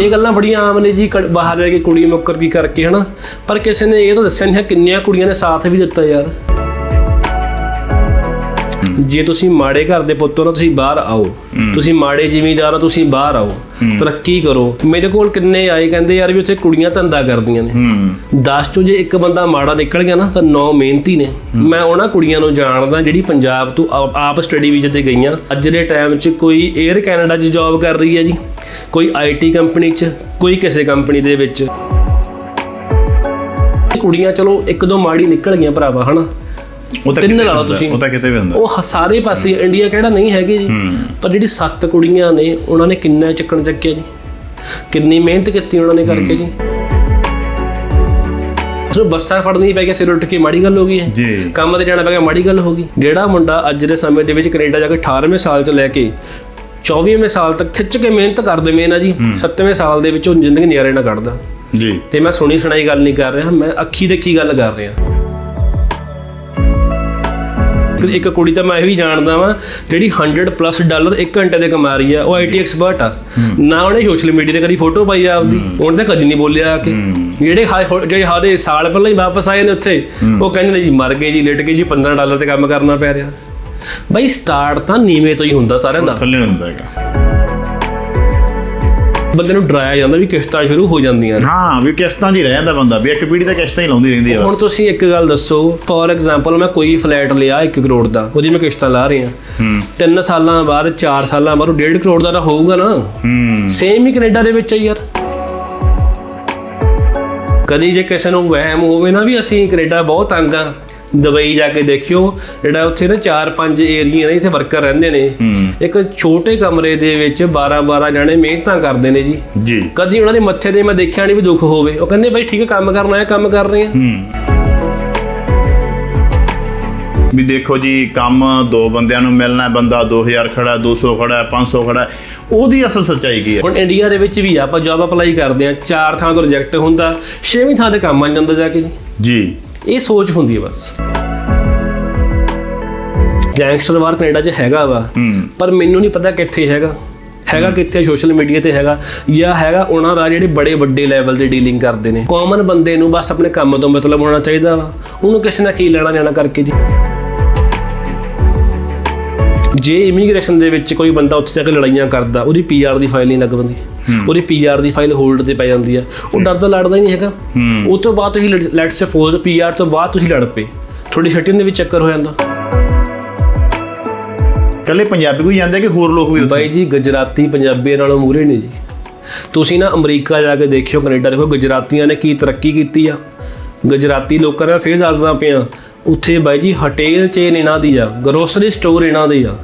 ਇਹ ਗੱਲਾਂ ਬੜੀਆਂ ਆਮ ਨੇ ਜੀ ਬਾਹਰ ਰਹਿ ਕੇ ਕੁੜੀ ਮੁੱਕਰ ਕੀ ਕਰਕੇ ਹਨਾ ਪਰ ਕਿਸੇ ਨੇ ਇਹ ਤਾਂ ਦੱਸਿਆ ਨਹੀਂ ਕਿੰਨੀਆਂ ਕੁੜੀਆਂ ਨੇ ਸਾਥ ਵੀ ਦਿੱਤਾ ਯਾਰ ਜੇ ਤੁਸੀਂ ਮਾੜੇ ਘਰ ਦੇ ਪੁੱਤ ਹੋ ਨਾ ਤੁਸੀਂ ਬਾਹਰ ਆਓ ਤੁਸੀਂ ਮਾੜੇ ਜ਼ਿਮੀਂਦਾਰ ਹੋ ਤੁਸੀਂ ਬਾਹਰ ਆਓ ਤਰੱਕੀ ਕਰੋ ਮੇਰੇ ਕੋਲ ਕਿੰਨੇ ਆਏ ਕਹਿੰਦੇ ਯਾਰ ਵੀ ਉੱਥੇ ਕੁੜੀਆਂ ਧੰਦਾ ਕਰਦੀਆਂ ਨੇ 10 ਚੋਂ ਜੇ ਇੱਕ ਬੰਦਾ ਮਾੜਾ ਨਿਕਲ ਗਿਆ ਨਾ ਤਾਂ 9 ਮਿਹਨਤੀ ਨੇ ਮੈਂ ਉਹਨਾਂ ਕੁੜੀਆਂ ਨੂੰ ਜਾਣਦਾ ਜਿਹੜੀ ਪੰਜਾਬ ਤੋਂ ਆਪ ਸਟੱਡੀ ਵੀਜ਼ੇ ਤੇ ਗਈਆਂ ਅੱਜ ਦੇ ਟਾਈਮ 'ਚ ਕੋਈ 에ਅਰ ਕੈਨੇਡਾ 'ਚ ਜੌਬ ਕਰ ਰਹੀ ਹੈ ਜੀ ਕੋਈ ਆਈਟੀ ਕੰਪਨੀ 'ਚ ਕੋਈ ਕਿਸੇ ਕੰਪਨੀ ਦੇ ਵਿੱਚ ਕੁੜੀਆਂ ਚਲੋ ਇੱਕ ਦੋ ਮਾੜੀ ਨਿਕਲ ਗਈਆਂ ਭਰਾਵਾ ਹਨਾ ਤਿੰਨ ਲਾ ਲਓ ਤੁਸੀਂ ਉਹ ਤਾਂ ਕਿਤੇ ਵੀ ਹੁੰਦਾ ਉਹ ਸਾਰੇ ਪਾਸੇ ਇੰਡੀਆ ਕਿਹੜਾ ਨਹੀਂ ਹੈਗੇ ਜੀ ਪਰ ਜਿਹੜੀ ਸੱਤ ਕੁੜੀਆਂ ਨੇ ਉਹਨਾਂ ਨੇ ਕਿੰਨਾ ਚੱਕਣ ਚੱਕਿਆ ਜੀ ਕਿੰਨੀ ਮਿਹਨਤ ਕੀਤੀ ਉਹਨਾਂ ਨੇ ਕਰਕੇ ਜੀ ਜੋ ਬੱਸਾਂ ਫੜਨੀ ਪੈ ਗਿਆ ਸਿਰ ਉੱਠ ਕੇ ਮਾੜੀ ਗੱਲ ਹੋ ਗਈ ਹੈ ਕੰਮ ਤੇ ਜਾਣਾ ਪੈ ਗਿਆ ਮਾੜੀ ਗੱਲ ਹੋ ਗਈ ਜਿਹੜਾ ਮੁੰਡਾ ਅੱਜ ਦੇ ਸਮੇਂ ਦੇ ਵਿੱਚ ਕੈਨੇਡਾ ਜਾ ਕੇ 18ਵੇਂ ਸਾਲ ਤੋਂ ਲੈ ਕੇ 24ਵੇਂ ਸਾਲ ਤੱਕ ਖਿੱਚ ਕੇ ਮਿਹਨਤ ਕਰਦੇ ਨਾ ਜੀ 7ਵੇਂ ਸਾਲ ਦੇ ਵਿੱਚ ਉਹ ਜ਼ਿੰਦਗੀ ਨਿਆਰੇ ਨਾ ਕੱਢਦਾ ਜੀ ਤੇ ਮੈਂ ਸੁਣੀ ਸੁਣਾਈ ਗੱਲ ਨਹੀਂ ਕਰ ਰਿਹਾ ਮੈਂ ਅੱਖੀ ਦੇਖੀ ਗੱਲ ਕਰ ਰਿਹਾ ਇੱਕ ਕੁੜੀ ਤਾਂ ਮੈਂ ਇਹ ਵੀ ਜਾਣਦਾ ਵਾਂ ਜਿਹੜੀ 100 ਪਲੱਸ ਡਾਲਰ 1 ਘੰਟੇ ਦੇ ਕਮਾ ਰਹੀ ਆ ਉਹ ਆਈਟੀ ਐਕਸਪਰਟ ਆ ਨਾ ਉਹਨੇ ਸੋਸ਼ਲ ਮੀਡੀਆ ਤੇ ਕਦੀ ਫੋਟੋ ਪਾਈ ਆ ਆਪਦੀ ਉਹਨੇ ਤਾਂ ਕਦੀ ਨਹੀਂ ਬੋਲਿਆ ਆ ਕੇ ਜਿਹੜੇ ਜਿਹੜੇ ਹਾਦੇ ਸਾਲ ਪਹਿਲਾਂ ਹੀ ਵਾਪਸ ਆਏ ਨੇ ਉੱਥੇ ਉਹ ਕਹਿੰਦੇ ਨੇ ਜੀ ਮਰ ਗਏ ਜੀ ਲੇਟ ਗਏ ਜੀ 15 ਡਾਲਰ ਤੇ ਕੰਮ ਕਰਨਾ ਪੈ ਰਿਹਾ ਬਈ ਸਟਾਰਟ ਤਾਂ ਨੀਵੇਂ ਤੋਂ ਹੀ ਹੁੰਦਾ ਸਾਰਿਆਂ ਦਾ ਥੱਲੇ ਹੁੰਦਾ ਹੈਗਾ ਬੰਦੇ ਨੂੰ ਡਰਾਇਆ ਜਾਂਦਾ ਵੀ ਕਿਸ਼ਤਾਂ ਸ਼ੁਰੂ ਹੋ ਜਾਂਦੀਆਂ ਨੇ ਹਾਂ ਵੀ ਕਿਸ਼ਤਾਂ 'ਚ ਹੀ ਰਹਿ ਜਾਂਦਾ ਬੰਦਾ ਵੀ ਇੱਕ ਪੀੜੀ ਤਾਂ ਕਿਸ਼ਤਾਂ ਹੀ ਲਾਉਂਦੀ ਰਹਿੰਦੀ ਆ ਹੁਣ ਤੁਸੀਂ ਇੱਕ ਗੱਲ ਦੱਸੋ ਫੋਰ ਐਗਜ਼ਾਮਪਲ ਮੈਂ ਕੋਈ ਫਲੈਟ ਲਿਆ 1 ਕਰੋੜ ਦਾ ਉਹਦੀ ਮੈਂ ਕਿਸ਼ਤਾਂ ਲਾ ਰਿਹਾ ਹੂੰ 3 ਸਾਲਾਂ ਬਾਅਦ 4 ਸਾਲਾਂ ਬਾਅਦ ਉਹ 1.5 ਕਰੋੜ ਦਾ ਤਾਂ ਹੋਊਗਾ ਨਾ ਹੂੰ ਸੇਮ ਹੀ ਕੈਨੇਡਾ ਦੇ ਵਿੱਚ ਆ ਯਾਰ ਕਦੀ ਜੇ ਕਿਸੇ ਨੂੰ ਵਹਿਮ ਹੋਵੇ ਨਾ ਵੀ ਅਸੀਂ ਕੈਨੇਡਾ ਬਹੁਤ ਤੰਗ ਆ ਦੁਬਈ ਜਾ ਕੇ ਦੇਖਿਓ ਜਿਹੜਾ ਉੱਥੇ ਨਾ 4-5 ਏਰੀਆ ਨੇ ਇੱਥੇ ਵਰਕਰ ਰਹਿੰਦੇ ਨੇ ਇੱਕ ਛੋਟੇ ਕਮਰੇ ਦੇ ਵਿੱਚ 12-12 ਜਣੇ ਮਿਹਨਤਾਂ ਕਰਦੇ ਨੇ ਜੀ ਜੀ ਕਦੀ ਉਹਨਾਂ ਦੇ ਮੱਥੇ ਤੇ ਮੈਂ ਦੇਖਿਆ ਨਹੀਂ ਵੀ ਦੁੱਖ ਹੋਵੇ ਉਹ ਕਹਿੰਦੇ ਬਾਈ ਠੀਕ ਹੈ ਕੰਮ ਕਰਨਾ ਹੈ ਕੰਮ ਕਰ ਰਹੇ ਹਾਂ ਵੀ ਦੇਖੋ ਜੀ ਕੰਮ ਦੋ ਬੰਦਿਆਂ ਨੂੰ ਮਿਲਣਾ ਬੰਦਾ 2000 ਖੜਾ 200 ਖੜਾ 500 ਖੜਾ ਉਹਦੀ ਅਸਲ ਸੱਚਾਈ ਕੀ ਹੈ ਹੁਣ ਇੰਡੀਆ ਦੇ ਵਿੱਚ ਵੀ ਆਪਾਂ ਜੌਬ ਅਪਲਾਈ ਕਰਦੇ ਆ ਚਾਰ ਥਾਂ ਤੋਂ ਰਿਜੈਕਟ ਹੁੰਦਾ ਛੇਵੀਂ ਥਾਂ ਤੇ ਕੰਮ ਆ ਜਾਂਦਾ ਜਾ ਕੇ ਜੀ ਇਹ ਸੋਚ ਹੁੰਦੀ ਹੈ ਬਸ ਗੈਂਗਸਟਰ ਵਾਰ ਕੈਨੇਡਾ 'ਚ ਹੈਗਾ ਵਾ ਪਰ ਮੈਨੂੰ ਨਹੀਂ ਪਤਾ ਕਿੱਥੇ ਹੈਗਾ ਹੈਗਾ ਕਿੱਥੇ ਸੋਸ਼ਲ ਮੀਡੀਆ ਤੇ ਹੈਗਾ ਜਾਂ ਹੈਗਾ ਉਹਨਾਂ ਦਾ ਜਿਹੜੇ ਬੜੇ ਵੱਡੇ ਲੈਵਲ ਤੇ ਡੀਲਿੰਗ ਕਰਦੇ ਨੇ ਕਾਮਨ ਬੰਦੇ ਨੂੰ ਬਸ ਆਪਣੇ ਕੰਮ ਤੋਂ ਮਤਲਬ ਹੋਣਾ ਚਾਹੀਦਾ ਵਾ ਉਹਨੂੰ ਕਿਸੇ ਨਾਲ ਕੀ ਲੈਣਾ ਦੇਣਾ ਕਰਕੇ ਜੀ ਜੇ ਇਮੀਗ੍ਰੇਸ਼ਨ ਦੇ ਵਿੱਚ ਕੋਈ ਬੰਦਾ ਉੱਥੇ ਜਾ ਕੇ ਲੜਾਈਆਂ ਕਰਦਾ ਉਹਦੀ ਪੀਆਰ ਦੀ ਫਾਈਲ ਨਹੀਂ ਲੱਗ ਬੰਦੀ ਉਹਦੀ ਪੀਆਰ ਦੀ ਫਾਈਲ ਹੋਲਡ ਤੇ ਪੈ ਜਾਂਦੀ ਆ ਉਹ ਡਰਦਾ ਲੜਦਾ ਹੀ ਨਹੀਂ ਹੈਗਾ ਉਸ ਤੋਂ ਬਾਅਦ ਤੁਸੀਂ ਲੈਟਸ ਸਪੋਜ਼ ਪੀਆਰ ਤੋਂ ਬਾਅਦ ਤੁਸੀਂ ਲੜ ਪਏ ਥੋੜੀ ਛੱਟੀ ਦੇ ਵਿੱਚ ਚੱਕਰ ਹੋ ਜਾਂਦਾ ਕੱਲੇ ਪੰਜਾਬੀ ਕੋਈ ਜਾਂਦੇ ਕਿ ਹੋਰ ਲੋਕ ਵੀ ਉੱਥੇ ਬਾਈ ਜੀ ਗੁਜਰਾਤੀ ਪੰਜਾਬੀ ਨਾਲੋਂ ਮੂਰੇ ਨਹੀਂ ਜੀ ਤੁਸੀਂ ਨਾ ਅਮਰੀਕਾ ਜਾ ਕੇ ਦੇਖਿਓ ਕੈਨੇਡਾ ਦੇਖੋ ਗੁਜਰਾਤੀਆਂ ਨੇ ਕੀ ਤਰੱਕੀ ਕੀਤੀ ਆ ਗੁਜਰਾਤੀ ਲੋਕਾਂ ਨੇ ਫੇਰ ਦੱਸਦਾ ਪਿਆ ਉੱਥੇ ਬਾਈ ਜੀ ਹਟੇਲ ਚੇਨ ਇਹਨਾਂ ਦੀ ਆ ਗਰੋਸਰੀ ਸਟੋਰ ਇਹਨਾਂ ਦੀ ਆ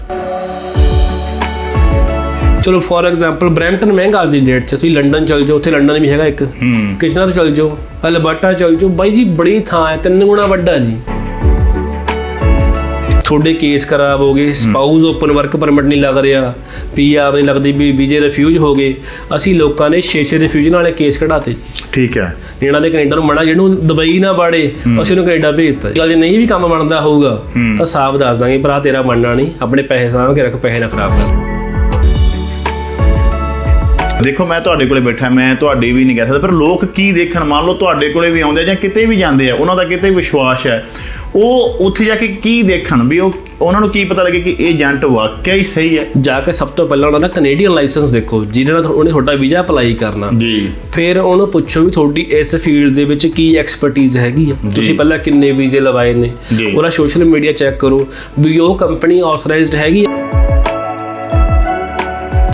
ਚਲੋ ਫੋਰ ਐਗਜ਼ਾਮਪਲ ਬ੍ਰੈਂਟਨ ਮਹਿੰਗਾ ਅੱਜ ਦੀ ਡੇਟ 'ਚ ਤੁਸੀਂ ਲੰਡਨ ਚਲ ਜਾਓ ਉੱਥੇ ਲੰਡਨ ਵੀ ਹੈਗਾ ਇੱਕ ਕਿਸ਼ਨਰ ਚਲ ਜਾਓ ਅਲਬਰਟਾ ਚਲ ਜਾਓ ਬਾਈ ਜੀ ਬੜੀ ਥਾਂ ਹੈ ਤਿੰਨ ਗੁਣਾ ਵੱਡਾ ਜੀ ਤੁਹਾਡੇ ਕੇਸ ਖਰਾਬ ਹੋ ਗਏ ਸਪਾਊਸ ਓਪਨ ਵਰਕ ਪਰਮਿਟ ਨਹੀਂ ਲੱਗ ਰਿਹਾ ਪੀਆਰ ਨਹੀਂ ਲੱਗਦੀ ਵੀ ਵੀਜ਼ੇ ਰਿਫਿਊਜ ਹੋ ਗਏ ਅਸੀਂ ਲੋਕਾਂ ਨੇ ਛੇ ਛੇ ਰਿਫਿਊਜ ਵਾਲੇ ਕੇਸ ਕਢਾਤੇ ਠੀਕ ਹੈ ਜਿਹੜਾ ਨੇ ਕੈਨੇਡਾ ਨੂੰ ਮੜਾ ਜਿਹਨੂੰ ਦੁਬਈ ਨਾ ਬਾੜੇ ਅਸੀਂ ਉਹਨੂੰ ਕੈਨੇਡਾ ਭੇਜਤਾ ਗੱਲ ਜੇ ਨਹੀਂ ਵੀ ਕੰਮ ਬਣਦਾ ਹੋਊਗਾ ਤਾਂ ਸਾਫ ਦੱਸ ਦਾਂਗੇ ਭਰਾ ਤੇਰਾ ਬਣਨਾ ਨਹੀਂ ਆਪਣੇ ਪੈਸੇ ਸਾਂਭ ਕੇ ਰੱਖ ਪੈਸੇ ਨਾ ਖਰਾਬ ਕਰ ਦੇਖੋ ਮੈਂ ਤੁਹਾਡੇ ਕੋਲੇ ਬੈਠਾ ਮੈਂ ਤੁਹਾਡੀ ਵੀ ਨਹੀਂ ਕਹਿ ਸਕਦਾ ਪਰ ਲੋਕ ਕੀ ਦੇਖਣ ਮੰਨ ਲਓ ਤੁਹਾਡੇ ਕੋਲੇ ਵੀ ਆਉਂਦੇ ਜਾਂ ਕਿਤੇ ਵੀ ਜਾਂਦੇ ਆ ਉਹਨਾਂ ਦਾ ਕਿਤੇ ਵਿਸ਼ਵਾਸ ਹੈ ਉਹ ਉੱਥੇ ਜਾ ਕੇ ਕੀ ਦੇਖਣ ਵੀ ਉਹ ਉਹਨਾਂ ਨੂੰ ਕੀ ਪਤਾ ਲੱਗੇ ਕਿ ਇਹ ਏਜੰਟ ਵਾਕਿਆ ਹੀ ਸਹੀ ਹੈ ਜਾ ਕੇ ਸਭ ਤੋਂ ਪਹਿਲਾਂ ਉਹਨਾਂ ਦਾ ਕੈਨੇਡੀਅਨ ਲਾਇਸੈਂਸ ਦੇਖੋ ਜਿਹਦੇ ਨਾਲ ਉਹਨੇ ਤੁਹਾਡਾ ਵੀਜ਼ਾ ਅਪਲਾਈ ਕਰਨਾ ਜੀ ਫਿਰ ਉਹਨੂੰ ਪੁੱਛੋ ਵੀ ਤੁਹਾਡੀ ਇਸ ਫੀਲਡ ਦੇ ਵਿੱਚ ਕੀ ਐਕਸਪਰਟਾਈਜ਼ ਹੈਗੀ ਹੈ ਤੁਸੀਂ ਪਹਿਲਾਂ ਕਿੰਨੇ ਵੀਜ਼ੇ ਲਵਾਏ ਨੇ ਉਹਨਾਂ ਸੋਸ਼ਲ ਮੀਡੀਆ ਚੈੱਕ ਕਰੋ ਵੀ ਉਹ ਕੰਪਨੀ ਆਥੋਰਾਈਜ਼ਡ ਹੈਗੀ ਹੈ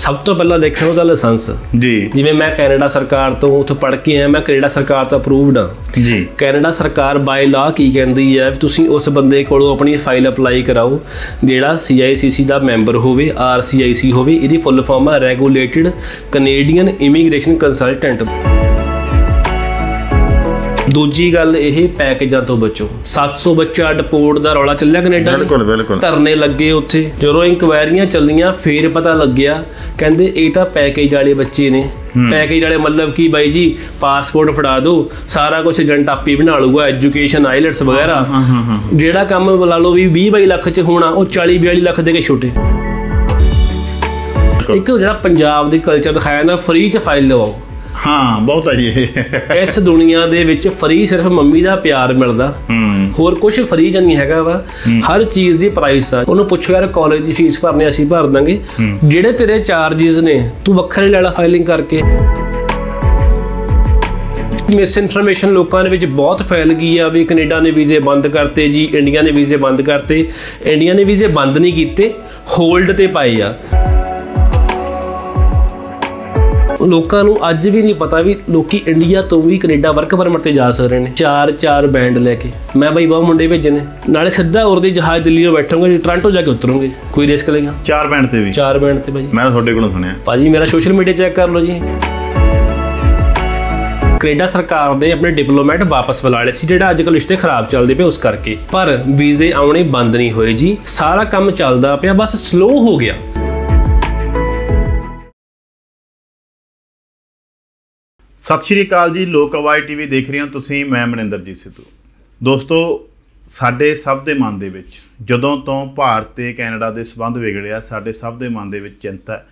ਸਭ ਤੋਂ ਪਹਿਲਾਂ ਦੇਖਣ ਉਹਦਾ ਲਾਇਸੈਂਸ ਜੀ ਜਿਵੇਂ ਮੈਂ ਕੈਨੇਡਾ ਸਰਕਾਰ ਤੋਂ ਉੱਥੇ ਪੜ ਕੇ ਆਇਆ ਮੈਂ ਕੈਨੇਡਾ ਸਰਕਾਰ ਤੋਂ ਅਪਰੂਵਡ ਹਾਂ ਜੀ ਕੈਨੇਡਾ ਸਰਕਾਰ ਬਾਈ ਲਾ ਕੀ ਕਹਿੰਦੀ ਹੈ ਵੀ ਤੁਸੀਂ ਉਸ ਬੰਦੇ ਕੋਲੋਂ ਆਪਣੀ ਫਾਈਲ ਅਪਲਾਈ ਕਰਾਓ ਜਿਹੜਾ CICC ਦਾ ਮੈਂਬਰ ਹੋਵੇ RCIC ਹੋਵੇ ਇਹਦੀ ਫੁੱਲ ਫਾਰਮ ਹੈ ਰੈਗੂਲੇਟਡ ਕੈਨੇਡੀਅਨ ਇਮੀਗ੍ਰੇਸ਼ਨ ਕੰਸਲਟੈਂਟ ਦੂਜੀ ਗੱਲ ਇਹ ਪੈਕੇਜਾਂ ਤੋਂ ਬਚੋ 700 ਬੱਚਾ ਡਿਪੋਰਟ ਦਾ ਰੌਲਾ ਚੱਲਿਆ ਕੈਨੇਡਾ ਬਿਲਕੁਲ ਬਿਲਕੁਲ ਧਰਨੇ ਲੱਗੇ ਉੱਥੇ ਜਦੋਂ ਇਨਕੁਆਇਰੀਆਂ ਚੱਲੀਆਂ ਫੇਰ ਪਤਾ ਲੱਗਿਆ ਕਹਿੰਦੇ ਇਹ ਤਾਂ ਪੈਕੇਜ ਵਾਲੇ ਬੱਚੇ ਨੇ ਪੈਕੇਜ ਵਾਲੇ ਮਤਲਬ ਕੀ ਬਾਈ ਜੀ ਪਾਸਪੋਰਟ ਫੜਾ ਦਿਓ ਸਾਰਾ ਕੁਝ ਏਜੰਟ ਆਪੀ ਬਣਾ ਲਊਗਾ ਐਜੂਕੇਸ਼ਨ ਆਈਲਟਸ ਵਗੈਰਾ ਜਿਹੜਾ ਕੰਮ ਲਾ ਲਓ ਵੀ 20 22 ਲੱਖ ਚ ਹੋਣਾ ਉਹ 40 42 ਲੱਖ ਦੇ ਕੇ ਛੋਟੇ ਇੱਕ ਜਿਹੜਾ ਪੰਜਾਬ ਦੇ ਕਲਚਰ ਦਿਖਾਇਆ ਨਾ ਫ੍ਰੀ ਚ ਫਾਈਲ ਲਵਾਓ ਹਾਂ ਬਹੁਤ ਆ ਜੀ ਇਸ ਦੁਨੀਆ ਦੇ ਵਿੱਚ ਫਰੀ ਸਿਰਫ ਮੰਮੀ ਦਾ ਪਿਆਰ ਮਿਲਦਾ ਹੂੰ ਹੋਰ ਕੁਝ ਫਰੀ ਚ ਨਹੀਂ ਹੈਗਾ ਵਾ ਹਰ ਚੀਜ਼ ਦੀ ਪ੍ਰਾਈਸ ਆ ਉਹਨੂੰ ਪੁੱਛੋ ਯਾਰ ਕਾਲਜ ਦੀ ਫੀਸ ਭਰਨੀ ਅਸੀਂ ਭਰ ਦਾਂਗੇ ਜਿਹੜੇ ਤੇਰੇ ਚਾਰजेस ਨੇ ਤੂੰ ਵੱਖਰੇ ਲੈ ਲੈ ਫਾਈਲਿੰਗ ਕਰਕੇ ਮਿਸ ਇਨਫੋਰਮੇਸ਼ਨ ਲੋਕਾਂ ਦੇ ਵਿੱਚ ਬਹੁਤ ਫੈਲ ਗਈ ਆ ਵੀ ਕੈਨੇਡਾ ਨੇ ਵੀਜ਼ੇ ਬੰਦ ਕਰਤੇ ਜੀ ਇੰਡੀਆ ਨੇ ਵੀਜ਼ੇ ਬੰਦ ਕਰਤੇ ਇੰਡੀਆ ਨੇ ਵੀਜ਼ੇ ਬੰਦ ਨਹੀਂ ਕੀਤੇ ਹੋਲਡ ਤੇ ਪਾਏ ਆ ਲੋਕਾਂ ਨੂੰ ਅੱਜ ਵੀ ਨਹੀਂ ਪਤਾ ਵੀ ਲੋਕੀ ਇੰਡੀਆ ਤੋਂ ਵੀ ਕੈਨੇਡਾ ਵਰਕ ਪਰਮਿਟ ਤੇ ਜਾ ਸਕਦੇ ਨੇ ਚਾਰ ਚਾਰ ਬੈਂਡ ਲੈ ਕੇ ਮੈਂ ਬਈ ਬਹੁ ਮੁੰਡੇ ਭੇਜੇ ਨੇ ਨਾਲੇ ਸਿੱਧਾ ਉਰਦੇ ਜਹਾਜ਼ ਦਿੱਲੀ ਤੋਂ ਬੈਠੋਗੇ ਟ੍ਰਾਂਟੋ ਜਾ ਕੇ ਉਤਰੋਗੇ ਕੋਈ ਰਿਸਕ ਲੇਗਾ ਚਾਰ ਬੈਂਡ ਤੇ ਵੀ ਚਾਰ ਬੈਂਡ ਤੇ ਭਾਜੀ ਮੈਂ ਤੁਹਾਡੇ ਕੋਲੋਂ ਸੁਣਿਆ ਭਾਜੀ ਮੇਰਾ ਸੋਸ਼ਲ ਮੀਡੀਆ ਚੈੱਕ ਕਰ ਲਓ ਜੀ ਕੈਨੇਡਾ ਸਰਕਾਰ ਨੇ ਆਪਣੇ ਡਿਪਲੋਮੈਟ ਵਾਪਸ ਬੁਲਾ ਲਏ ਸੀ ਜਿਹੜਾ ਅੱਜ ਕੱਲ੍ਹ ਰਿਸ਼ਤੇ ਖਰਾਬ ਚੱਲਦੇ ਪਏ ਉਸ ਕਰਕੇ ਪਰ ਵੀਜ਼ੇ ਆਉਣੇ ਬੰਦ ਨਹੀਂ ਹੋਏ ਜੀ ਸਾਰਾ ਕੰਮ ਚੱਲਦਾ ਪਿਆ ਬਸ ਸਲੋ ਹੋ ਗਿਆ ਸਤਿ ਸ਼੍ਰੀ ਅਕਾਲ ਜੀ ਲੋਕ ਆਵਾਜ਼ ਟੀਵੀ ਦੇਖ ਰਹੇ ਹੋ ਤੁਸੀਂ ਮੈਂ ਮਨਿੰਦਰਜੀਤ ਸਿੱਧੂ ਦੋਸਤੋ ਸਾਡੇ ਸਭ ਦੇ ਮਨ ਦੇ ਵਿੱਚ ਜਦੋਂ ਤੋਂ ਭਾਰਤ ਤੇ ਕੈਨੇਡਾ ਦੇ ਸਬੰਧ ਵਿਗੜਿਆ ਸਾਡੇ ਸਭ ਦੇ ਮਨ ਦੇ ਵਿੱਚ ਚਿੰਤਾ ਹੈ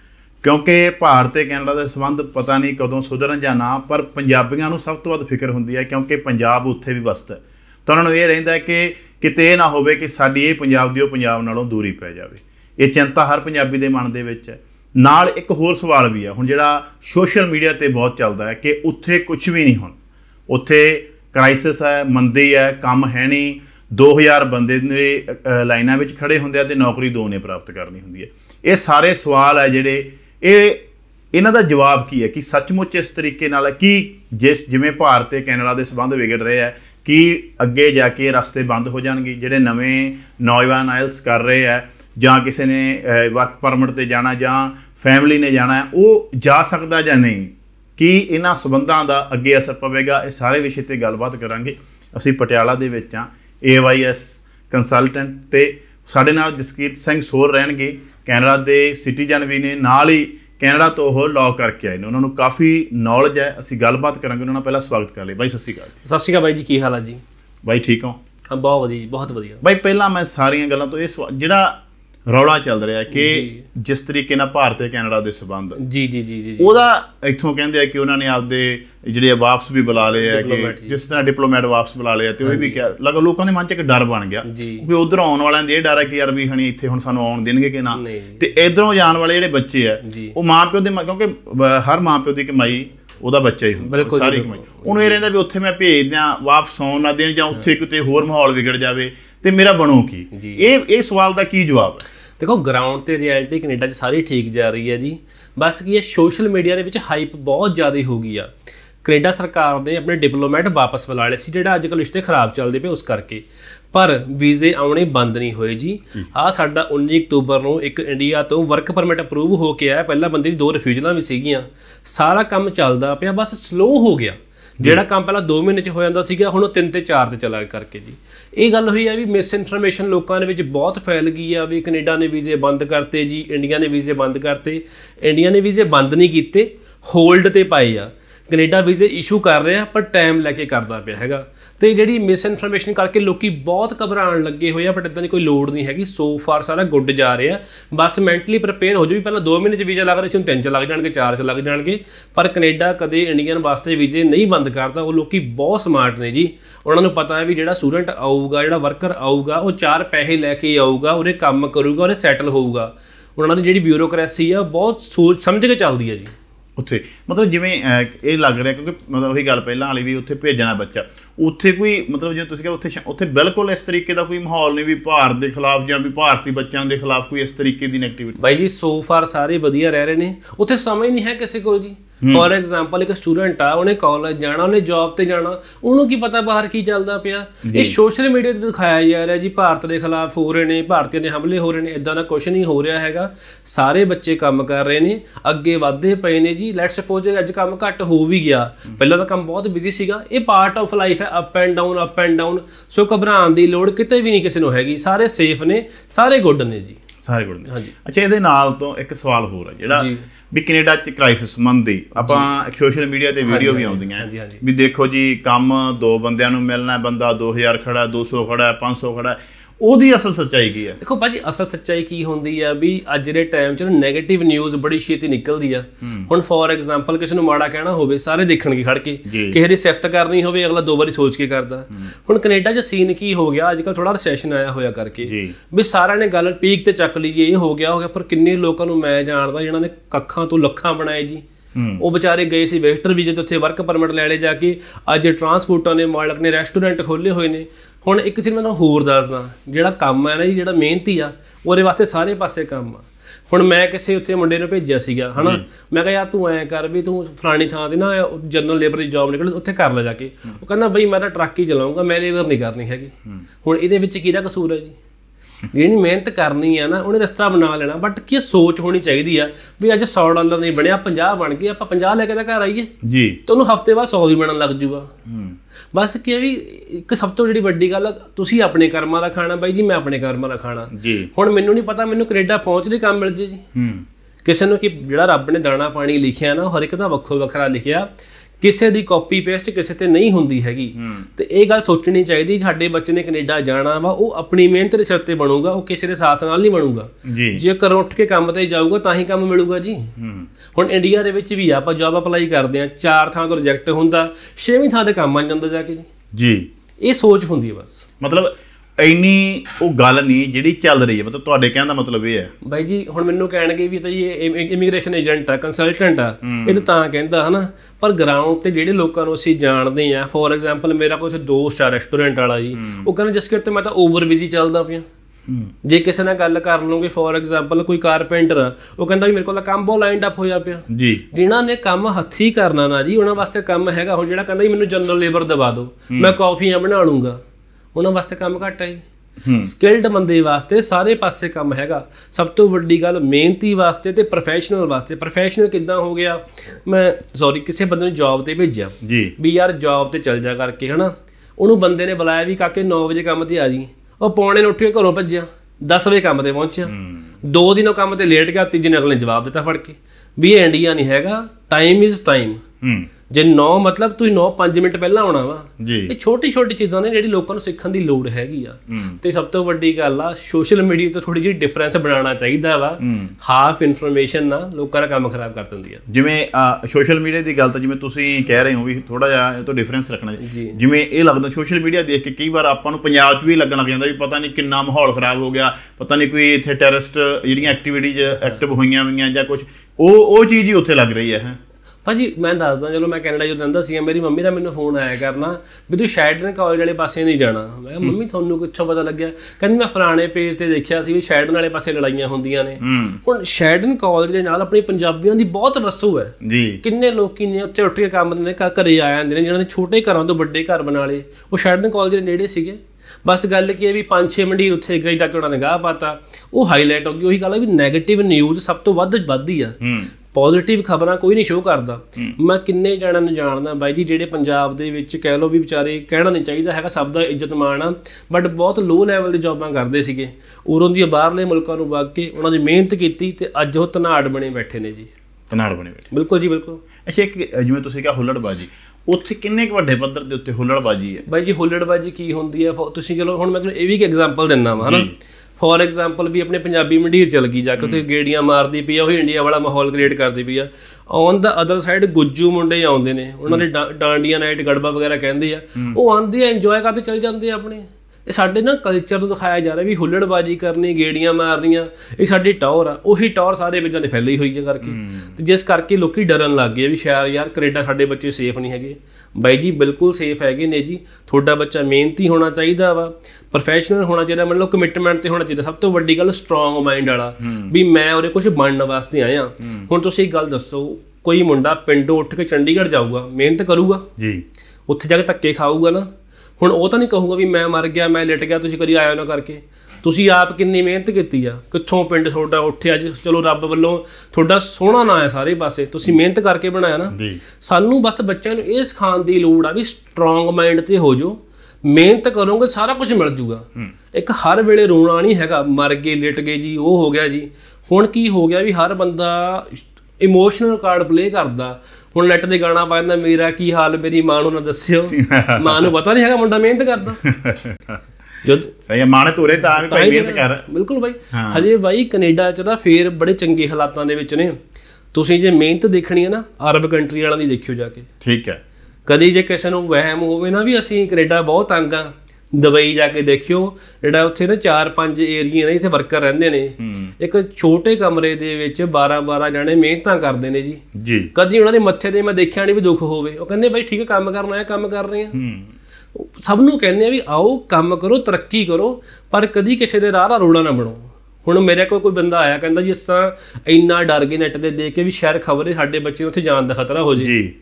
ਕਿਉਂਕਿ ਭਾਰਤ ਤੇ ਕੈਨੇਡਾ ਦੇ ਸਬੰਧ ਪਤਾ ਨਹੀਂ ਕਦੋਂ ਸੁਧਰਨ ਜਾਂ ਨਾ ਪਰ ਪੰਜਾਬੀਆਂ ਨੂੰ ਸਭ ਤੋਂ ਵੱਧ ਫਿਕਰ ਹੁੰਦੀ ਹੈ ਕਿਉਂਕਿ ਪੰਜਾਬ ਉੱਥੇ ਵੀ ਵਸਦਾ ਹੈ ਤਾਂ ਉਹਨਾਂ ਨੂੰ ਇਹ ਰਹਿੰਦਾ ਹੈ ਕਿ ਕਿਤੇ ਇਹ ਨਾ ਹੋਵੇ ਕਿ ਸਾਡੀ ਇਹ ਪੰਜਾਬ ਦੀ ਉਹ ਪੰਜਾਬ ਨਾਲੋਂ ਦੂਰੀ ਪੈ ਜਾਵੇ ਇਹ ਚਿੰਤਾ ਹਰ ਪੰਜਾਬੀ ਦੇ ਮਨ ਦੇ ਵਿੱਚ ਹੈ ਨਾਲ ਇੱਕ ਹੋਰ ਸਵਾਲ ਵੀ ਹੈ ਹੁਣ ਜਿਹੜਾ ਸੋਸ਼ਲ ਮੀਡੀਆ ਤੇ ਬਹੁਤ ਚੱਲਦਾ ਹੈ ਕਿ ਉੱਥੇ ਕੁਝ ਵੀ ਨਹੀਂ ਹੁਣ ਉੱਥੇ ਕ੍ਰਾਈਸਿਸ ਹੈ ਮੰਦੀ ਹੈ ਕੰਮ ਹੈ ਨਹੀਂ 2000 ਬੰਦੇ ਨੇ ਲਾਈਨਾਂ ਵਿੱਚ ਖੜੇ ਹੁੰਦੇ ਆ ਤੇ ਨੌਕਰੀ ਦੋ ਨੇ ਪ੍ਰਾਪਤ ਕਰਨੀ ਹੁੰਦੀ ਹੈ ਇਹ ਸਾਰੇ ਸਵਾਲ ਹੈ ਜਿਹੜੇ ਇਹ ਇਹਨਾਂ ਦਾ ਜਵਾਬ ਕੀ ਹੈ ਕਿ ਸੱਚਮੁੱਚ ਇਸ ਤਰੀਕੇ ਨਾਲ ਕੀ ਜਿਸ ਜਿਵੇਂ ਭਾਰਤ ਤੇ ਕੈਨੇਡਾ ਦੇ ਸਬੰਧ ਵਿਗੜ ਰਹੇ ਆ ਕਿ ਅੱਗੇ ਜਾ ਕੇ ਰਸਤੇ ਬੰਦ ਹੋ ਜਾਣਗੇ ਜਿਹੜੇ ਨਵੇਂ ਨੌਜਵਾਨ ਆਇਲਸ ਕਰ ਰਹੇ ਆ ਜਾਂ ਕਿਸੇ ਨੇ ਵਰਕ ਪਰਮਿਟ ਤੇ ਜਾਣਾ ਜਾਂ ਫੈਮਿਲੀ ਨੇ ਜਾਣਾ ਉਹ ਜਾ ਸਕਦਾ ਜਾਂ ਨਹੀਂ ਕੀ ਇਹਨਾਂ ਸਬੰਧਾਂ ਦਾ ਅੱਗੇ ਅਸਰ ਪਵੇਗਾ ਇਹ ਸਾਰੇ ਵਿਸ਼ੇ ਤੇ ਗੱਲਬਾਤ ਕਰਾਂਗੇ ਅਸੀਂ ਪਟਿਆਲਾ ਦੇ ਵਿੱਚ ਆ AYS ਕੰਸਲਟੈਂਟ ਤੇ ਸਾਡੇ ਨਾਲ ਜਸਕੀਰਤ ਸਿੰਘ ਸੋਰ ਰਹਿਣਗੇ ਕੈਨੇਡਾ ਦੇ ਸਿਟੀਜ਼ਨ ਵੀ ਨੇ ਨਾਲ ਹੀ ਕੈਨੇਡਾ ਤੋਂ ਉਹ ਲਾਅ ਕਰਕੇ ਆਏ ਨੇ ਉਹਨਾਂ ਨੂੰ ਕਾਫੀ ਨੌਲੇਜ ਹੈ ਅਸੀਂ ਗੱਲਬਾਤ ਕਰਾਂਗੇ ਉਹਨਾਂ ਨਾਲ ਪਹਿਲਾਂ ਸਵਾਗਤ ਕਰ ਲਈ ਬਾਈ ਸਤਿ ਸ਼੍ਰੀ ਅਕਾਲ ਸਤਿ ਸ਼੍ਰੀ ਅਕਾਲ ਬਾਈ ਜੀ ਕੀ ਹਾਲ ਹੈ ਜੀ ਬਾਈ ਠੀਕ ਹਾਂ ਬਹੁਤ ਵਧੀਆ ਜੀ ਬਹੁਤ ਵਧੀਆ ਬਾਈ ਪਹਿਲਾਂ ਮੈਂ ਸਾਰੀਆਂ ਗੱਲਾਂ ਤੋਂ ਇਹ ਜਿਹੜਾ ਰੌਲਾ ਚੱਲ ਰਿਹਾ ਕਿ ਜਿਸ ਤਰੀਕੇ ਨਾਲ ਭਾਰਤ ਤੇ ਕੈਨੇਡਾ ਦੇ ਸਬੰਧ ਜੀ ਜੀ ਜੀ ਜੀ ਉਹਦਾ ਇੱਥੋਂ ਕਹਿੰਦੇ ਆ ਕਿ ਉਹਨਾਂ ਨੇ ਆਪਦੇ ਜਿਹੜੇ ਵਾਪਸ ਵੀ ਬੁਲਾ ਲਏ ਆ ਕਿ ਜਿਸ ਤਰ੍ਹਾਂ ਡਿਪਲੋਮੈਟ ਵਾਪਸ ਬੁਲਾ ਲਏ ਆ ਤੇ ਉਹ ਵੀ ਕਿਹਾ ਲੱਗ ਲੋਕਾਂ ਦੇ ਮਨ 'ਚ ਇੱਕ ਡਰ ਬਣ ਗਿਆ ਕਿ ਉਧਰ ਆਉਣ ਵਾਲਿਆਂ ਦੇ ਇਹ ਡਰ ਆ ਕਿ ਯਾਰ ਵੀ ਹਣੀ ਇੱਥੇ ਹੁਣ ਸਾਨੂੰ ਆਉਣ ਦੇਣਗੇ ਕਿ ਨਾ ਤੇ ਇਧਰੋਂ ਜਾਣ ਵਾਲੇ ਜਿਹੜੇ ਬੱਚੇ ਆ ਉਹ ਮਾਪਿਓ ਦੇ ਕਿਉਂਕਿ ਹਰ ਮਾਪਿਓ ਦੀ ਕਮਾਈ ਉਹਦਾ ਬੱਚਾ ਹੀ ਹੁੰਦਾ ਸਾਰੀ ਕਮਾਈ ਉਹਨੂੰ ਇਹ ਰਹਿੰਦਾ ਵੀ ਉੱਥੇ ਮੈਂ ਭੇਜ ਦਿਆਂ ਵਾਪਸ ਆਉਣ ਨਾ ਦੇਣ ਜਾਂ ਉੱਥੇ ਕਿਤੇ ਹੋਰ ਮਾਹੌਲ ਵਿਗੜ ਜਾਵੇ ਤੇ ਮੇਰਾ ਬਣੋ ਕੀ ਇਹ ਇਹ ਸਵਾਲ ਦਾ ਕੀ ਜਵਾਬ ਹੈ ਦੇਖੋ ਗਰਾਊਂਡ ਤੇ ਰਿਐਲਿਟੀ ਕੈਨੇਡਾ 'ਚ ਸਾਰੀ ਠੀਕ ਜਾ ਰਹੀ ਹੈ ਜੀ ਬਸ ਕੀ ਹੈ ਸੋਸ਼ਲ ਮੀਡੀਆ ਦੇ ਵਿੱਚ ਹਾਈਪ ਬਹੁਤ ਜ਼ਿਆਦਾ ਹੋ ਗਈ ਆ ਕੈਨੇਡਾ ਸਰਕਾਰ ਨੇ ਆਪਣੇ ਡਿਪਲੋਮੈਟ ਵਾਪਸ ਬੁਲਾ ਲਏ ਸੀ ਜਿਹੜਾ ਅੱਜਕੱਲ ਤੇ ਖਰਾਬ ਚੱਲਦੇ ਪਏ ਉਸ ਕਰਕੇ ਪਰ ਵੀਜ਼ੇ ਆਉਣੇ ਬੰਦ ਨਹੀਂ ਹੋਏ ਜੀ ਆ ਸਾਡਾ 19 ਅਕਤੂਬਰ ਨੂੰ ਇੱਕ ਇੰਡੀਆ ਤੋਂ ਵਰਕ ਪਰਮਿਟ ਅਪਰੂਵ ਹੋ ਕੇ ਆਇਆ ਪਹਿਲਾਂ ਬੰਦੇ ਦੀ ਦੋ ਰਿਫਿਊਜ਼ਲਾਂ ਵੀ ਸੀਗੀਆਂ ਸਾਰਾ ਕੰਮ ਚੱਲਦਾ ਪਿਆ ਬਸ ਸਲੋ ਹੋ ਗਿਆ ਜਿਹੜਾ ਕੰਮ ਪਹਿਲਾਂ 2 ਮਹੀਨੇ ਚ ਹੋ ਜਾਂਦਾ ਸੀਗਾ ਹੁਣ ਉਹ 3 ਤੇ 4 ਤੇ ਚਲਾ ਕਰਕੇ ਜੀ ਇਹ ਗੱਲ ਹੋਈ ਆ ਵੀ ਮਿਸ ਇਨਫੋਰਮੇਸ਼ਨ ਲੋਕਾਂ ਦੇ ਵਿੱਚ ਬਹੁਤ ਫੈਲ ਗਈ ਆ ਵੀ ਕੈਨੇਡਾ ਨੇ ਵੀਜ਼ੇ ਬੰਦ ਕਰਤੇ ਜੀ ਇੰਡੀਆ ਨੇ ਵੀਜ਼ੇ ਬੰਦ ਕਰਤੇ ਇੰਡੀਆ ਨੇ ਵੀਜ਼ੇ ਬੰਦ ਨਹੀਂ ਕੀਤੇ ਹੋਲਡ ਤੇ ਪਾਏ ਆ ਕੈਨੇਡਾ ਵੀਜ਼ੇ ਇਸ਼ੂ ਕਰ ਰਿਹਾ ਪਰ ਟਾਈਮ ਲੈ ਕੇ ਕਰਦਾ ਪਿਆ ਹੈਗਾ ਤੇ ਜਿਹੜੀ ਮਿਸ ਇਨਫੋਰਮੇਸ਼ਨ ਕਰਕੇ ਲੋਕੀ ਬਹੁਤ ਘਬਰਾਉਣ ਲੱਗੇ ਹੋਏ ਆ ਬਟ ਇਦਾਂ ਦੀ ਕੋਈ ਲੋੜ ਨਹੀਂ ਹੈਗੀ ਸੋ ਫਾਰ ਸਾਰਾ ਗੁੱਡ ਜਾ ਰਿਹਾ ਬਸ ਮੈਂਟਲੀ ਪ੍ਰੀਪੇਅਰ ਹੋ ਜਾਓ ਵੀ ਪਹਿਲਾਂ 2 ਮਹੀਨੇ ਚ ਵੀਜ਼ਾ ਲੱਗ ਰਿਹਾ ਸੀ ਹੁਣ 3 ਚ ਲੱਗ ਜਾਣਗੇ 4 ਚ ਲੱਗ ਜਾਣਗੇ ਪਰ ਕੈਨੇਡਾ ਕਦੇ ਇੰਡੀਅਨ ਵਾਸਤੇ ਵੀਜ਼ੇ ਨਹੀਂ ਬੰਦ ਕਰਦਾ ਉਹ ਲੋਕੀ ਬਹੁਤ ਸਮਾਰਟ ਨੇ ਜੀ ਉਹਨਾਂ ਨੂੰ ਪਤਾ ਹੈ ਵੀ ਜਿਹੜਾ ਸਟੂਡੈਂਟ ਆਊਗਾ ਜਿਹੜਾ ਵਰਕਰ ਆਊਗਾ ਉਹ 4 ਪੈਸੇ ਲੈ ਕੇ ਆਊਗਾ ਉਹਨੇ ਕੰਮ ਕਰੂਗਾ ਉਹਨੇ ਸੈਟਲ ਹੋਊਗਾ ਉਹਨਾਂ ਦੀ ਜਿਹੜੀ ਬਿਊਰੋਕ੍ਰੇਸੀ ਆ ਬਹੁਤ ਸੋਚ ਸਮਝ ਕੇ ਚੱਲਦੀ ਹੈ ਜੀ ਉੱਥੇ ਮਤਲਬ ਜਿਵੇਂ ਇਹ ਲੱਗ ਰਿਹਾ ਕਿਉਂਕਿ ਮਤਲਬ ਉਹੀ ਗੱਲ ਪਹਿਲਾਂ ਵਾਲੀ ਵੀ ਉੱਥੇ ਭੇਜਣਾ ਬੱਚਾ ਉੱਥੇ ਕੋਈ ਮਤਲਬ ਜਿਵੇਂ ਤੁਸੀਂ ਕਿਹਾ ਉੱਥੇ ਉੱਥੇ ਬਿਲਕੁਲ ਇਸ ਤਰੀਕੇ ਦਾ ਕੋਈ ਮਾਹੌਲ ਨਹੀਂ ਵੀ ਭਾਰਤ ਦੇ ਖਿਲਾਫ ਜਾਂ ਵੀ ਭਾਰਤੀ ਬੱਚਿਆਂ ਦੇ ਖਿਲਾਫ ਕੋਈ ਇਸ ਤਰੀਕੇ ਦੀ ਨੈਗੇਟਿਵਿਟੀ ਬਾਈ ਜੀ ਸੋ ਫਾਰ ਸਾਰੇ ਵਧੀਆ ਰਹਿ ਰਹੇ ਨੇ ਉੱਥੇ ਸਮਝ ਨਹੀਂ ਹੈ ਕਿਸੇ ਕੋਲ ਜੀ ਫੋਰ ਐਗਜ਼ਾਮਪਲ ਇੱਕ ਸਟੂਡੈਂਟ ਆ ਉਹਨੇ ਕਾਲਜ ਜਾਣਾ ਉਹਨੇ ਜੌਬ ਤੇ ਜਾਣਾ ਉਹਨੂੰ ਕੀ ਪਤਾ ਬਾਹਰ ਕੀ ਚੱਲਦਾ ਪਿਆ ਇਹ ਸੋਸ਼ਲ ਮੀਡੀਆ ਤੇ ਦਿਖਾਇਆ ਜਾ ਰਿਹਾ ਜੀ ਭਾਰਤ ਦੇ ਖਿਲਾਫ ਹੋ ਰਹੇ ਨੇ ਭਾਰਤੀਆਂ ਦੇ ਹਮਲੇ ਹੋ ਰਹੇ ਨੇ ਇਦਾਂ ਦਾ ਕੁਝ ਨਹੀਂ ਹੋ ਰਿਹਾ ਹੈਗਾ ਸਾਰੇ ਬੱਚੇ ਕੰਮ ਕਰ ਰਹੇ ਨੇ ਅੱਗੇ ਵਧਦੇ ਪਏ ਨੇ ਜੀ ਲੈਟਸ ਸਪੋਜ਼ ਅੱਜ ਕੰਮ ਘੱਟ ਹੋ ਵੀ ਗਿਆ ਪਹਿਲਾਂ ਤਾਂ ਕੰਮ ਬਹੁਤ ਬਿਜ਼ੀ ਸੀਗਾ ਇਹ ਪਾਰਟ ਆਫ ਲਾਈਫ ਹੈ up and down up and down so ਘਬਰਾਉਣ ਦੀ ਲੋੜ ਕਿਤੇ ਵੀ ਨਹੀਂ ਕਿਸੇ ਨੂੰ ਹੈਗੀ ਸਾਰੇ ਸੇਫ ਨੇ ਸਾਰੇ ਗੁੱਡ ਨੇ ਜੀ ਸਾਰੇ ਗੁੱਡ ਨੇ ਹਾਂਜੀ ਅੱਛਾ ਇਹਦੇ ਨਾਲ ਤੋਂ ਇੱਕ ਸਵਾਲ ਹੋਰ ਹੈ ਜਿਹੜਾ ਵੀ ਕੈਨੇਡਾ 'ਚ ਕ੍ਰਾਈਸਿਸ ਮੰਦੀ ਆਪਾਂ ਸੋਸ਼ਲ ਮੀਡੀਆ ਤੇ ਵੀਡੀਓ ਵੀ ਆਉਂਦੀਆਂ ਵੀ ਦੇਖੋ ਜੀ ਕੰਮ ਦੋ ਬੰਦਿਆਂ ਨੂੰ ਮਿਲਣਾ ਬੰਦਾ 2000 ਖੜਾ 200 ਖੜਾ 500 ਖੜਾ ਉਹਦੀ ਅਸਲ ਸੱਚਾਈ ਕੀ ਹੈ ਦੇਖੋ ਭਾਜੀ ਅਸਲ ਸੱਚਾਈ ਕੀ ਹੁੰਦੀ ਆ ਵੀ ਅੱਜ ਦੇ ਟਾਈਮ 'ਚ ਨੈਗੇਟਿਵ ਨਿਊਜ਼ ਬੜੀ ਛੇਤੀ ਨਿਕਲਦੀ ਆ ਹੁਣ ਫੋਰ ਐਗਜ਼ਾਮਪਲ ਕਿਸੇ ਨੂੰ ਮਾੜਾ ਕਹਿਣਾ ਹੋਵੇ ਸਾਰੇ ਦੇਖਣਗੇ ਖੜ ਕੇ ਕਿਸੇ ਦੀ ਸਿਫਤ ਕਰਨੀ ਹੋਵੇ ਅਗਲਾ ਦੋ ਵਾਰੀ ਸੋਚ ਕੇ ਕਰਦਾ ਹੁਣ ਕੈਨੇਡਾ 'ਚ ਸੀਨ ਕੀ ਹੋ ਗਿਆ ਅੱਜ ਕੱਲ ਥੋੜਾ ਰੈਸੈਸ਼ਨ ਆਇਆ ਹੋਇਆ ਕਰਕੇ ਵੀ ਸਾਰਿਆਂ ਨੇ ਗੱਲ ਪੀਕ ਤੇ ਚੱਕ ਲਈ ਇਹ ਹੋ ਗਿਆ ਹੋ ਗਿਆ ਪਰ ਕਿੰਨੇ ਲੋਕਾਂ ਨੂੰ ਮੈਂ ਜਾਣਦਾ ਜਿਨ੍ਹਾਂ ਨੇ ਕੱਖਾਂ ਤੋਂ ਲੱਖਾਂ ਬਣਾਏ ਜੀ ਉਹ ਵਿਚਾਰੇ ਗਏ ਸੀ ਵੈਸਟਰ ਵੀਜ਼ੇ ਤੇ ਉੱਥੇ ਵਰਕ ਪਰਮਿਟ ਲੈ ਲੈ ਜਾ ਕੇ ਅੱਜ ਟਰਾਂਸਪੋਰਟਾਂ ਨੇ ਮਾਲਕ ਨੇ ਰੈਸਟੋਰੈਂਟ ਖੋਲੇ ਹੋਏ ਨੇ ਹੁਣ ਇੱਕ ਚੀਜ਼ ਮੈਂ ਤੁਹਾਨੂੰ ਹੋਰ ਦੱਸਦਾ ਜਿਹੜਾ ਕੰਮ ਹੈ ਨਾ ਜੀ ਜਿਹੜਾ ਮਿਹਨਤੀ ਆ ਉਹਦੇ ਵਾਸਤੇ ਸਾਰੇ ਪਾਸੇ ਕੰਮ ਆ ਹੁਣ ਮੈਂ ਕਿਸੇ ਉੱਥੇ ਮੁੰਡੇ ਨੂੰ ਭੇਜਿਆ ਸੀਗਾ ਹਨਾ ਮੈਂ ਕਿਹਾ ਯਾਰ ਤੂੰ ਐ ਕਰ ਵੀ ਤੂੰ ਫਲਾਣੀ ਥਾਂ ਤੇ ਨਾ ਜਨਰਲ ਲੇਬਰ ਦੀ ਜੌਬ ਨਿਕਲ ਉੱਥੇ ਕਰ ਲੈ ਜਾ ਕੇ ਉਹ ਕਹਿੰਦਾ ਬਈ ਮੈਂ ਤਾਂ ਟਰੱਕ ਹੀ ਚਲਾਉਂਗਾ ਮੈਂ ਲੇਬਰ ਨਹੀਂ ਕਰਨੀ ਹੈਗੀ ਹੁਣ ਇਹਦੇ ਵਿੱਚ ਕਿਹਦਾ ਕਸੂਰ ਹੈ ਜੀ ਜਿਹੜੀ ਮਿਹਨਤ ਕਰਨੀ ਆ ਨਾ ਉਹਨੇ ਰਸਤਾ ਬਣਾ ਲੈਣਾ ਬਟ ਕੀ ਸੋਚ ਹੋਣੀ ਚਾਹੀਦੀ ਆ ਵੀ ਅੱਜ 100 ਡਾਲਰ ਨਹੀਂ ਬਣਿਆ 50 ਬਣ ਗਏ ਆਪਾਂ 50 ਲੈ ਕੇ ਤਾਂ ਘਰ ਆਈਏ ਜੀ ਤੇ ਉਹਨੂੰ ਹਫਤੇ ਬਾਅਦ 100 ਵੀ ਬਣਨ ਲੱਗ ਜੂਗਾ ਬਸ ਕੀ ਵੀ ਇੱਕ ਸਭ ਤੋਂ ਜਿਹੜੀ ਵੱਡੀ ਗੱਲ ਤੁਸੀਂ ਆਪਣੇ ਕਰਮਾਂ ਦਾ ਖਾਣਾ ਬਾਈ ਜੀ ਮੈਂ ਆਪਣੇ ਕਰਮਾਂ ਦਾ ਖਾਣਾ ਜੀ ਹੁਣ ਮੈਨੂੰ ਨਹੀਂ ਪਤਾ ਮੈਨੂੰ ਕੈਨੇਡਾ ਪਹੁੰਚ ਦੇ ਕੰਮ ਮਿਲ ਜੇ ਜੀ ਕਿਸੇ ਨੂੰ ਕਿ ਜਿਹੜਾ ਰੱਬ ਨੇ ਦਾਣਾ ਪਾਣੀ ਲਿਖਿਆ ਨਾ ਹਰ ਇੱਕ ਦਾ ਵੱਖੋ ਵੱਖਰਾ ਲਿਖਿਆ ਕਿਸੇ ਦੀ ਕਾਪੀ ਪੇਸਟ ਕਿਸੇ ਤੇ ਨਹੀਂ ਹੁੰਦੀ ਹੈਗੀ ਤੇ ਇਹ ਗੱਲ ਸੋਚਣੀ ਚਾਹੀਦੀ ਸਾਡੇ ਬੱਚੇ ਨੇ ਕੈਨੇਡਾ ਜਾਣਾ ਵਾ ਉਹ ਆਪਣੀ ਮਿਹਨਤ ਦੇ ਸਿਰ ਤੇ ਬਣੂਗਾ ਉਹ ਕਿਸੇ ਦੇ ਸਾਥ ਨਾਲ ਨਹੀਂ ਬਣੂਗਾ ਜੇ ਕਰ ਉੱਠ ਕੇ ਕੰਮ ਤੇ ਜਾਊਗਾ ਤਾਂ ਹੀ ਕੰਮ ਮਿਲੂਗਾ ਜੀ ਹੁਣ ਇੰਡੀਆ ਦੇ ਵਿੱਚ ਵੀ ਆਪਾਂ ਜੌਬ ਅਪਲਾਈ ਕਰਦੇ ਆ ਚਾਰ ਥਾਂ ਤੋਂ ਰਿਜੈਕਟ ਹੁੰਦਾ ਛੇਵੀਂ ਥਾਂ ਤੇ ਕੰਮ ਆ ਜਾਂਦਾ ਜਾ ਕੇ ਜੀ ਇਹ ਸੋਚ ਹੁੰਦੀ ਹੈ ਬਸ ਮਤਲਬ ਇੰਨੀ ਉਹ ਗੱਲ ਨਹੀਂ ਜਿਹੜੀ ਚੱਲ ਰਹੀ ਹੈ ਮਤਲਬ ਤੁਹਾਡੇ ਕਹਿਣ ਦਾ ਮਤਲਬ ਇਹ ਹੈ ਬਾਈ ਜੀ ਹੁਣ ਮੈਨੂੰ ਕਹਿਣਗੇ ਵੀ ਤਾਂ ਇਹ ਇਮੀਗ੍ਰੇਸ਼ਨ ਏਜੰਟ ਆ ਕੰਸਲਟੈਂਟ ਆ ਇਹ ਤਾਂ ਕਹਿੰਦਾ ਹਨਾ ਪਰ ਗਰਾਊਂਡ ਤੇ ਜਿਹੜੇ ਲੋਕਾਂ ਨੂੰ ਅਸੀਂ ਜਾਣਦੇ ਆ ਫੋਰ ਐਗਜ਼ਾਮਪਲ ਮੇਰਾ ਕੋਈ ਦੋਸਤ ਆ ਰੈਸਟੋਰੈਂਟ ਵਾਲਾ ਜੀ ਉਹ ਕਹਿੰਦਾ ਜਿਸ ਤੇ ਮੈਂ ਤਾਂ ਓਵਰ ਬਿਜ਼ੀ ਚੱਲਦਾ ਪਿਆ ਜੇ ਕਿਸੇ ਨਾਲ ਗੱਲ ਕਰ ਲਵਾਂਗੇ ਫੋਰ ਐਗਜ਼ਾਮਪਲ ਕੋਈ ਕਾਰਪੈਂਟਰ ਉਹ ਕਹਿੰਦਾ ਵੀ ਮੇਰੇ ਕੋਲ ਤਾਂ ਕੰਮ ਬਹੁਤ ਲਾਈਨਡ ਅਪ ਹੋਇਆ ਪਿਆ ਜੀ ਜਿਨ੍ਹਾਂ ਨੇ ਕੰਮ ਹੱਥੀ ਕਰਨਾ ਨਾ ਜੀ ਉਹਨਾਂ ਵਾਸਤੇ ਕੰਮ ਹੈਗਾ ਹੁਣ ਜਿਹੜਾ ਕਹਿੰਦਾ ਮੈਨੂੰ ਜਨਰਲ ਲੇਬਰ ਦਵਾ ਦਿਓ ਮੈਂ ਕਾਫੀਆਂ ਬਣਾ ਲੂੰਗਾ ਉਹਨਾਂ ਵਾਸਤੇ ਕੰਮ ਘੱਟ ਹੈ ਸਕਿਲਡ ਬੰਦੇ ਵਾਸਤੇ ਸਾਰੇ ਪਾਸੇ ਕੰਮ ਹੈਗਾ ਸਭ ਤੋਂ ਵੱਡੀ ਗੱਲ ਮਿਹਨਤੀ ਵਾਸਤੇ ਤੇ ਪ੍ਰੋਫੈਸ਼ਨਲ ਵਾਸਤੇ ਪ੍ਰੋਫੈਸ਼ਨਲ ਕਿਦਾਂ ਹੋ ਗਿਆ ਮੈਂ ਸੌਰੀ ਕਿਸੇ ਬੰਦੇ ਨੂੰ ਜੌਬ ਤੇ ਭੇਜਿਆ ਜੀ ਵੀ ਯਾਰ ਜੌਬ ਤੇ ਚੱਲ ਜਾ ਕਰਕੇ ਹਨਾ ਉਹਨੂੰ ਬੰਦੇ ਨੇ ਬੁਲਾਇਆ ਵੀ ਕਾਕੇ 9 ਵਜੇ ਕੰਮ ਤੇ ਆ ਜੀ ਉਹ ਪੌਣੇ ਨੂੰ ਉੱਠ ਕੇ ਘਰੋਂ ਭੱਜਿਆ 10 ਵਜੇ ਕੰਮ ਤੇ ਪਹੁੰਚਿਆ ਦੋ ਦਿਨੋਂ ਕੰਮ ਤੇ ਲੇਟ ਗਿਆ ਤੀਜੇ ਦਿਨ ਅਗਲੇ ਜਵਾਬ ਦਿੱਤਾ ਫੜ ਕੇ ਵੀ ਇਹ ਇੰਡੀਆ ਨਹੀਂ ਹੈਗਾ ਟਾਈਮ ਇਜ਼ ਟਾਈਮ ਜੇ 9 ਮਤਲਬ ਤੁਸੀਂ 9 5 ਮਿੰਟ ਪਹਿਲਾਂ ਆਉਣਾ ਵਾ ਇਹ ਛੋਟੀ ਛੋਟੀ ਚੀਜ਼ਾਂ ਨੇ ਜਿਹੜੀ ਲੋਕਾਂ ਨੂੰ ਸਿੱਖਣ ਦੀ ਲੋੜ ਹੈਗੀ ਆ ਤੇ ਸਭ ਤੋਂ ਵੱਡੀ ਗੱਲ ਆ ਸੋਸ਼ਲ ਮੀਡੀਆ ਤੇ ਥੋੜੀ ਜਿਹੀ ਡਿਫਰੈਂਸ ਬਣਾਉਣਾ ਚਾਹੀਦਾ ਵਾ ਹਾਫ ਇਨਫੋਰਮੇਸ਼ਨ ਨਾ ਲੋਕਾਂ ਦਾ ਕੰਮ ਖਰਾਬ ਕਰ ਦਿੰਦੀ ਆ ਜਿਵੇਂ ਸੋਸ਼ਲ ਮੀਡੀਆ ਦੀ ਗੱਲ ਤਾਂ ਜਿਵੇਂ ਤੁਸੀਂ ਕਹਿ ਰਹੇ ਹੋ ਵੀ ਥੋੜਾ ਜਿਹਾ ਇਹ ਤੋਂ ਡਿਫਰੈਂਸ ਰੱਖਣਾ ਜਿਵੇਂ ਇਹ ਲੱਗਦਾ ਸੋਸ਼ਲ ਮੀਡੀਆ ਦੇਖ ਕੇ ਕਈ ਵਾਰ ਆਪਾਂ ਨੂੰ ਪੰਜਾਬ 'ਚ ਵੀ ਲੱਗਣ ਲੱਗ ਜਾਂਦਾ ਵੀ ਪਤਾ ਨਹੀਂ ਕਿੰਨਾ ਮਾਹੌਲ ਖਰਾਬ ਹੋ ਗਿਆ ਪਤਾ ਨਹੀਂ ਕੋਈ ਇੱਥੇ ਟੈਰਰਿਸਟ ਜਿਹੜੀਆਂ ਐਕਟੀਵਿਟੀਜ਼ ਐਕਟਿਵ ਹੋਈਆਂ ਹੋਈਆਂ ਜਾਂ ਕੁਝ ਉਹ ਉਹ ਚੀਜ਼ ਹੀ ਉੱਥੇ ਲੱਗ ਰਹੀ ਹੈ ਹੈ ਭਾਜੀ ਮੈਂ ਦੱਸਦਾ ਚਲੋ ਮੈਂ ਕੈਨੇਡਾ ਜਦੋਂ ਰਹਿੰਦਾ ਸੀ ਮੇਰੀ ਮੰਮੀ ਦਾ ਮੈਨੂੰ ਫੋਨ ਆਇਆ ਕਰਨਾ ਵੀ ਤੂੰ ਸ਼ੈਡਨ ਕਾਲਜ ਵਾਲੇ ਪਾਸੇ ਨਹੀਂ ਜਾਣਾ ਮੈਂ ਕਿਹਾ ਮੰਮੀ ਤੁਹਾਨੂੰ ਕਿੱਥੋਂ ਪਤਾ ਲੱਗਿਆ ਕਹਿੰਦੀ ਮੈਂ ਫਰਾਣੇ ਪੇਜ ਤੇ ਦੇਖਿਆ ਸੀ ਵੀ ਸ਼ੈਡਨ ਵਾਲੇ ਪਾਸੇ ਲੜਾਈਆਂ ਹੁੰਦੀਆਂ ਨੇ ਹੁਣ ਸ਼ੈਡਨ ਕਾਲਜ ਦੇ ਨਾਲ ਆਪਣੀ ਪੰਜਾਬੀਆਂ ਦੀ ਬਹੁਤ ਰਸੂ ਹੈ ਜੀ ਕਿੰਨੇ ਲੋਕੀ ਨੇ ਉੱਥੇ ਉੱਠ ਕੇ ਕੰਮ ਨੇ ਘਰੇ ਆ ਜਾਂਦੇ ਨੇ ਜਿਹਨਾਂ ਨੇ ਛੋਟੇ ਘਰਾਂ ਤੋਂ ਵੱਡੇ ਘਰ ਬਣਾ ਲਏ ਉਹ ਸ਼ੈਡਨ ਕਾਲਜ ਦੇ ਨੇੜੇ ਸੀਗੇ ਬਸ ਗੱਲ ਕੀ ਹੈ ਵੀ 5-6 ਮੰਡੀਰ ਉੱਥੇ ਗਈ ਤਾਂ ਕਿ ਉਹਨਾਂ ਨੇ ਗਾਹ ਪਾਤਾ ਉਹ ਹਾਈਲਾਈਟ ਹੋ ਗਈ ਉਹੀ ਗੱਲ ਹੈ ਵੀ 네ਗੇਟਿਵ ਨਿਊਜ਼ ਸਭ ਤੋਂ ਵੱਧ ਵੱਧਦੀ ਆ ਪੋਜ਼ਿਟਿਵ ਖਬਰਾਂ ਕੋਈ ਨਹੀਂ ਸ਼ੋਅ ਕਰਦਾ ਮੈਂ ਕਿੰਨੇ ਜਣਾਂ ਨੂੰ ਜਾਣਦਾ ਬਾਈ ਜੀ ਜਿਹੜੇ ਪੰਜਾਬ ਦੇ ਵਿੱਚ ਕਹਿ ਲੋ ਵੀ ਵਿਚਾਰੇ ਕਹਿਣਾ ਨਹੀਂ ਚਾਹੀਦਾ ਹੈਗਾ ਸਭ ਦਾ ਇੱਜ਼ਤ ਮਾਣ ਆ ਬਟ ਬਹੁਤ ਲੋ ਲੈਵਲ ਦੇ ਜੌਬਾਂ ਕਰਦੇ ਸੀਗੇ ਉਰੋਂ ਦੀ ਬਾਹਰਲੇ ਮੁਲਕਾਂ ਨੂੰ ਵਗ ਕੇ ਉਹਨਾਂ ਦੀ ਮਿਹਨਤ ਕੀਤੀ ਤੇ ਅੱਜ ਉਹ ਤਨਾੜ ਬਣੇ ਬੈਠੇ ਨੇ ਜੀ ਤਨਾੜ ਬਣੇ ਬੈਠੇ ਬਿਲਕੁਲ ਜੀ ਬਿਲਕੁਲ ਅੱਛਾ ਇੱਕ ਜਿਵੇਂ ਤੁਸੀਂ ਕਿਹਾ ਹੁੱਲੜਬਾਜੀ ਉੱਥੇ ਕਿੰਨੇ ਕੁ ਵੱਡੇ ਪੱਧਰ ਦੇ ਉੱਤੇ ਹੁੱਲੜਬਾਜੀ ਹੈ ਬਾਈ ਜੀ ਹੁੱਲੜਬਾਜੀ ਕੀ ਹੁੰਦੀ ਹੈ ਤੁਸੀਂ ਚਲੋ ਹੁਣ ਮੈਂ ਤੁਹਾਨੂੰ ਇਹ ਵੀ ਇੱਕ ਐਗਜ਼ਾਮਪਲ ਦਿੰਨਾ ਵਾ ਹਨਾ ਫੋਰ ਐਗਜ਼ਾਮਪਲ ਵੀ ਆਪਣੇ ਪੰਜਾਬੀ ਮੰਡੀਰ ਚਲ ਗਈ ਜਾ ਕੇ ਉੱਥੇ ਗੇੜੀਆਂ ਮਾਰਦੀ ਪਈ ਆ ਉਹ ਇੰਡੀਆ ਵਾਲਾ ਮਾਹੌਲ ਕ੍ਰੀਏਟ ਕਰਦੀ ਪਈ ਆ ਔਨ ਦਾ ਅਦਰ ਸਾਈਡ ਗੁੱਜੂ ਮੁੰਡੇ ਆਉਂਦੇ ਨੇ ਉਹਨਾਂ ਦੇ ਡਾਂਡੀਆਂ ਨਾਈਟ ਗੜਬਾ ਵਗੈਰਾ ਕਹਿੰਦੇ ਆ ਉਹ ਆਉਂਦੇ ਆ ਇੰਜੋਏ ਕਰਦੇ ਚਲ ਜਾਂਦੇ ਆ ਆਪਣੇ ਇਹ ਸਾਡੇ ਨਾ ਕਲਚਰ ਨੂੰ ਦਿਖਾਇਆ ਜਾ ਰਿਹਾ ਵੀ ਹੁੱਲੜਬਾਜੀ ਕਰਨੀ ਗੇੜੀਆਂ ਮਾਰਨੀਆਂ ਇਹ ਸਾਡੀ ਟੌਰ ਆ ਉਹੀ ਟੌਰ ਸਾਰੇ ਵਿੱਚਾਂ ਦੇ ਫੈਲੀ ਹੋਈ ਹੈ ਕਰਕੇ ਤੇ ਜਿਸ ਕਰਕੇ ਲੋਕੀ ਡਰਨ ਲੱਗ ਗਏ ਵੀ ਸ਼ਾਇਦ ਯਾਰ ਕੈਨੇਡਾ ਸਾਡੇ ਬੱਚੇ ਸੇਫ ਨਹੀਂ ਹੈਗੇ ਬਾਈ ਜੀ ਬਿਲਕੁਲ ਸੇਫ ਹੈਗੇ ਨੇ ਜੀ ਤੁਹਾਡਾ ਬੱਚਾ ਮਿਹਨਤੀ ਹੋਣਾ ਚਾਹੀਦਾ ਵਾ ਪ੍ਰੋਫੈਸ਼ਨਲ ਹੋਣਾ ਚਾਹੀਦਾ ਮਤਲਬ ਕਮਿਟਮੈਂਟ ਤੇ ਹੋਣਾ ਚਾਹੀਦਾ ਸਭ ਤੋਂ ਵੱਡੀ ਗੱਲ ਸਟਰੋਂਗ ਮਾਈਂਡ ਵਾਲਾ ਵੀ ਮੈਂ ਉਹਦੇ ਕੁਝ ਬਣਨ ਵਾਸਤੇ ਆਇਆ ਹੁਣ ਤੁਸੀਂ ਇੱਕ ਗੱਲ ਦੱਸੋ ਕੋਈ ਮੁੰਡਾ ਪਿੰਡੋਂ ਉੱਠ ਕੇ ਚੰਡੀਗੜ੍ਹ ਜਾਊਗਾ ਮਿਹਨਤ ਕਰੂਗਾ ਜੀ ਉੱਥੇ ਜਾ ਕੇ ਧੱਕੇ ਖਾਊਗਾ ਨਾ ਹੁਣ ਉਹ ਤਾਂ ਨਹੀਂ ਕਹੂਗਾ ਵੀ ਮੈਂ ਮਰ ਗਿਆ ਮੈਂ ਲਟ ਗਿਆ ਤੁਸੀਂ ਕਦੀ ਆਇਆ ਨਾ ਕਰਕੇ ਤੁਸੀਂ ਆਪ ਕਿੰਨੀ ਮਿਹਨਤ ਕੀਤੀ ਆ ਕਿੱਥੋਂ ਪਿੰਡ ਤੁਹਾਡਾ ਉੱਠਿਆ ਅੱਜ ਚਲੋ ਰੱਬ ਵੱਲੋਂ ਤੁਹਾਡਾ ਸੋਹਣਾ ਨਾਂ ਹੈ ਸਾਰੇ ਪਾਸੇ ਤੁਸੀਂ ਮਿਹਨਤ ਕਰਕੇ ਬਣਾਇਆ ਨਾ ਸਾਨੂੰ ਬਸ ਬੱਚਿਆਂ ਨੂੰ ਇਹ ਸਿਖਾਉਣ ਦੀ ਲੋੜ ਆ ਵੀ ਸਟਰੋਂਗ ਮਾਈਂਡ ਤੇ ਹੋ ਜਾਓ ਮਿਹਨਤ ਕਰੋਗੇ ਸਾਰਾ ਕੁਝ ਮਿਲ ਜੂਗਾ ਇੱਕ ਹਰ ਵੇਲੇ ਰੋਣਾ ਨਹੀਂ ਹੈਗਾ ਮਰ ਗਏ ਲਿਟ ਗਏ ਜੀ ਉਹ ਹੋ ਗਿਆ ਜੀ ਹੁਣ ਕੀ ਹੋ ਗਿਆ ਵੀ ਹਰ ਬੰਦਾ ਇਮੋਸ਼ਨਲ ਕਾਰਡ ਪਲੇ ਕਰਦਾ ਹੁਣ ਲੈਟ ਦੇ ਗਾਣਾ ਪਾ ਦਿੰਦਾ ਮੇਰਾ ਕੀ ਹਾਲ ਮੇਰੀ ਮਾਂ ਨੂੰ ਨਾ ਦੱਸਿਓ ਮਾਂ ਨੂੰ ਪਤਾ ਨਹੀਂ ਹੈਗਾ ਮੁੰਡਾ ਮਿਹਨਤ ਕਰਦਾ ਜਦ ਸਹੀ ਮਾਨ ਤੂਰੇ ਤਾਂ ਵੀ ਭਾਈ ਮਿਹਨਤ ਕਰ ਬਿਲਕੁਲ ਭਾਈ ਹਜੇ ਭਾਈ ਕੈਨੇਡਾ ਚ ਤਾਂ ਫੇਰ ਬੜੇ ਚੰਗੇ ਹਾਲਾਤਾਂ ਦੇ ਵਿੱਚ ਨੇ ਤੁਸੀਂ ਜੇ ਮਿਹਨਤ ਦੇਖਣੀ ਹੈ ਨਾ ਅਰਬ ਕੰਟਰੀ ਵਾਲਾਂ ਦੀ ਦੇਖਿਓ ਜਾ ਕੇ ਠੀਕ ਹੈ ਕਦੀ ਜੇ ਕਿਸੇ ਨੂੰ ਵਹਿਮ ਹੋਵੇ ਨਾ ਵੀ ਅਸੀਂ ਕੈਨੇਡਾ ਬਹੁਤ ਤੰਗ ਆ ਦੁਬਈ ਜਾ ਕੇ ਦੇਖਿਓ ਜਿਹੜਾ ਉੱਥੇ ਨਾ 4-5 ਏਰੀਆ ਨੇ ਜਿੱਥੇ ਵਰਕਰ ਰਹਿੰਦੇ ਨੇ ਇੱਕ ਛੋਟੇ ਕਮਰੇ ਦੇ ਵਿੱਚ 12-12 ਜਣੇ ਮਿਹਨਤਾਂ ਕਰਦੇ ਨੇ ਜੀ ਜੀ ਕਦੀ ਉਹਨਾਂ ਦੇ ਮੱਥੇ ਤੇ ਮੈਂ ਦੇਖਿਆ ਨਹੀਂ ਵੀ ਦੁੱਖ ਹੋਵੇ ਉਹ ਕਹਿੰਦੇ ਬਾਈ ਠੀਕ ਹੈ ਕੰਮ ਕਰਨਾ ਹੈ ਕੰਮ ਕਰ ਰਹੇ ਆ ਸਭ ਨੂੰ ਕਹਿੰਦੇ ਆ ਵੀ ਆਓ ਕੰਮ ਕਰੋ ਤਰੱਕੀ ਕਰੋ ਪਰ ਕਦੀ ਕਿਸੇ ਦੇ ਰਾਹ ਦਾ ਰੋੜਾ ਨਾ ਬਣੋ ਹੁਣ ਮੇਰੇ ਕੋਲ ਕੋਈ ਬੰਦਾ ਆਇਆ ਕਹਿੰਦਾ ਜੀ ਤਰ੍ਹਾਂ ਇੰਨਾ ਡਰ ਗਏ ਨੈਟ ਦੇ ਦੇਖ ਕੇ ਵੀ ਸ਼ਹਿਰ ਹੈ ਸਾਡੇ ਬੱਚੇ ਉੱਥੇ ਜਾਣ ਦਾ ਖਤਰਾ ਹੋ ਜੇ ਜੀ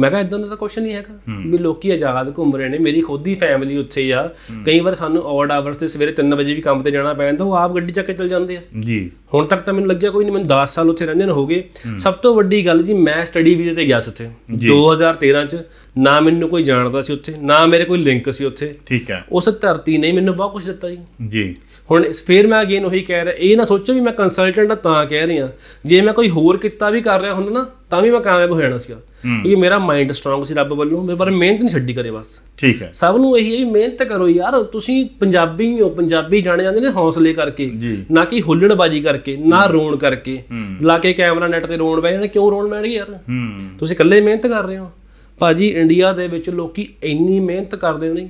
ਮੈਂ ਕਹਾਂ ਇਦਾਂ ਦਾ ਤਾਂ ਕੁਝ ਨਹੀਂ ਹੈਗਾ ਵੀ ਲੋਕੀ ਆਜ਼ਾਦ ਘੁੰਮ ਰਹੇ ਨੇ ਮੇਰੀ ਖੁਦ ਦੀ ਫੈਮਿਲੀ ਉੱਥੇ ਆ ਕਈ ਵਾਰ ਸਾਨੂੰ ਆਡ ਆਵਰਸ ਤੇ ਸਵੇਰੇ 3 ਵਜੇ ਵੀ ਕੰਮ ਤੇ ਜਾਣਾ ਪੈਂਦਾ ਉਹ ਆਪ ਗੱਡੀ ਚੱਕ ਕੇ ਚਲ ਜਾਂਦੇ ਆ ਜੀ ਹੁਣ ਤੱਕ ਤਾਂ ਮੈਨੂੰ ਲੱਗਿਆ ਕੋਈ ਨਹੀਂ ਮੈਨੂੰ 10 ਸਾਲ ਉੱਥੇ ਰਹਿੰਦੇ ਨੇ ਹੋ ਗਏ ਸਭ ਤੋਂ ਵੱਡੀ ਗੱਲ ਜੀ ਮੈਂ ਸਟੱਡੀ ਵੀਜ਼ੇ ਤੇ ਗਿਆ ਸੀ ਉੱਥੇ 2013 ਚ ਨਾ ਮੈਨੂੰ ਕੋਈ ਜਾਣਦਾ ਸੀ ਉੱਥੇ ਨਾ ਮੇਰੇ ਕੋਈ ਲਿੰਕ ਸੀ ਉੱਥੇ ਠੀਕ ਹੈ ਉਸ ਧਰਤੀ ਨੇ ਮੈਨੂੰ ਬਹੁਤ ਕੁਝ ਦਿੱਤਾ ਜੀ ਜੀ ਹੁਣ ਫੇਰ ਮੈਂ ਅਗੇਨ ਉਹੀ ਕਹਿ ਰਿਹਾ ਇਹ ਨਾ ਸੋਚੋ ਵੀ ਮੈਂ ਕੰਸਲਟੈਂਟ ਆ ਤਾਂ ਕਹਿ ਰਿਹਾ ਜੇ ਮੈਂ ਕੋਈ ਹੋਰ ਕੀਤਾ ਵੀ ਕਰ ਰਿਹਾ ਹੁੰਦਾ ਨਾ ਤਾਂ ਵੀ ਮੈਂ ਕਾਮਯਾਬ ਹੋ ਜਾਣਾ ਸੀਗਾ ਕਿਉਂਕਿ ਮੇਰਾ ਮਾਈਂਡ ਸਟਰੋਂਗ ਸੀ ਰੱਬ ਵੱਲੋਂ ਮੇਰੇ ਪਰ ਮਿਹਨਤ ਨਹੀਂ ਛੱਡੀ ਕਰੇ ਬਸ ਠੀਕ ਹੈ ਸਭ ਨੂੰ ਇਹੀ ਹੈ ਵੀ ਮਿਹਨਤ ਕਰੋ ਯਾਰ ਤੁਸੀਂ ਪੰਜਾਬੀ ਹੋ ਪੰਜਾਬੀ ਜਾਣੇ ਜਾਂਦੇ ਨੇ ਹੌਸਲੇ ਕਰਕੇ ਨਾ ਕਿ ਹੁੱਲੜਬਾਜੀ ਕਰਕੇ ਨਾ ਰੋਣ ਕਰਕੇ ਲਾ ਕੇ ਕੈਮਰਾ ਨੈਟ ਤੇ ਰੋਣ ਬੈ ਜਾਣਾ ਕਿਉਂ ਰੋਣ ਮੈਣਗੇ ਯਾਰ ਤੁਸੀਂ ਇਕੱਲੇ ਮਿਹਨਤ ਕਰ ਰਹੇ ਹੋ ਭਾਜੀ ਇੰਡੀਆ ਦੇ ਵਿੱਚ ਲੋਕੀ ਇੰਨੀ ਮਿਹਨਤ ਕਰਦੇ ਨੇ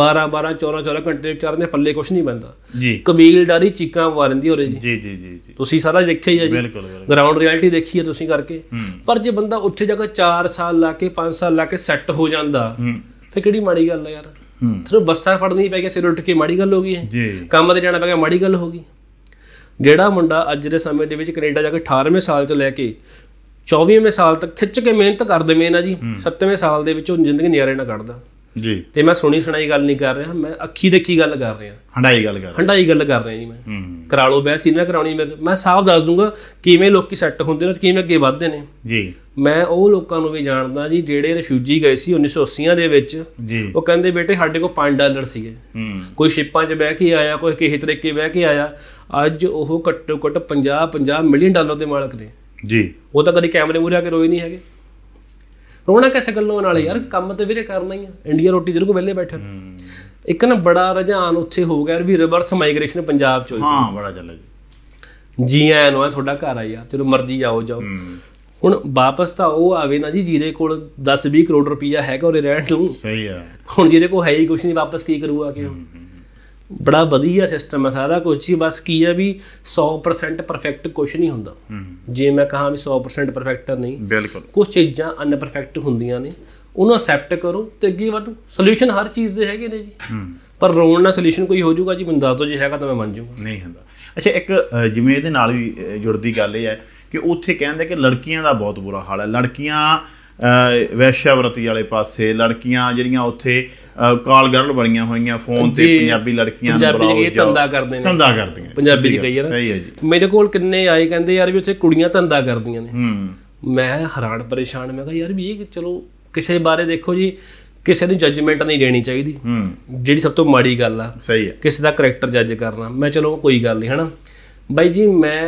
12 12 14 14 ਘੰਟੇ ਵਿਚਾਰਨ ਦੇ ਪੱਲੇ ਕੁਝ ਨਹੀਂ ਬੰਦਾ ਜੀ ਕਮੀਲਦਾਰੀ ਚੀਕਾਂ ਵਾਰੰਦੀ ਹੋ ਰਹੀ ਜੀ ਜੀ ਜੀ ਜੀ ਤੁਸੀਂ ਸਾਰਾ ਦੇਖਿਆ ਹੀ ਹੈ ਜੀ ਬਿਲਕੁਲ ਗਰਾਊਂਡ ਰਿਐਲਿਟੀ ਦੇਖੀ ਹੈ ਤੁਸੀਂ ਕਰਕੇ ਪਰ ਜੇ ਬੰਦਾ ਉੱਥੇ ਜਾ ਕੇ 4 ਸਾਲ ਲਾ ਕੇ 5 ਸਾਲ ਲਾ ਕੇ ਸੈੱਟ ਹੋ ਜਾਂਦਾ ਫੇ ਕਿਹੜੀ ਮਾੜੀ ਗੱਲ ਹੈ ਯਾਰ ਤੁਹਾਨੂੰ ਬੱਸਾਂ ਫੜਨੀ ਪੈ ਗਿਆ ਸਿਰ ਉੱਟ ਕੇ ਮਾੜੀ ਗੱਲ ਹੋ ਗਈ ਹੈ ਜੀ ਕੰਮ ਤੇ ਜਾਣਾ ਪੈ ਗਿਆ ਮਾੜੀ ਗੱਲ ਹੋ ਗਈ ਜਿਹੜਾ ਮੁੰਡਾ ਅੱਜ ਦੇ ਸਮੇਂ ਦੇ ਵਿੱਚ ਕੈਨੇਡਾ ਜਾ ਕੇ 18ਵੇਂ ਸਾਲ ਤੋਂ ਲੈ ਕੇ 24ਵੇਂ ਸਾਲ ਤੱਕ ਖਿੱਚ ਕੇ ਮਿਹਨਤ ਕਰਦੇ ਮੈਂ ਨਾ ਜੀ 7ਵੇਂ ਸਾਲ ਦੇ ਵਿੱਚ ਉਹ ਜ਼ਿੰਦਗੀ ਨਿਆਰੇ ਨਾ ਕੱਢਦਾ ਜੀ ਤੇ ਮੈਂ ਸੁਣੀ ਸੁਣਾਈ ਗੱਲ ਨਹੀਂ ਕਰ ਰਿਹਾ ਮੈਂ ਅੱਖੀ ਦੇਖੀ ਗੱਲ ਕਰ ਰਿਹਾ ਹੰਡਾਈ ਗੱਲ ਕਰ ਰਿਹਾ ਹੰਡਾਈ ਗੱਲ ਕਰ ਰਿਹਾ ਜੀ ਮੈਂ ਕਰਾ ਲਓ ਬਹਿਸ ਇਹਨਾਂ ਕਰਾਉਣੀ ਮੈਂ ਮੈਂ ਸਾਫ਼ ਦੱਸ ਦੂੰਗਾ ਕਿਵੇਂ ਲੋਕੀ ਸੈੱਟ ਹੁੰਦੇ ਨੇ ਕਿਵੇਂ ਅੱਗੇ ਵਧਦੇ ਨੇ ਜੀ ਮੈਂ ਉਹ ਲੋਕਾਂ ਨੂੰ ਵੀ ਜਾਣਦਾ ਜੀ ਜਿਹੜੇ ਰਿਫਿਊਜੀ ਗਏ ਸੀ 1980ਾਂ ਦੇ ਵਿੱਚ ਉਹ ਕਹਿੰਦੇ ਬੇਟੇ ਸਾਡੇ ਕੋਲ 5 ਡਾਲਰ ਸੀਗੇ ਕੋਈ ਸ਼ਿਪਾਂ 'ਚ ਬਹਿ ਕੇ ਆਇਆ ਕੋਈ ਕਿਸੇ ਤਰੀਕੇ ਬਹਿ ਕੇ ਆਇਆ ਅੱਜ ਉਹ ਘੱਟੋ ਘੱਟ 50 50 ਮਿਲੀਅਨ ਡਾਲਰ ਦੇ ਮਾਲਕ ਨੇ ਜੀ ਉਹ ਤਾਂ ਕਦੀ ਕੈਮਰੇ ਮੂਰੇ ਆ ਕੇ ਰੋਏ ਨਹੀਂ ਹੈਗੇ ਰੋਣਾ ਕਿਸੇ ਗੱਲੋਂ ਨਾਲ ਯਾਰ ਕੰਮ ਤੇ ਵੀਰੇ ਕਰਨਾ ਹੀ ਆ ਇੰਡੀਆ ਰੋਟੀ ਜਿਹਨੂੰ ਕੋ ਵਿਹਲੇ ਬੈਠਾ ਇੱਕ ਨਾ ਬੜਾ ਰਜਾਨ ਉੱਥੇ ਹੋ ਗਿਆ ਵੀ ਰਿਵਰਸ ਮਾਈਗ੍ਰੇਸ਼ਨ ਪੰਜਾਬ ਚ ਹੋਈ ਹਾਂ ਬੜਾ ਚੱਲ ਜੀ ਜੀ ਐਨ ਹੋਇਆ ਤੁਹਾਡਾ ਘਰ ਆ ਯਾਰ ਮਰਜ਼ੀ ਆਓ ਜਾਓ ਹੁਣ ਵਾਪਸ ਤਾਂ ਉਹ ਆਵੇ ਨਾ ਜੀ ਜੀਰੇ ਕੋਲ 10 20 ਕਰੋੜ ਰੁਪਈਆ ਹੈਗਾ ਉਹਦੇ ਰਹਿਣ ਨੂੰ ਸਹੀ ਆ ਹੁਣ ਜੀਰੇ ਕੋਲ ਹੈ ਹੀ ਕੁਝ ਨਹੀਂ ਵਾਪਸ ਕੀ ਕਰੂਗਾ ਕਿ ਉਹ ਬੜਾ ਵਧੀਆ ਸਿਸਟਮ ਹੈ ਸਾਰਾ ਕੁਝ ਹੀ ਬਸ ਕੀ ਹੈ ਵੀ 100% ਪਰਫੈਕਟ ਕੁਝ ਨਹੀਂ ਹੁੰਦਾ ਜੇ ਮੈਂ ਕਹਾਂ ਵੀ 100% ਪਰਫੈਕਟ ਨਹੀਂ ਬਿਲਕੁਲ ਕੁਝ ਚੀਜ਼ਾਂ ਅਨਪਰਫੈਕਟ ਹੁੰਦੀਆਂ ਨੇ ਉਹਨੂੰ ਅਸੈਪਟ ਕਰੋ ਤੇ ਅੱਗੇ ਵਧੋ ਸੋਲੂਸ਼ਨ ਹਰ ਚੀਜ਼ ਦੇ ਹੈਗੇ ਨੇ ਜੀ ਪਰ ਰੋਣ ਨਾਲ ਸੋਲੂਸ਼ਨ ਕੋਈ ਹੋ ਜਾਊਗਾ ਜੀ ਮੈਨੂੰ ਦੱਸ ਦਿਓ ਜੇ ਹੈਗਾ ਤਾਂ ਮੈਂ ਮੰਨ ਜਾਊਗਾ ਨਹੀਂ ਹੁੰਦਾ ਅੱਛਾ ਇੱਕ ਜਿਵੇਂ ਇਹਦੇ ਨਾਲ ਵੀ ਜੁੜਦੀ ਗੱਲ ਇਹ ਹੈ ਕਿ ਉੱਥੇ ਕਹਿੰਦੇ ਕਿ ਲੜਕੀਆਂ ਦਾ ਬਹੁਤ ਬੁਰਾ ਹਾਲ ਹੈ ਲੜਕੀਆਂ ਵੈਸ਼ਿਆਵਰਤੀ ਵਾਲੇ ਪਾਸੇ ਲੜਕੀਆਂ ਜਿਹੜੀਆਂ ਉੱਥੇ ਕਾਲ ਗਰਲ ਬਣੀਆਂ ਹੋਈਆਂ ਫੋਨ ਤੇ ਪੰਜਾਬੀ ਲੜਕੀਆਂ ਨੂੰ ਪੰਜਾਬੀ ਜੀ ਧੰਦਾ ਕਰਦੇ ਨੇ ਧੰਦਾ ਕਰਦੀਆਂ ਪੰਜਾਬੀ ਦੀ ਕਹੀ ਹੈ ਸਹੀ ਹੈ ਜੀ ਮੇਰੇ ਕੋਲ ਕਿੰਨੇ ਆਏ ਕਹਿੰਦੇ ਯਾਰ ਵੀ ਉੱਥੇ ਕੁੜੀਆਂ ਧੰਦਾ ਕਰਦੀਆਂ ਨੇ ਹੂੰ ਮੈਂ ਹੈਰਾਨ ਪਰੇਸ਼ਾਨ ਮੈਂ ਕਹਾਂ ਯਾਰ ਵੀ ਇਹ ਚਲੋ ਕਿਸੇ ਬਾਰੇ ਦੇਖੋ ਜੀ ਕਿਸੇ ਨੂੰ ਜੱਜਮੈਂਟ ਨਹੀਂ ਦੇਣੀ ਚਾਹੀਦੀ ਹੂੰ ਜਿਹੜੀ ਸਭ ਤੋਂ ਮਾੜੀ ਗੱਲ ਆ ਸਹੀ ਹੈ ਕਿਸੇ ਦਾ ਕੈਰੈਕਟਰ ਜੱਜ ਕਰਨਾ ਮੈਂ ਚਲੋ ਕੋਈ ਗੱਲ ਨਹੀਂ ਹਨਾ ਬਾਈ ਜੀ ਮੈਂ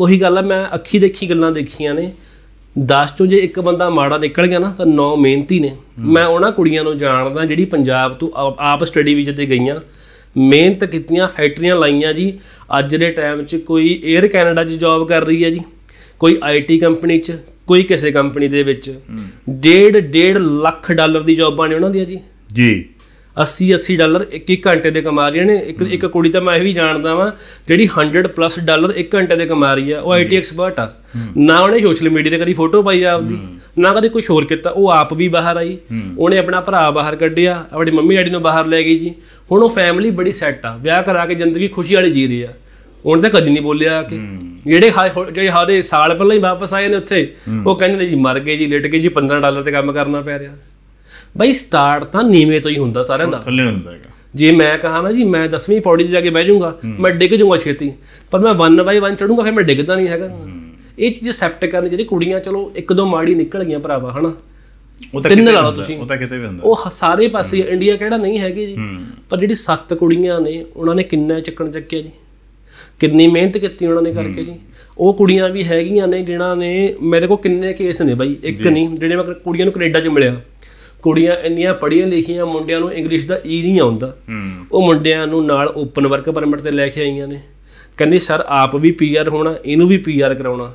ਉਹੀ ਗੱਲ ਆ ਮੈਂ ਅੱਖੀ ਦੇਖੀ ਗੱਲਾਂ ਦੇਖੀਆਂ ਨੇ 10 ਚੋਂ ਜੇ ਇੱਕ ਬੰਦਾ ਮਾੜਾ ਨਿਕਲ ਗਿਆ ਨਾ ਤਾਂ 9 ਮਿਹਨਤੀ ਨੇ ਮੈਂ ਉਹਨਾਂ ਕੁੜੀਆਂ ਨੂੰ ਜਾਣਦਾ ਜਿਹੜੀ ਪੰਜਾਬ ਤੋਂ ਆਪ ਸਟੱਡੀ ਵੀਜ਼ੇ ਤੇ ਗਈਆਂ ਮਿਹਨਤ ਕੀਤੀਆਂ ਫੈਕਟਰੀਆਂ ਲਾਈਆਂ ਜੀ ਅੱਜ ਦੇ ਟਾਈਮ 'ਚ ਕੋਈ 에ਅਰ ਕੈਨੇਡਾ 'ਚ ਜੌਬ ਕਰ ਰਹੀ ਹੈ ਜੀ ਕੋਈ ਆਈਟੀ ਕੰਪਨੀ 'ਚ ਕੋਈ ਕਿਸੇ ਕੰਪਨੀ ਦੇ ਵਿੱਚ 1.5 1.5 ਲੱਖ ਡਾਲਰ ਦੀ ਜੌਬਾਂ ਨੇ ਉਹਨਾਂ ਦੀਆਂ ਜੀ ਜੀ 80 80 ਡਾਲਰ ਇੱਕ ਇੱਕ ਘੰਟੇ ਦੇ ਕਮਾ ਰਹੀਆਂ ਨੇ ਇੱਕ ਇੱਕ ਕੁੜੀ ਤਾਂ ਮੈਂ ਇਹ ਵੀ ਜਾਣਦਾ ਵਾਂ ਜਿਹੜੀ 100 ਪਲੱਸ ਡਾਲਰ ਇੱਕ ਘੰਟੇ ਦੇ ਕਮਾ ਰਹੀ ਆ ਉਹ ਆਈਟੀ ਐਕਸਪਰਟ ਆ ਨਾ ਉਹਨੇ ਸੋਸ਼ਲ ਮੀਡੀਆ ਤੇ ਕਦੀ ਫੋਟੋ ਪਾਈ ਆਪਦੀ ਨਾ ਕਦੀ ਕੋਈ ਸ਼ੋਰ ਕੀਤਾ ਉਹ ਆਪ ਵੀ ਬਾਹਰ ਆਈ ਉਹਨੇ ਆਪਣਾ ਭਰਾ ਬਾਹਰ ਕੱਢਿਆ ਆਪਣੀ ਮੰਮੀ ਡੈਡੀ ਨੂੰ ਬਾਹਰ ਲੈ ਗਈ ਜੀ ਹੁਣ ਉਹ ਫੈਮਿਲੀ ਬੜੀ ਸੈੱਟ ਆ ਵਿਆਹ ਕਰਾ ਕੇ ਜ਼ਿੰਦਗੀ ਖੁਸ਼ੀ ਵਾਲੀ ਜੀ ਰਹੀ ਆ ਉਹਨਾਂ ਤਾਂ ਕਦੀ ਨਹੀਂ ਬੋਲਿਆ ਕਿ ਜਿਹੜੇ ਜਿਹੜੇ ਹਾਦੇ ਸਾਲ ਪਹਿਲਾਂ ਹੀ ਵਾਪਸ ਆਏ ਨੇ ਉੱਥੇ ਉਹ ਕਹਿੰਦੇ ਨੇ ਜੀ ਮਰ ਗਏ ਜੀ ਲਟ ਗਏ ਜੀ 15 ਡਾਲਰ ਤੇ ਕੰਮ ਕਰਨਾ ਪੈ ਰਿਹਾ ਬਈ ਸਟਾਰਟ ਤਾਂ ਨੀਵੇਂ ਤੋਂ ਹੀ ਹੁੰਦਾ ਸਾਰਿਆਂ ਦਾ ਥੱਲੇ ਹੁੰਦਾ ਹੈਗਾ ਜੇ ਮੈਂ ਕਹਾ ਨਾ ਜੀ ਮੈਂ 10ਵੀਂ ਪੌੜੀ ਤੇ ਜਾ ਕੇ ਬਹਿ ਜਾਊਂਗਾ ਮੈਂ ਡਿੱਗ ਜਾਊਂਗਾ ਛੇਤੀ ਪਰ ਮੈਂ 1 ਬਾਈ 1 ਚੜੂੰਗਾ ਫਿਰ ਮੈਂ ਡਿੱਗਦਾ ਨਹੀਂ ਹੈਗਾ ਇਹ ਚੀਜ਼ ਸੈਪਟ ਕਰਨੀ ਜਿਹੜੀ ਕੁੜੀਆਂ ਚਲੋ ਇੱਕ ਦੋ ਮਾੜੀ ਨਿਕਲ ਗਈਆਂ ਭਰਾਵਾ ਹਨਾ ਉਹ ਤਾਂ ਕਿਤੇ ਵੀ ਹੁੰਦਾ ਉਹ ਤਾਂ ਕਿਤੇ ਵੀ ਹੁੰਦਾ ਉਹ ਸਾਰੇ ਪਾਸੇ ਇੰਡੀਆ ਕਿਹੜਾ ਨਹੀਂ ਹੈਗੇ ਜੀ ਪਰ ਜਿਹੜੀ ਸੱਤ ਕੁੜੀਆਂ ਨੇ ਉਹਨਾਂ ਨੇ ਕਿੰਨਾ ਚੱਕਣ ਚੱਕਿਆ ਜੀ ਕਿੰਨੀ ਮਿਹਨਤ ਕੀਤੀ ਉਹਨਾਂ ਨੇ ਕਰਕੇ ਜੀ ਉਹ ਕੁੜੀਆਂ ਵੀ ਹੈਗੀਆਂ ਨੇ ਜਿਨ੍ਹਾਂ ਨੇ ਮੇਰੇ ਕੋਲ ਕਿੰਨੇ ਕੇਸ ਨੇ ਬਾਈ ਇੱਕ ਨਹੀਂ ਜਿਹੜੇ ਮੈਂ ਕੁੜੀਆਂ ਨੂੰ ਕੈਨੇਡਾ 'ਚ ਮਿਲਿਆ ਕੁੜੀਆਂ ਇੰਨੀਆਂ ਪੜ੍ਹੀਆਂ ਲਿਖੀਆਂ ਮੁੰਡਿਆਂ ਨੂੰ ਇੰਗਲਿਸ਼ ਦਾ ਈ ਨਹੀਂ ਆਉਂਦਾ ਉਹ ਮੁੰਡਿਆਂ ਨੂੰ ਨਾਲ ਓਪਨ ਵਰਕ ਪਰਮਿਟ ਤੇ ਲੈ ਕੇ ਆਈਆਂ ਨੇ ਕੰਨੀ ਸਰ ਆਪ ਵੀ ਪੀਆਰ ਹੋਣਾ ਇਹਨੂੰ ਵੀ ਪੀਆਰ ਕਰਾਉਣਾ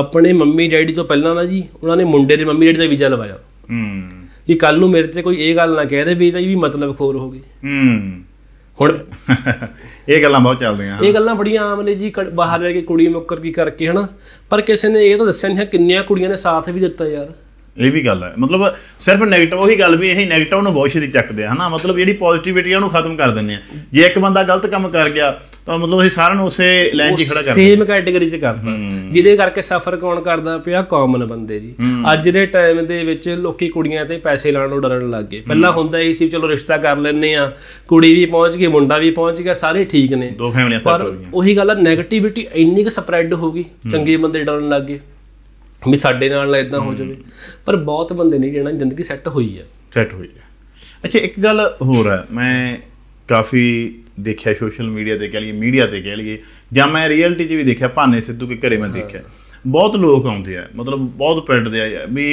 ਆਪਣੇ ਮੰਮੀ ਡੈਡੀ ਤੋਂ ਪਹਿਲਾਂ ਨਾ ਜੀ ਉਹਨਾਂ ਨੇ ਮੁੰਡੇ ਦੇ ਮੰਮੀ ਡੈਡੀ ਦਾ ਵੀਜ਼ਾ ਲਵਾਇਆ ਹੂੰ ਕਿ ਕੱਲ ਨੂੰ ਮੇਰੇ ਤੇ ਕੋਈ ਇਹ ਗੱਲ ਨਾ ਕਹਿ ਦੇ ਵੀ ਤਾਂ ਇਹ ਵੀ ਮਤਲਬ ਖੋਰ ਹੋ ਗਈ ਹੂੰ ਹੁਣ ਇਹ ਗੱਲਾਂ ਬਹੁਤ ਚੱਲਦੀਆਂ ਇਹ ਗੱਲਾਂ ਬੜੀਆਂ ਆਮ ਨੇ ਜੀ ਬਾਹਰ ਜਾ ਕੇ ਕੁੜੀ ਮੁੱਕਰ ਕੀ ਕਰਕੇ ਹਨਾ ਪਰ ਕਿਸੇ ਨੇ ਇਹ ਤਾਂ ਦੱਸਿਆ ਨਹੀਂ ਕਿੰਨੀਆਂ ਕੁੜੀਆਂ ਨੇ ਸਾਥ ਵੀ ਦਿੱਤਾ ਯਾਰ ਇਹ ਵੀ ਗੱਲ ਹੈ ਮਤਲਬ ਸਿਰਫ 네ਗੇਟਿਵ ਉਹੀ ਗੱਲ ਵੀ ਇਹ 네ਗੇਟਿਵ ਨੂੰ ਬਹੁਤ ਛੇਤੀ ਚੱਕਦੇ ਆ ਹਨਾ ਮਤਲਬ ਜਿਹੜੀ ਪੋਜ਼ਿਟਿਵਿਟੀ ਉਹਨੂੰ ਖਤਮ ਕਰ ਦਿੰਦੇ ਆ ਜੇ ਇੱਕ ਬੰਦਾ ਗਲਤ ਕੰਮ ਕਰ ਗਿਆ ਤਾਂ ਮਤਲਬ ਅਸੀਂ ਸਾਰਿਆਂ ਨੂੰ ਉਸੇ ਲਾਈਨ 'ਚ ਖੜਾ ਕਰਦੇ ਸੇਮ ਕੈਟਾਗਰੀ 'ਚ ਕਰਦਾ ਜਿਹਦੇ ਕਰਕੇ ਸਫਰ ਕੌਣ ਕਰਦਾ ਪਿਆ ਕਾਮਨ ਬੰਦੇ ਜੀ ਅੱਜ ਦੇ ਟਾਈਮ ਦੇ ਵਿੱਚ ਲੋਕੀ ਕੁੜੀਆਂ ਤੇ ਪੈਸੇ ਲਾਣ ਨੂੰ ਡਰਨ ਲੱਗ ਗਏ ਪਹਿਲਾਂ ਹੁੰਦਾ ਸੀ ਚਲੋ ਰਿਸ਼ਤਾ ਕਰ ਲੈਣੇ ਆ ਕੁੜੀ ਵੀ ਪਹੁੰਚ ਗਈ ਮੁੰਡਾ ਵੀ ਪਹੁੰਚ ਗਿਆ ਸਾਰੇ ਠੀਕ ਨੇ ਦੋ ਫੈਮਲੀਆਂ ਪਰ ਉਹੀ ਗੱਲ ਹੈ 네ਗੇਟਿਵਿਟੀ ਇੰਨੀ ਕਿ ਸਪਰੈਡ ਹੋ ਗਈ ਚੰਗੇ ਬੰਦੇ ਡਰਨ ਲੱਗ ਗਏ ਵੀ ਸਾਡੇ ਨਾਲ ਇਦਾਂ ਹੋ ਜਾਵੇ ਪਰ ਬਹੁਤ ਬੰਦੇ ਨਹੀਂ ਜਿਹਨਾਂ ਜ਼ਿੰਦਗੀ ਸੈੱਟ ਹੋਈ ਆ ਸੈੱਟ ਹੋਈ ਆ ਅੱਛਾ ਇੱਕ ਗੱਲ ਹੋਰ ਹੈ ਮੈਂ ਕਾਫੀ ਦੇਖਿਆ ਸੋਸ਼ਲ ਮੀਡੀਆ ਤੇ ਕਹ ਲਈਏ ਮੀਡੀਆ ਤੇ ਕਹ ਲਈਏ ਜਾਂ ਮੈਂ ਰਿਐਲਿਟੀ 'ਚ ਵੀ ਦੇਖਿਆ ਭਾਨੇ ਸਿੱਧੂ ਦੇ ਘਰੇ ਮੈਂ ਦੇਖਿਆ ਬਹੁਤ ਲੋਕ ਆਉਂਦੇ ਆ ਮਤਲਬ ਬਹੁਤ ਪਿੰਡਦੇ ਆ ਵੀ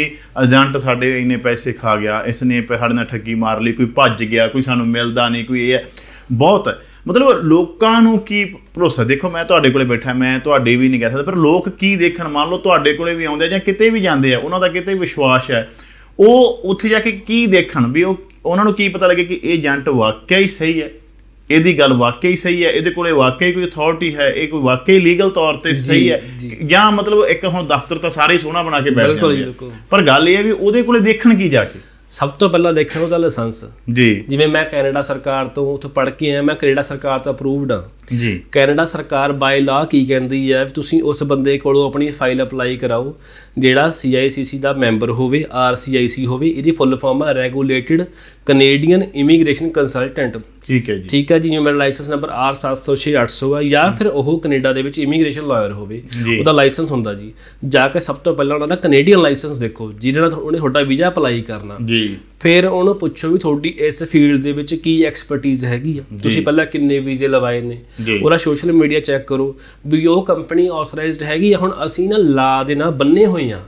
ਏਜੰਟ ਸਾਡੇ ਇੰਨੇ ਪੈਸੇ ਖਾ ਗਿਆ ਇਸ ਨੇ ਸਾਡੇ ਨਾਲ ਠੱਗੀ ਮਾਰ ਲਈ ਕੋਈ ਭੱਜ ਗਿਆ ਕੋਈ ਸਾਨੂੰ ਮਿਲਦਾ ਨਹੀਂ ਕੋਈ ਇਹ ਹੈ ਬਹੁਤ ਮਤਲਬ ਲੋਕਾਂ ਨੂੰ ਕੀ ਭਰੋਸਾ ਦੇਖੋ ਮੈਂ ਤੁਹਾਡੇ ਕੋਲੇ ਬੈਠਾ ਮੈਂ ਤੁਹਾਡੇ ਵੀ ਨਹੀਂ ਕਹਿ ਸਕਦਾ ਪਰ ਲੋਕ ਕੀ ਦੇਖਣ ਮੰਨ ਲਓ ਤੁਹਾਡੇ ਕੋਲੇ ਵੀ ਆਉਂਦੇ ਜਾਂ ਕਿਤੇ ਵੀ ਜਾਂਦੇ ਆ ਉਹਨਾਂ ਦਾ ਕਿਤੇ ਵਿਸ਼ਵਾਸ ਹੈ ਉਹ ਉੱਥੇ ਜਾ ਕੇ ਕੀ ਦੇਖਣ ਵੀ ਉਹ ਉਹਨਾਂ ਨੂੰ ਕੀ ਪਤਾ ਲੱਗੇ ਕਿ ਇਹ ਏਜੰਟ ਵਾਕਿਆ ਹੀ ਸਹੀ ਹੈ ਇਹਦੀ ਗੱਲ ਵਾਕਿਆ ਹੀ ਸਹੀ ਹੈ ਇਹਦੇ ਕੋਲੇ ਵਾਕਿਆ ਹੀ ਕੋਈ ਅਥਾਰਟੀ ਹੈ ਇਹ ਕੋਈ ਵਾਕਿਆ ਹੀ ਲੀਗਲ ਤੌਰ ਤੇ ਸਹੀ ਹੈ ਜਾਂ ਮਤਲਬ ਇੱਕ ਹੁਣ ਦਫ਼ਤਰ ਤਾਂ ਸਾਰੇ ਸੋਹਣਾ ਬਣਾ ਕੇ ਬੈਠ ਜਾਂਦੇ ਪਰ ਗੱਲ ਇਹ ਹੈ ਵੀ ਉਹਦੇ ਕੋਲੇ ਦੇਖਣ ਕੀ ਜਾ ਕੇ ਸਭ ਤੋਂ ਪਹਿਲਾਂ ਦੇਖਿਆ ਉਹਦਾ ਲਾਇਸੈਂਸ ਜੀ ਜਿਵੇਂ ਮੈਂ ਕੈਨੇਡਾ ਸਰਕਾਰ ਤੋਂ ਉੱਥੇ ਪੜ ਕੇ ਆਇਆ ਮੈਂ ਕੈਨੇਡਾ ਸਰਕਾਰ ਤੋਂ ਅਪਰੂਵਡ ਆ ਜੀ ਕੈਨੇਡਾ ਸਰਕਾਰ ਬਾਈ ਲਾ ਕੀ ਕਹਿੰਦੀ ਹੈ ਤੁਸੀਂ ਉਸ ਬੰਦੇ ਕੋਲੋਂ ਆਪਣੀ ਫਾਈਲ ਅਪਲਾਈ ਕਰਾਓ ਜਿਹੜਾ CICC ਦਾ ਮੈਂਬਰ ਹੋਵੇ RCIC ਹੋਵੇ ਇਹਦੀ ਫੁੱਲ ਫਾਰਮ ਹੈ ਰੈਗੂਲੇਟਡ ਕੈਨੇਡੀਅਨ ਇਮੀਗ੍ਰੇਸ਼ਨ ਕੰਸਲਟੈਂਟ ਠੀਕ ਹੈ ਜੀ ਠੀਕ ਹੈ ਜੀ ਜਿਵੇਂ ਮੇਰਾ ਲਾਇਸੈਂਸ ਨੰਬਰ R706800 ਹੈ ਜਾਂ ਫਿਰ ਉਹ ਕੈਨੇਡਾ ਦੇ ਵਿੱਚ ਇਮੀਗ੍ਰੇਸ਼ਨ ਲਾਇਰ ਹੋਵੇ ਉਹਦਾ ਲਾਇਸੈਂਸ ਹੁੰਦਾ ਜੀ ਜਾ ਕੇ ਸਭ ਤੋਂ ਪਹਿਲਾਂ ਉਹਨਾਂ ਦਾ ਕੈਨੇਡੀਅਨ ਲਾਇਸੈਂਸ ਦੇਖੋ ਜਿਹਦੇ ਨਾਲ ਉਹਨੇ ਤੁਹਾਡਾ ਵੀਜ਼ਾ ਅਪਲਾਈ ਕਰਨਾ ਜੀ ਫਿਰ ਉਹਨੂੰ ਪੁੱਛੋ ਵੀ ਤੁਹਾਡੀ ਇਸ ਫੀਲਡ ਦੇ ਵਿੱਚ ਕੀ ਐਕਸਪਰਟਿਜ਼ ਹੈਗੀ ਆ ਤੁਸੀਂ ਪਹਿਲਾਂ ਕਿੰਨੇ ਵੀਜ਼ੇ ਲਵਾਏ ਨੇ ਉਹਦਾ ਸੋਸ਼ਲ ਮੀਡੀਆ ਚੈੱਕ ਕਰੋ ਵੀ ਉਹ ਕੰਪਨੀ ਆਥੋਰਾਈਜ਼ਡ ਹੈਗੀ ਆ ਹੁਣ ਅਸੀਂ ਨਾ ਲਾ ਦੇ ਨਾਲ ਬੰਨੇ ਹੋਏ ਆ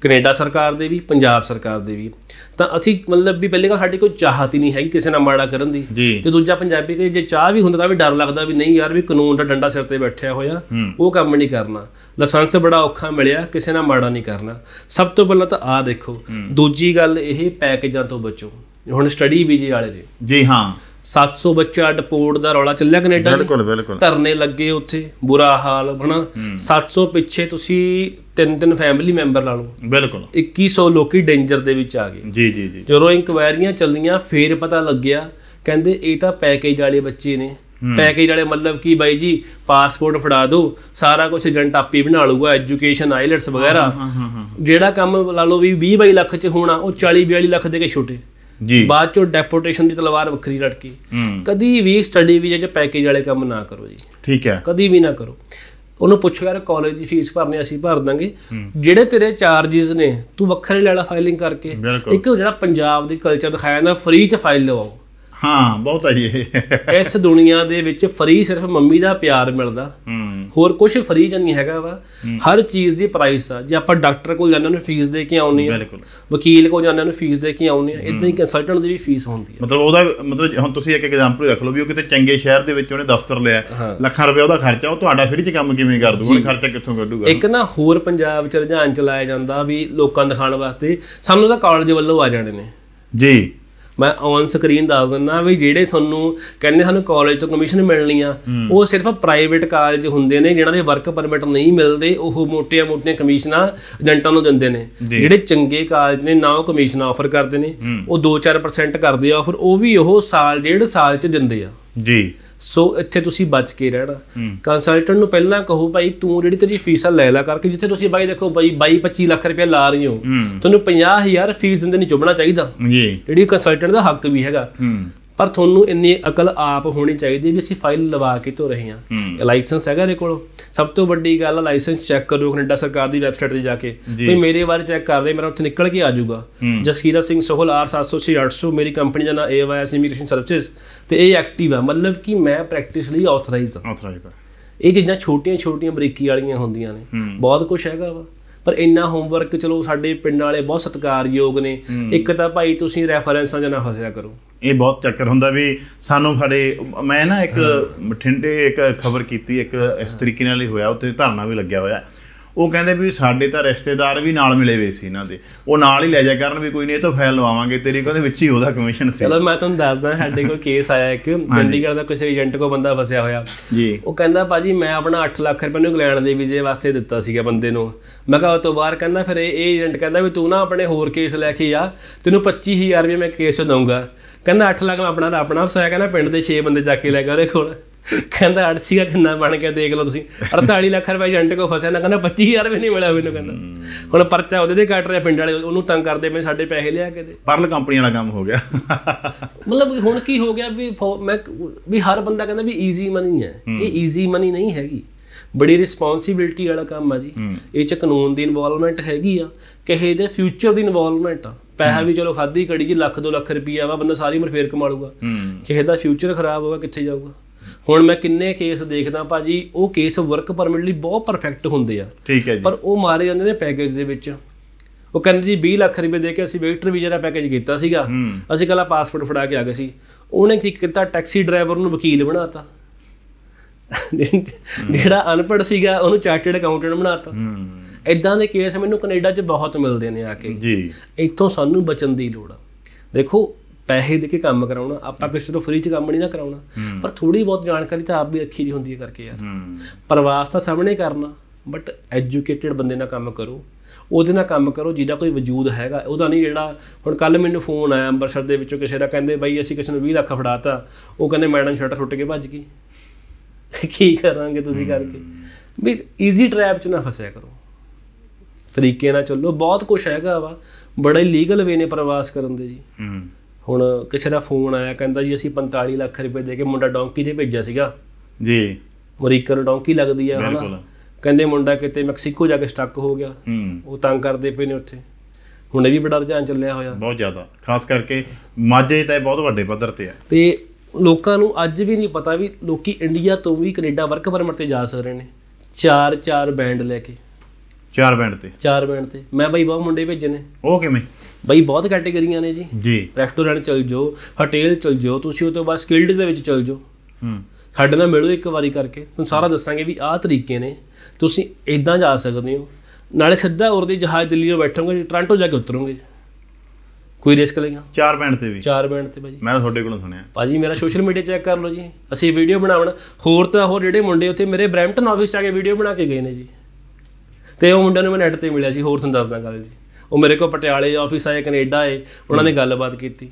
ਕੈਨੇਡਾ ਸਰਕਾਰ ਦੇ ਵੀ ਪੰਜਾਬ ਸਰਕਾਰ ਦੇ ਵੀ ਤਾਂ ਅਸੀਂ ਮਤਲਬ ਵੀ ਪਹਿਲੇ ਕਾ ਸਾਡੀ ਕੋਈ ਚਾਹਤ ਹੀ ਨਹੀਂ ਹੈਗੀ ਕਿਸੇ ਨਾਲ ਮਾੜਾ ਕਰਨ ਦੀ ਤੇ ਦੂਜਾ ਪੰਜਾਬੀ ਕਿ ਜੇ ਚਾਹ ਵੀ ਹੁੰਦਾ ਤਾਂ ਵੀ ਡਰ ਲੱਗਦਾ ਵੀ ਨਹੀਂ ਯਾਰ ਵੀ ਕਾਨੂੰਨ ਦਾ ਡੰਡਾ ਸਿਰ ਤੇ ਬੈਠਿਆ ਹੋਇਆ ਉਹ ਕੰਮ ਨਹੀਂ ਕਰਨਾ ਲਾਇਸੈਂਸ ਬੜਾ ਔਖਾ ਮਿਲਿਆ ਕਿਸੇ ਨਾਲ ਮਾੜਾ ਨਹੀਂ ਕਰਨਾ ਸਭ ਤੋਂ ਪਹਿਲਾਂ ਤਾਂ ਆ ਦੇਖੋ ਦੂਜੀ ਗੱਲ ਇਹ ਪੈਕੇਜਾਂ ਤੋਂ ਬਚੋ ਹੁਣ ਸਟੱਡੀ ਵੀਜ਼ੇ ਵਾਲੇ ਦੇ ਜੀ ਹਾਂ 700 ਬੱਚਾ ਡਿਪੋਰਟ ਦਾ ਰੌਲਾ ਚੱਲਿਆ ਕੈਨੇਡਾ ਬਿਲਕੁਲ ਬਿਲਕੁਲ ਧਰਨੇ ਲੱਗੇ ਉੱਥੇ ਬੁਰਾ ਹਾਲ ਹਨਾ 700 ਪਿੱਛੇ ਤੁਸੀਂ ਤਿੰਨ ਤਿੰਨ ਫੈਮਿਲੀ ਮੈਂਬਰ ਲਾ ਲਓ ਬਿਲਕੁਲ 2100 ਲੋਕੀ ਡੇਂਜਰ ਦੇ ਵਿੱਚ ਆ ਗਏ ਜੀ ਜੀ ਜੀ ਜਦੋਂ ਇਨਕੁਆਇਰੀਆਂ ਚੱਲੀਆਂ ਫੇਰ ਪਤਾ ਲੱਗਿਆ ਕਹਿੰਦੇ ਇਹ ਤਾਂ ਪੈਕੇਜ ਵਾਲੇ ਬੱਚੇ ਨੇ ਪੈਕੇਜ ਵਾਲੇ ਮਤਲਬ ਕੀ ਬਾਈ ਜੀ ਪਾਸਪੋਰਟ ਫੜਾ ਦੋ ਸਾਰਾ ਕੁਝ ਏਜੰਟ ਆਪੇ ਬਣਾ ਲੂਗਾ ਐਜੂਕੇਸ਼ਨ ਆਈਲਟਸ ਵਗੈਰਾ ਜਿਹੜਾ ਕੰਮ ਲਾ ਲਓ ਵੀ 20 ਬਾਈ ਲੱਖ ਚ ਹੋਣਾ ਉਹ 40 42 ਲੱਖ ਦੇ ਕੇ ਛੋਟੇ ਜੀ ਬਾਅਦ ਚੋਂ ਡੈਪੋਟੇਸ਼ਨ ਦੀ ਤਲਵਾਰ ਵੱਖਰੀ ਲੜਕੀ ਕਦੀ ਵੀ ਸਟੱਡੀ ਵੀਜ਼ੇ ਚ ਪੈਕੇਜ ਵਾਲੇ ਕੰਮ ਨਾ ਕਰੋ ਜੀ ਠੀਕ ਹੈ ਕਦੀ ਵੀ ਨਾ ਕਰੋ ਉਹਨੂੰ ਪੁੱਛ ਯਾਰ ਕਾਲਜ ਦੀ ਫੀਸ ਭਰਨੀ ਅਸੀਂ ਭਰ ਦਾਂਗੇ ਜਿਹੜੇ ਤੇਰੇ ਚਾਰजेस ਨੇ ਤੂੰ ਵੱਖਰੇ ਲੈ ਲੈ ਫਾਈਲਿੰਗ ਕਰਕੇ ਇੱਕ ਜਿਹੜਾ ਪੰਜਾਬ ਦੇ ਕਲਚਰ ਦਿਖਾਇਆ ਨਾ ਫ੍ਰੀ ਚ ਫਾਈਲ ਲਵਾਓ ਹਾਂ ਬਹੁਤ ਆ ਜੀ ਇਸ ਦੁਨੀਆ ਦੇ ਵਿੱਚ ਫਰੀ ਸਿਰਫ ਮੰਮੀ ਦਾ ਪਿਆਰ ਮਿਲਦਾ ਹੋਰ ਕੁਝ ਫਰੀ ਚ ਨਹੀਂ ਹੈਗਾ ਵਾ ਹਰ ਚੀਜ਼ ਦੀ ਪ੍ਰਾਈਸ ਆ ਜੇ ਆਪਾਂ ਡਾਕਟਰ ਕੋਲ ਜਾਂਦੇ ਉਹਨੂੰ ਫੀਸ ਦੇ ਕੇ ਆਉਣੀ ਆ ਵਕੀਲ ਕੋਲ ਜਾਂਦੇ ਉਹਨੂੰ ਫੀਸ ਦੇ ਕੇ ਆਉਣੀ ਆ ਇਦਾਂ ਹੀ ਕੰਸਲਟੈਂਟ ਦੀ ਵੀ ਫੀਸ ਹੁੰਦੀ ਆ ਮਤਲਬ ਉਹਦਾ ਮਤਲਬ ਹੁਣ ਤੁਸੀਂ ਇੱਕ ਐਗਜ਼ਾਮਪਲ ਰੱਖ ਲਓ ਵੀ ਉਹ ਕਿਤੇ ਚੰਗੇ ਸ਼ਹਿਰ ਦੇ ਵਿੱਚ ਉਹਨੇ ਦਫ਼ਤਰ ਲਿਆ ਲੱਖਾਂ ਰੁਪਏ ਉਹਦਾ ਖਰਚਾ ਉਹ ਤੁਹਾਡਾ ਫਰੀ ਚ ਕੰਮ ਕਿਵੇਂ ਕਰ ਦੂਗਾ ਖਰਚਾ ਕਿੱਥੋਂ ਕੱਢੂਗਾ ਇੱਕ ਨਾ ਹੋਰ ਪੰਜਾਬ ਚ ਰੁਝਾਨ ਚਲਾਇਆ ਜਾਂਦਾ ਵੀ ਲੋਕਾਂ ਦਿਖਾਉਣ ਵਾਸਤੇ ਸਾਨੂੰ ਤਾਂ ਕਾਲਜ ਵੱਲੋਂ ਆ ਜਾਣੇ ਨੇ ਜੀ ਮੈਂ ਔਨ ਸਕਰੀਨ ਦੱਸ ਦਿੰਦਾ ਵੀ ਜਿਹੜੇ ਤੁਹਾਨੂੰ ਕਹਿੰਦੇ ਸਾਨੂੰ ਕਾਲਜ ਤੋਂ ਕਮਿਸ਼ਨ ਮਿਲਣੀ ਆ ਉਹ ਸਿਰਫ ਪ੍ਰਾਈਵੇਟ ਕਾਲਜ ਹੁੰਦੇ ਨੇ ਜਿਨ੍ਹਾਂ ਦੇ ਵਰਕ ਪਰਮਿਟ ਨਹੀਂ ਮਿਲਦੇ ਉਹ ਮੋਟੇ ਮੋਟੇ ਕਮਿਸ਼ਨਾਂ ਏਜੰਟਾਂ ਨੂੰ ਦਿੰਦੇ ਨੇ ਜਿਹੜੇ ਚੰਗੇ ਕਾਲਜ ਨੇ ਨਾ ਉਹ ਕਮਿਸ਼ਨ ਆਫਰ ਕਰਦੇ ਨੇ ਉਹ 2-4% ਕਰਦੇ ਆ ਫਿਰ ਉਹ ਵੀ ਉਹ ਸਾਲ ਡੇਢ ਸਾਲ ਚ ਦਿੰਦੇ ਆ ਜੀ ਸੋ ਇੱਥੇ ਤੁਸੀਂ ਬਚ ਕੇ ਰਹਿਣਾ ਕੰਸਲਟੈਂਟ ਨੂੰ ਪਹਿਲਾਂ ਕਹੋ ਭਾਈ ਤੂੰ ਜਿਹੜੀ ਤੇਰੀ ਫੀਸ ਆ ਲੈ ਲੈ ਕਰਕੇ ਜਿੱਥੇ ਤੁਸੀਂ ਬਾਈ ਦੇਖੋ ਭਾਈ 22 25 ਲੱਖ ਰੁਪਏ ਲਾ ਰਹੀ ਹੋ ਤੁਹਾਨੂੰ 50000 ਫੀਸ ਦਿੰਦੇ ਨਹੀਂ ਚੁਬਣਾ ਚਾਹੀਦਾ ਜੀ ਜਿਹੜੀ ਕੰਸਲਟੈਂਟ ਦਾ ਹੱਕ ਵੀ ਹੈਗਾ ਪਰ ਤੁਹਾਨੂੰ ਇੰਨੀ ਅਕਲ ਆਪ ਹੋਣੀ ਚਾਹੀਦੀ ਵੀ ਅਸੀਂ ਫਾਈਲ ਲਵਾ ਕੇ ਤੋਂ ਰਹੇ ਹਾਂ ਲਾਇਸੈਂਸ ਹੈਗਾ ਇਹਦੇ ਕੋਲ ਸਭ ਤੋਂ ਵੱਡੀ ਗੱਲ ਲਾਇਸੈਂਸ ਚੈੱਕ ਕਰੋ ਕੈਨੇਡਾ ਸਰਕਾਰ ਦੀ ਵੈਬਸਾਈਟ ਤੇ ਜਾ ਕੇ ਵੀ ਮੇਰੇ ਬਾਰੇ ਚੈੱਕ ਕਰ ਰਹੇ ਮੇਰਾ ਉੱਥੇ ਨਿਕਲ ਕੇ ਆ ਜਾਊਗਾ ਜਸਕੀਰਾ ਸਿੰਘ ਸੋਹਲ ਆਰ 706 800 ਮੇਰੀ ਕੰਪਨੀ ਦਾ ਨਾਮ ਏਵਾਈਐਸ ਇਮੀਗ੍ਰੇਸ਼ਨ ਸਰਵਿਸਿਜ਼ ਤੇ ਇਹ ਐਕਟਿਵ ਹੈ ਮਤਲਬ ਕਿ ਮੈਂ ਪ੍ਰੈਕਟਿਸ ਲਈ ਆਥੋਰਾਈਜ਼ ਆ ਆਥੋਰਾਈਜ਼ ਇਹ ਚੀਜ਼ਾਂ ਛੋਟੀਆਂ-ਛੋਟੀਆਂ ਬਰੀਕੀ ਵਾਲੀਆਂ ਹੁੰਦੀਆਂ ਨੇ ਬਹੁਤ ਕੁਝ ਹੈਗਾ ਵਾ ਪਰ ਇੰਨਾ ਹੋਮਵਰਕ ਚਲੋ ਸਾਡੇ ਪਿੰਡ ਵਾਲੇ ਬਹੁਤ ਸਤਿਕਾਰਯੋਗ ਨੇ ਇੱਕ ਤਾਂ ਭਾਈ ਤੁਸੀਂ ਰੈਫਰੈਂਸਾਂ 'ਚ ਨਾ ਫਸਿਆ ਕਰੋ ਇਹ ਬਹੁਤ ਚੱਕਰ ਹੁੰਦਾ ਵੀ ਸਾਨੂੰ ਸਾਡੇ ਮੈਂ ਨਾ ਇੱਕ ਮਠਿੰਡੇ ਇੱਕ ਖਬਰ ਕੀਤੀ ਇੱਕ ਇਸ ਤਰੀਕੇ ਨਾਲ ਹੀ ਹੋਇਆ ਉੱਤੇ ਧਰਨਾ ਵੀ ਲੱਗਿਆ ਹੋਇਆ ਉਹ ਕਹਿੰਦੇ ਵੀ ਸਾਡੇ ਤਾਂ ਰਿਸ਼ਤੇਦਾਰ ਵੀ ਨਾਲ ਮਿਲੇ ਹੋਏ ਸੀ ਇਹਨਾਂ ਦੇ ਉਹ ਨਾਲ ਹੀ ਲੈ ਜਾ ਕਰਨ ਵੀ ਕੋਈ ਨਹੀਂ ਇਹ ਤਾਂ ਫਾਈਲ ਲਵਾਵਾਂਗੇ ਤੇਰੀ ਕੋਲ ਦੇ ਵਿੱਚ ਹੀ ਉਹਦਾ ਕਮਿਸ਼ਨ ਸੀ ਚਲੋ ਮੈਂ ਤੁਹਾਨੂੰ ਦੱਸਦਾ ਸਾਡੇ ਕੋਲ ਕੇਸ ਆਇਆ ਇੱਕ ਚੰਡੀਗੜ੍ਹ ਦਾ ਕਿਸੇ ਏਜੰਟ ਕੋ ਬੰਦਾ ਫਸਿਆ ਹੋਇਆ ਜੀ ਉਹ ਕਹਿੰਦਾ ਭਾਜੀ ਮੈਂ ਆਪਣਾ 8 ਲੱਖ ਰੁਪਏ ਨੂੰ ਇੰਗਲੈਂਡ ਦੇ ਵੀਜ਼ੇ ਵਾਸਤੇ ਦਿੱਤਾ ਸੀਗਾ ਬੰਦੇ ਨੂੰ ਮੈਂ ਕਿਹਾ ਉਹ ਤੋਂ ਬਾਹਰ ਕਹਿੰਦਾ ਫਿਰ ਇਹ ਏਜੰਟ ਕਹਿੰਦਾ ਵੀ ਤੂੰ ਨਾ ਆਪਣੇ ਹੋਰ ਕੇਸ ਲੈ ਕੇ ਆ ਤੈਨੂੰ 25000 ਰੁਪਏ ਮੈਂ ਕੇਸ ਦਊਂਗਾ ਕਹਿੰਦਾ 8 ਲੱਖ ਮੈਂ ਆਪਣਾ ਦਾ ਆਪਣਾ ਫਸਾਇਆ ਕਹਿੰਦਾ ਪਿੰਡ ਦੇ 6 ਬੰਦੇ ਜਾ ਕੇ ਲੈ ਗਏ ਉਹਦੇ ਕੋਲ ਕਹਿੰਦਾ ਅੜਸੀ ਦਾ ਕਿੰਨਾ ਬਣ ਗਿਆ ਦੇਖ ਲਓ ਤੁਸੀਂ 48 ਲੱਖ ਰੁਪਏ ਏਜੰਟ ਕੋ ਫਸਿਆ ਨਾ ਕਹਿੰਦਾ 25000 ਵੀ ਨਹੀਂ ਮਿਲਿਆ ਮੈਨੂੰ ਕਹਿੰਦਾ ਹੁਣ ਪਰਚਾ ਉਹਦੇ ਦੇ ਕੱਟ ਰਿਹਾ ਪਿੰਡ ਵਾਲੇ ਉਹਨੂੰ ਤੰਗ ਕਰਦੇ ਪਏ ਸਾਡੇ ਪੈਸੇ ਲਿਆ ਕੇ ਦੇ ਪਰਲ ਕੰਪਨੀ ਵਾਲਾ ਕੰਮ ਹੋ ਗਿਆ ਮਤਲਬ ਹੁਣ ਕੀ ਹੋ ਗਿਆ ਵੀ ਮੈਂ ਵੀ ਹਰ ਬੰਦਾ ਕਹਿੰਦਾ ਵੀ ਈਜ਼ੀ ਮਨੀ ਹੈ ਇਹ ਈਜ਼ੀ ਮਨੀ ਨਹੀਂ ਹੈਗੀ ਬੜੀ ਰਿਸਪੌਂਸਿਬਿਲਟੀ ਵਾਲਾ ਕੰਮ ਆ ਜੀ ਇਹ ਚ ਕਾਨੂੰਨ ਦੀ ਇਨਵੋਲਵਮੈਂਟ ਹੈਗੀ ਆ ਕਹੇ ਦੇ ਫਿਊਚਰ ਦੀ ਇਨਵੋਲਵਮੈਂਟ ਆ ਪੈਸਾ ਵੀ ਚਲੋ ਖਾਦੀ ਕੜੀ ਜੀ ਲੱਖ ਦੋ ਲੱਖ ਰੁਪਈਆ ਵਾ ਬੰਦਾ ਸਾਰੀ ਉਮਰ ਫੇਰ ਕਮਾ ਲੂਗਾ ਕਿਸੇ ਦਾ ਫਿਊਚਰ ਖਰਾਬ ਹੋਗਾ ਕਿੱਥੇ ਜਾਊਗਾ ਹੁਣ ਮੈਂ ਕਿੰਨੇ ਕੇਸ ਦੇਖਦਾ ਭਾਜੀ ਉਹ ਕੇਸ ਵਰਕ ਪਰਮਿਟ ਲਈ ਬਹੁਤ ਪਰਫੈਕਟ ਹੁੰਦੇ ਆ ਠੀਕ ਹੈ ਜੀ ਪਰ ਉਹ ਮਾਰੇ ਜਾਂਦੇ ਨੇ ਪੈਕੇਜ ਦੇ ਵਿੱਚ ਉਹ ਕਹਿੰਦੇ ਜੀ 20 ਲੱਖ ਰੁਪਏ ਦੇ ਕੇ ਅਸੀਂ ਵੈਕਟਰ ਵੀਜ਼ਾ ਦਾ ਪੈਕੇਜ ਕੀਤਾ ਸੀਗਾ ਅਸੀਂ ਕੱਲਾ ਪਾਸਪੋਰਟ ਫੜਾ ਕੇ ਆ ਗਏ ਸੀ ਉਹਨੇ ਕੀ ਕੀਤਾ ਟੈਕਸੀ ਡਰਾਈਵਰ ਨੂੰ ਵਕੀਲ ਬਣਾਤਾ ਜਿਹੜਾ ਅਨਪੜ੍ਹ ਸੀਗਾ ਉਹਨੂੰ ਚਾਰਟਰਡ ਅਕਾਊਂਟੈਂਟ ਬਣਾਤਾ ਇਦਾਂ ਦੇ ਕੇਸ ਮੈਨੂੰ ਕੈਨੇਡਾ 'ਚ ਬਹੁਤ ਮਿਲਦੇ ਨੇ ਆ ਕੇ ਜੀ ਇੱਥੋਂ ਸਾਨੂੰ ਬਚਣ ਦੀ ਲੋੜ ਆ ਦੇਖੋ ਪੈਸੇ ਦੇ ਕੇ ਕੰਮ ਕਰਾਉਣਾ ਆਪਾਂ ਕਿਸੇ ਤੋਂ ਫ੍ਰੀ 'ਚ ਕੰਮ ਨਹੀਂ ਨਾ ਕਰਾਉਣਾ ਪਰ ਥੋੜੀ ਬਹੁਤ ਜਾਣਕਾਰੀ ਤਾਂ ਆਪ ਵੀ ਰੱਖੀ ਦੀ ਹੁੰਦੀ ਹੈ ਕਰਕੇ ਯਾਰ ਪਰਵਾਸ ਤਾਂ ਸਾਹਮਣੇ ਕਰਨਾ ਬਟ ਐਜੂਕੇਟਿਡ ਬੰਦੇ ਨਾਲ ਕੰਮ ਕਰੋ ਉਹਦੇ ਨਾਲ ਕੰਮ ਕਰੋ ਜਿਹਦਾ ਕੋਈ ਵਜੂਦ ਹੈਗਾ ਉਹਦਾ ਨਹੀਂ ਜਿਹੜਾ ਹੁਣ ਕੱਲ ਮੈਨੂੰ ਫੋਨ ਆਇਆ ਅੰਮ੍ਰਿਤਸਰ ਦੇ ਵਿੱਚੋਂ ਕਿਸੇ ਦਾ ਕਹਿੰਦੇ ਬਾਈ ਅਸੀਂ ਕਿਸੇ ਨੂੰ 20 ਲੱਖ ਫੜਾਤਾ ਉਹ ਕਹਿੰਦੇ ਮੈਡਮ ਸ਼ਟਰ ਟੁੱਟ ਕੇ ਭੱਜ ਗਈ ਕੀ ਕਰਾਂਗੇ ਤੁਸੀਂ ਕਰਕੇ ਵੀ ਈਜ਼ੀ ਟ੍ਰੈਪ 'ਚ ਨਾ ਫਸਿਆ ਕਰੋ ਤਰੀਕੇ ਨਾਲ ਚੱਲੋ ਬਹੁਤ ਕੁਝ ਹੈਗਾ ਵਾ ਬੜਾ ਲੀਗਲ ਵੇ ਨੇ ਪ੍ਰਵਾਸ ਕਰਨ ਦੇ ਜੀ ਹੂੰ ਹੁਣ ਕਿਸੇ ਦਾ ਫੋਨ ਆਇਆ ਕਹਿੰਦਾ ਜੀ ਅਸੀਂ 45 ਲੱਖ ਰੁਪਏ ਦੇ ਕੇ ਮੁੰਡਾ ਡੌਂਕੀ ਤੇ ਭੇਜਿਆ ਸੀਗਾ ਜੀ ਅਮਰੀਕਾ ਨੂੰ ਡੌਂਕੀ ਲੱਗਦੀ ਆ ਹਨਾ ਕਹਿੰਦੇ ਮੁੰਡਾ ਕਿਤੇ ਮੈਕਸੀਕੋ ਜਾ ਕੇ ਸਟਕ ਹੋ ਗਿਆ ਉਹ ਤੰਗ ਕਰਦੇ ਪਏ ਨੇ ਉੱਥੇ ਹੁਣ ਇਹ ਵੀ ਬੜਾ ਰੁਝਾਨ ਚੱਲਿਆ ਹੋਇਆ ਬਹੁਤ ਜ਼ਿਆਦਾ ਖਾਸ ਕਰਕੇ ਮਾਝੇ ਤਾਂ ਬਹੁਤ ਵੱਡੇ ਪੱਧਰ ਤੇ ਆ ਤੇ ਲੋਕਾਂ ਨੂੰ ਅੱਜ ਵੀ ਨਹੀਂ ਪਤਾ ਵੀ ਲੋਕੀ ਇੰਡੀਆ ਤੋਂ ਵੀ ਕੈਨੇਡਾ ਵਰਕ ਪਰਮਿਟ ਤੇ ਜਾ ਸਕਦੇ ਨੇ ਚਾਰ ਚਾਰ ਬੈਂਡ ਲੈ ਕੇ ਚਾਰ ਬੈਂਡ ਤੇ ਚਾਰ ਬੈਂਡ ਤੇ ਮੈਂ ਬਾਈ ਬਹੁਤ ਮੁੰਡੇ ਭੇਜੇ ਨੇ ਉਹ ਕਿਵੇਂ ਬਾਈ ਬਹੁਤ ਕੈਟਾਗਰੀਆਂ ਨੇ ਜੀ ਜੀ ਰੈਸਟੋਰੈਂਟ ਚਲ ਜਾਓ ਹੋਟੇਲ ਚਲ ਜਾਓ ਤੁਸੀਂ ਉਹ ਤੋਂ ਬਾਅਦ ਸਕਿਲਡ ਦੇ ਵਿੱਚ ਚਲ ਜਾਓ ਹੂੰ ਸਾਡੇ ਨਾਲ ਮਿਲੋ ਇੱਕ ਵਾਰੀ ਕਰਕੇ ਤੁਹਾਨੂੰ ਸਾਰਾ ਦੱਸਾਂਗੇ ਵੀ ਆਹ ਤਰੀਕੇ ਨੇ ਤੁਸੀਂ ਇਦਾਂ ਜਾ ਸਕਦੇ ਹੋ ਨਾਲੇ ਸਿੱਧਾ ਦੇ ਜਹਾਜ਼ ਦਿੱਲੀ ਨੂੰ ਬੈਠੋਗੇ ਟ੍ਰਾਂਟੋ ਜਾ ਕੇ ਉਤਰੋਗੇ ਕੋਈ ਰਿਸਕ ਲਈਆਂ ਚਾਰ ਬੈਂਡ ਤੇ ਵੀ ਚਾਰ ਬੈਂਡ ਤੇ ਭਾਜੀ ਮੈਂ ਤੁਹਾਡੇ ਕੋਲੋਂ ਸੁਣਿਆ ਭਾਜੀ ਮੇਰਾ ਸੋਸ਼ਲ ਮੀਡੀਆ ਚੈੱਕ ਕਰ ਲਓ ਜੀ ਅਸੀਂ ਵੀਡੀਓ ਬਣਾਵਣਾ ਹੋਰ ਤਾਂ ਹੋਰ ਜਿਹੜੇ ਮੁੰਡੇ ਉੱਥੇ ਮੇਰੇ ਬ੍ਰੈਂਟਨ ਆਫਿਸ ਚ ਆ ਕੇ ਵੀਡੀਓ ਬਣਾ ਕੇ ਗਏ ਨੇ ਜੀ ਤੇ ਉਹ ਮੁੰਡਾ ਨੂੰ ਮੈਂ ਨੈਟ ਤੇ ਮਿਲਿਆ ਸੀ ਹੋਰ ਤੁਹਾਨੂੰ ਦੱਸਦਾ ਗੱਲ ਜੀ ਉਹ ਮੇਰੇ ਕੋਲ ਪਟਿਆਲੇ ਆਫਿਸ ਆਏ ਕੈਨੇਡਾ ਆਏ ਉਹਨਾਂ ਨੇ ਗੱਲਬਾਤ ਕੀਤੀ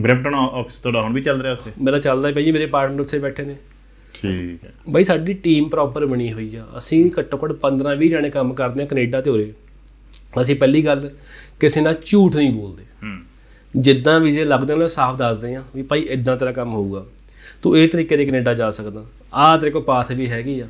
ਬ੍ਰੈਂਪਟਨ ਆਫਿਸ ਤੁਹਾਡਾ ਹੁਣ ਵੀ ਚੱਲ ਰਿਹਾ ਉੱਥੇ ਮੇਰਾ ਚੱਲਦਾ ਭਾਈ ਮੇਰੇ ਪਾਰਟਨਰ ਉੱਥੇ ਬੈਠੇ ਨੇ ਠੀਕ ਹੈ ਬਾਈ ਸਾਡੀ ਟੀਮ ਪ੍ਰੋਪਰ ਬਣੀ ਹੋਈ ਆ ਅਸੀਂ ਘੱਟੋ ਘੱਟ 15 20 ਜਣੇ ਕੰਮ ਕਰਦੇ ਆ ਕੈਨੇਡਾ ਤੇ ਹੋਰੇ ਅਸੀਂ ਪਹਿਲੀ ਗੱਲ ਕਿਸੇ ਨਾਲ ਝੂਠ ਨਹੀਂ ਬੋਲਦੇ ਹੂੰ ਜਿੱਦਾਂ ਵੀ ਜੇ ਲੱਗਦੇ ਨੇ ਸਾਫ਼ ਦੱਸਦੇ ਆ ਵੀ ਭਾਈ ਇਦਾਂ ਤੇਰਾ ਕੰਮ ਹੋਊਗਾ ਤੂੰ ਇਹ ਤਰੀਕੇ ਦੇ ਕੈਨੇਡਾ ਜਾ ਸਕਦਾ ਆ ਤੇਰੇ ਕੋਲ ਪਾਸ ਵੀ ਹੈਗੀ ਆ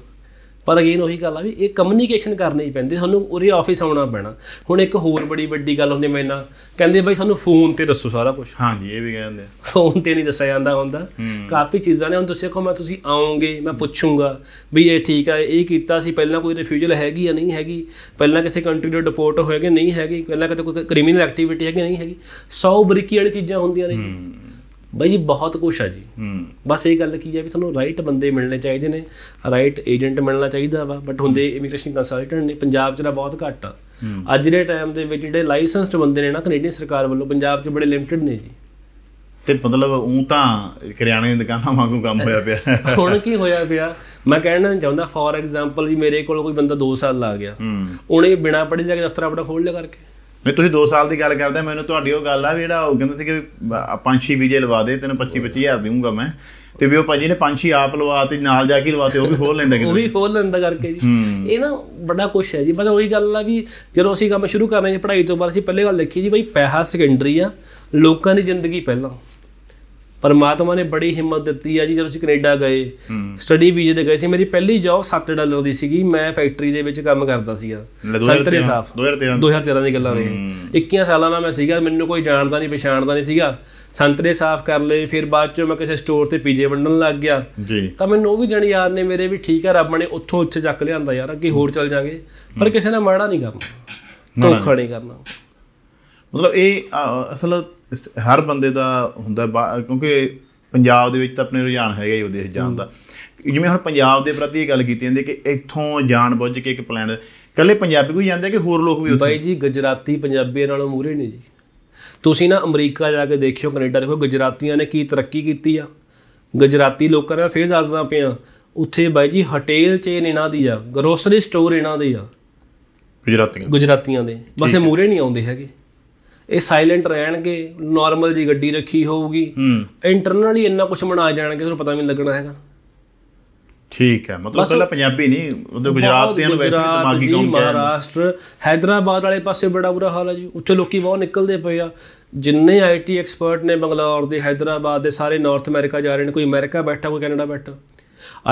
ਪਰ ਅਗੇਨ ਉਹੀ ਗੱਲ ਆ ਵੀ ਇਹ ਕਮਿਊਨੀਕੇਸ਼ਨ ਕਰਨੀ ਪੈਂਦੀ ਤੁਹਾਨੂੰ ਉਰੇ ਆਫਿਸ ਆਉਣਾ ਪੈਣਾ ਹੁਣ ਇੱਕ ਹੋਰ ਬੜੀ ਵੱਡੀ ਗੱਲ ਹੁੰਦੀ ਮੈਨਾਂ ਕਹਿੰਦੇ ਬਾਈ ਸਾਨੂੰ ਫੋਨ ਤੇ ਦੱਸੋ ਸਾਰਾ ਕੁਝ ਹਾਂਜੀ ਇਹ ਵੀ ਕਹਿੰਦੇ ਫੋਨ ਤੇ ਨਹੀਂ ਦੱਸਿਆ ਜਾਂਦਾ ਹੁੰਦਾ ਕਾਫੀ ਚੀਜ਼ਾਂ ਨੇ ਹੁਣ ਤੁਸੀਂ ਕਹੋ ਮੈਂ ਤੁਸੀਂ ਆਉਂਗੇ ਮੈਂ ਪੁੱਛੂੰਗਾ ਵੀ ਇਹ ਠੀਕ ਆ ਇਹ ਕੀਤਾ ਸੀ ਪਹਿਲਾਂ ਕੋਈ ਰਿਫਿਊਜ਼ਲ ਹੈਗੀ ਜਾਂ ਨਹੀਂ ਹੈਗੀ ਪਹਿਲਾਂ ਕਿਸੇ ਕੰਟਰੀ ਤੋਂ ਡਿਪੋਰਟ ਹੋਏਗੇ ਨਹੀਂ ਹੈਗੀ ਪਹਿਲਾਂ ਕਿਤੇ ਕੋਈ ਕ੍ਰਿਮੀਨਲ ਐਕਟੀਵਿਟੀ ਹੈਗੀ ਨਹੀਂ ਹੈਗੀ 100 ਬਰੀਕੀ ਵਾਲੀ ਚੀਜ਼ਾਂ ਹੁੰਦੀਆਂ ਨੇ ਬਈ ਬਹੁਤ ਕੁਛ ਆ ਜੀ ਬਸ ਇਹ ਗੱਲ ਕੀ ਹੈ ਵੀ ਤੁਹਾਨੂੰ ਰਾਈਟ ਬੰਦੇ ਮਿਲਣੇ ਚਾਹੀਦੇ ਨੇ ਰਾਈਟ ਏਜੰਟ ਮਿਲਣਾ ਚਾਹੀਦਾ ਵਾ ਬਟ ਹੁੰਦੇ ਇਮੀਗ੍ਰੇਸ਼ਨ ਕੰਸਲਟੈਂਟ ਨੇ ਪੰਜਾਬ 'ਚ ਨਾ ਬਹੁਤ ਘੱਟ ਆ ਅੱਜ ਦੇ ਟਾਈਮ ਦੇ ਵਿੱਚ ਜਿਹੜੇ ਲਾਇਸੈਂਸਡ ਬੰਦੇ ਨੇ ਨਾ ਕੈਨੇਡੀਅਨ ਸਰਕਾਰ ਵੱਲੋਂ ਪੰਜਾਬ 'ਚ ਬੜੇ ਲਿਮਟਿਡ ਨੇ ਜੀ ਤੇ ਮਤਲਬ ਉਹ ਤਾਂ ਕਿਰਿਆਣੇ ਦੀ ਦੁਕਾਨਾਂ ਵਾਂਗੂ ਕੰਮ ਹੋਇਆ ਪਿਆ ਹੁਣ ਕੀ ਹੋਇਆ ਪਿਆ ਮੈਂ ਕਹਿਣਾ ਚਾਹੁੰਦਾ ਫੋਰ ਐਗਜ਼ਾਮਪਲ ਜੀ ਮੇਰੇ ਕੋਲ ਕੋਈ ਬੰਦਾ 2 ਸਾਲ ਲਾ ਗਿਆ ਉਹਨੇ ਬਿਨਾ ਪੜ੍ਹੇ ਜਾ ਕੇ ਦਫ਼ਤਰ ਆਪਣਾ ਖੋਲ ਲਿਆ ਕਰਕੇ ਮੈਂ ਤੁਸੀਂ 2 ਸਾਲ ਦੀ ਗੱਲ ਕਰਦੇ ਮੈਨੂੰ ਤੁਹਾਡੀ ਉਹ ਗੱਲ ਆ ਵੀ ਜਿਹੜਾ ਉਹ ਕਹਿੰਦੇ ਸੀ ਕਿ ਪੰਜ ਛੇ ਵੀਜ਼ੇ ਲਵਾ ਦੇ ਤੈਨੂੰ 25 25000 ਦੇਊਂਗਾ ਮੈਂ ਤੇ ਵੀ ਉਹ ਭਾਜੀ ਨੇ ਪੰਜ ਛੇ ਆਪ ਲਵਾ ਤੇ ਨਾਲ ਜਾ ਕੇ ਲਵਾ ਤੇ ਉਹ ਵੀ ਖੋਲ ਲੈਂਦਾ ਕਿਤੇ ਉਹ ਵੀ ਖੋਲ ਲੈਂਦਾ ਕਰਕੇ ਜੀ ਇਹ ਨਾ ਬੜਾ ਕੁਛ ਹੈ ਜੀ ਬਸ ਉਹੀ ਗੱਲ ਆ ਵੀ ਜਦੋਂ ਅਸੀਂ ਕੰਮ ਸ਼ੁਰੂ ਕਰਨਾ ਜੀ ਪੜ੍ਹਾਈ ਤੋਂ ਬਾਅਦ ਅਸੀਂ ਪਹਿਲੇ ਗੱਲ ਦੇਖੀ ਜੀ ਬਈ ਪੈਸਾ ਸੈਕੰਡਰੀ ਆ ਲੋਕਾਂ ਦੀ ਜ਼ਿੰਦਗੀ ਪਹਿਲਾਂ ਪਰਮਾਤਮਾ ਨੇ ਬੜੀ ਹਿੰਮਤ ਦਿੱਤੀ ਆ ਜੀ ਜਦੋਂ ਅਸੀਂ ਕੈਨੇਡਾ ਗਏ ਸਟੱਡੀ ਵੀਜ਼ੇ ਤੇ ਗਏ ਸੀ ਮੇਰੀ ਪਹਿਲੀ ਜੌਬ 7 ਡਾਲਰ ਦੀ ਸੀਗੀ ਮੈਂ ਫੈਕਟਰੀ ਦੇ ਵਿੱਚ ਕੰਮ ਕਰਦਾ ਸੀਗਾ ਸੰਤਰੇ ਸਾਫ 2013 2013 ਦੀ ਗੱਲਾਂ ਨੇ 21 ਸਾਲਾਂ ਦਾ ਮੈਂ ਸੀਗਾ ਮੈਨੂੰ ਕੋਈ ਜਾਣਦਾ ਨਹੀਂ ਪਛਾਣਦਾ ਨਹੀਂ ਸੀਗਾ ਸੰਤਰੇ ਸਾਫ਼ ਕਰ ਲਏ ਫਿਰ ਬਾਅਦ ਚੋਂ ਮੈਂ ਕਿਸੇ ਸਟੋਰ ਤੇ ਪੀਜੇ ਵੰਡਣ ਲੱਗ ਗਿਆ ਜੀ ਤਾਂ ਮੈਨੂੰ ਉਹ ਵੀ ਜਣ ਯਾਰ ਨੇ ਮੇਰੇ ਵੀ ਠੀਕ ਆ ਰੱਬ ਨੇ ਉੱਥੋਂ ਉੱਥੇ ਚੱਕ ਲਿਆਂਦਾ ਯਾਰ ਅੱਗੇ ਹੋਰ ਚੱਲ ਜਾਗੇ ਪਰ ਕਿਸੇ ਨੇ ਮਾੜਾ ਨਹੀਂ ਕਰਨਾ ਧੋਖਾ ਨਹੀਂ ਕਰਨਾ ਮਤਲਬ ਇਹ ਅਸਲ ਹਰ ਬੰਦੇ ਦਾ ਹੁੰਦਾ ਕਿਉਂਕਿ ਪੰਜਾਬ ਦੇ ਵਿੱਚ ਤਾਂ ਆਪਣੇ ਰੁਝਾਨ ਹੈਗਾ ਹੀ ਵਿਦੇਸ਼ ਜਾਣ ਦਾ ਜਿਵੇਂ ਹੁਣ ਪੰਜਾਬ ਦੇ ਪ੍ਰਤੀ ਇਹ ਗੱਲ ਕੀਤੀ ਜਾਂਦੀ ਕਿ ਇੱਥੋਂ ਜਾਣ ਬੁੱਝ ਕੇ ਇੱਕ ਪਲਾਨ ਕੱਲੇ ਪੰਜਾਬੀ ਕੋਈ ਜਾਂਦੇ ਕਿ ਹੋਰ ਲੋਕ ਵੀ ਉੱਥੇ ਬਾਈ ਜੀ ਗੁਜਰਾਤੀ ਪੰਜਾਬੀ ਨਾਲੋਂ ਮੂਰੇ ਨਹੀਂ ਜੀ ਤੁਸੀਂ ਨਾ ਅਮਰੀਕਾ ਜਾ ਕੇ ਦੇਖਿਓ ਕੈਨੇਡਾ ਦੇਖੋ ਗੁਜਰਾਤੀਆਂ ਨੇ ਕੀ ਤਰੱਕੀ ਕੀਤੀ ਆ ਗੁਜਰਾਤੀ ਲੋਕਾਂ ਨੇ ਫੇਰ ਦੱਸਦਾ ਪਿਆ ਉੱਥੇ ਬਾਈ ਜੀ ਹਟੇਲ ਚੇਨ ਇਹਨਾਂ ਦੀ ਆ ਗਰੋਸਰੀ ਸਟੋਰ ਇਹਨਾਂ ਦੇ ਆ ਗੁਜਰਾਤੀਆਂ ਗੁਜਰਾਤੀਆਂ ਦੇ ਬਸ ਇਹ ਮੂਰੇ ਨਹੀਂ ਆਉਂਦੇ ਹੈਗੇ ਇਹ ਸਾਇਲੈਂਟ ਰਹਿਣਗੇ ਨਾਰਮਲ ਜੀ ਗੱਡੀ ਰੱਖੀ ਹੋਊਗੀ ਇੰਟਰਨਲੀ ਇੰਨਾ ਕੁਝ ਬਣਾ ਜਾਣਗੇ ਤੁਹਾਨੂੰ ਪਤਾ ਵੀ ਨਹੀਂ ਲੱਗਣਾ ਹੈਗਾ ਠੀਕ ਹੈ ਮਤਲਬ ਪਹਿਲਾਂ ਪੰਜਾਬੀ ਨਹੀਂ ਉਹਦੇ ਗੁਜਰਾਤੀਆਂ ਨੂੰ ਵੈਸੇ ਦਿਮਾਗੀ ਕੰਮ ਹੈ ਮਹਾਰਾਸ਼ਟਰ ਹైదరాబాద్ ਵਾਲੇ ਪਾਸੇ ਬੜਾ ਬੁਰਾ ਹਾਲ ਹੈ ਜੀ ਉੱਥੇ ਲੋਕੀ ਬਹੁਤ ਨਿਕਲਦੇ ਪਏ ਆ ਜਿੰਨੇ ਆਈਟੀ ਐਕਸਪਰਟ ਨੇ ਬੰਗਲੌਰ ਦੇ ਹైదరాబాద్ ਦੇ ਸਾਰੇ ਨਾਰਥ ਅਮਰੀਕਾ ਜਾ ਰਹੇ ਨੇ ਕੋਈ ਅਮਰੀਕਾ ਬੈਠਾ ਕੋਈ ਕੈਨੇਡਾ ਬੈਠਾ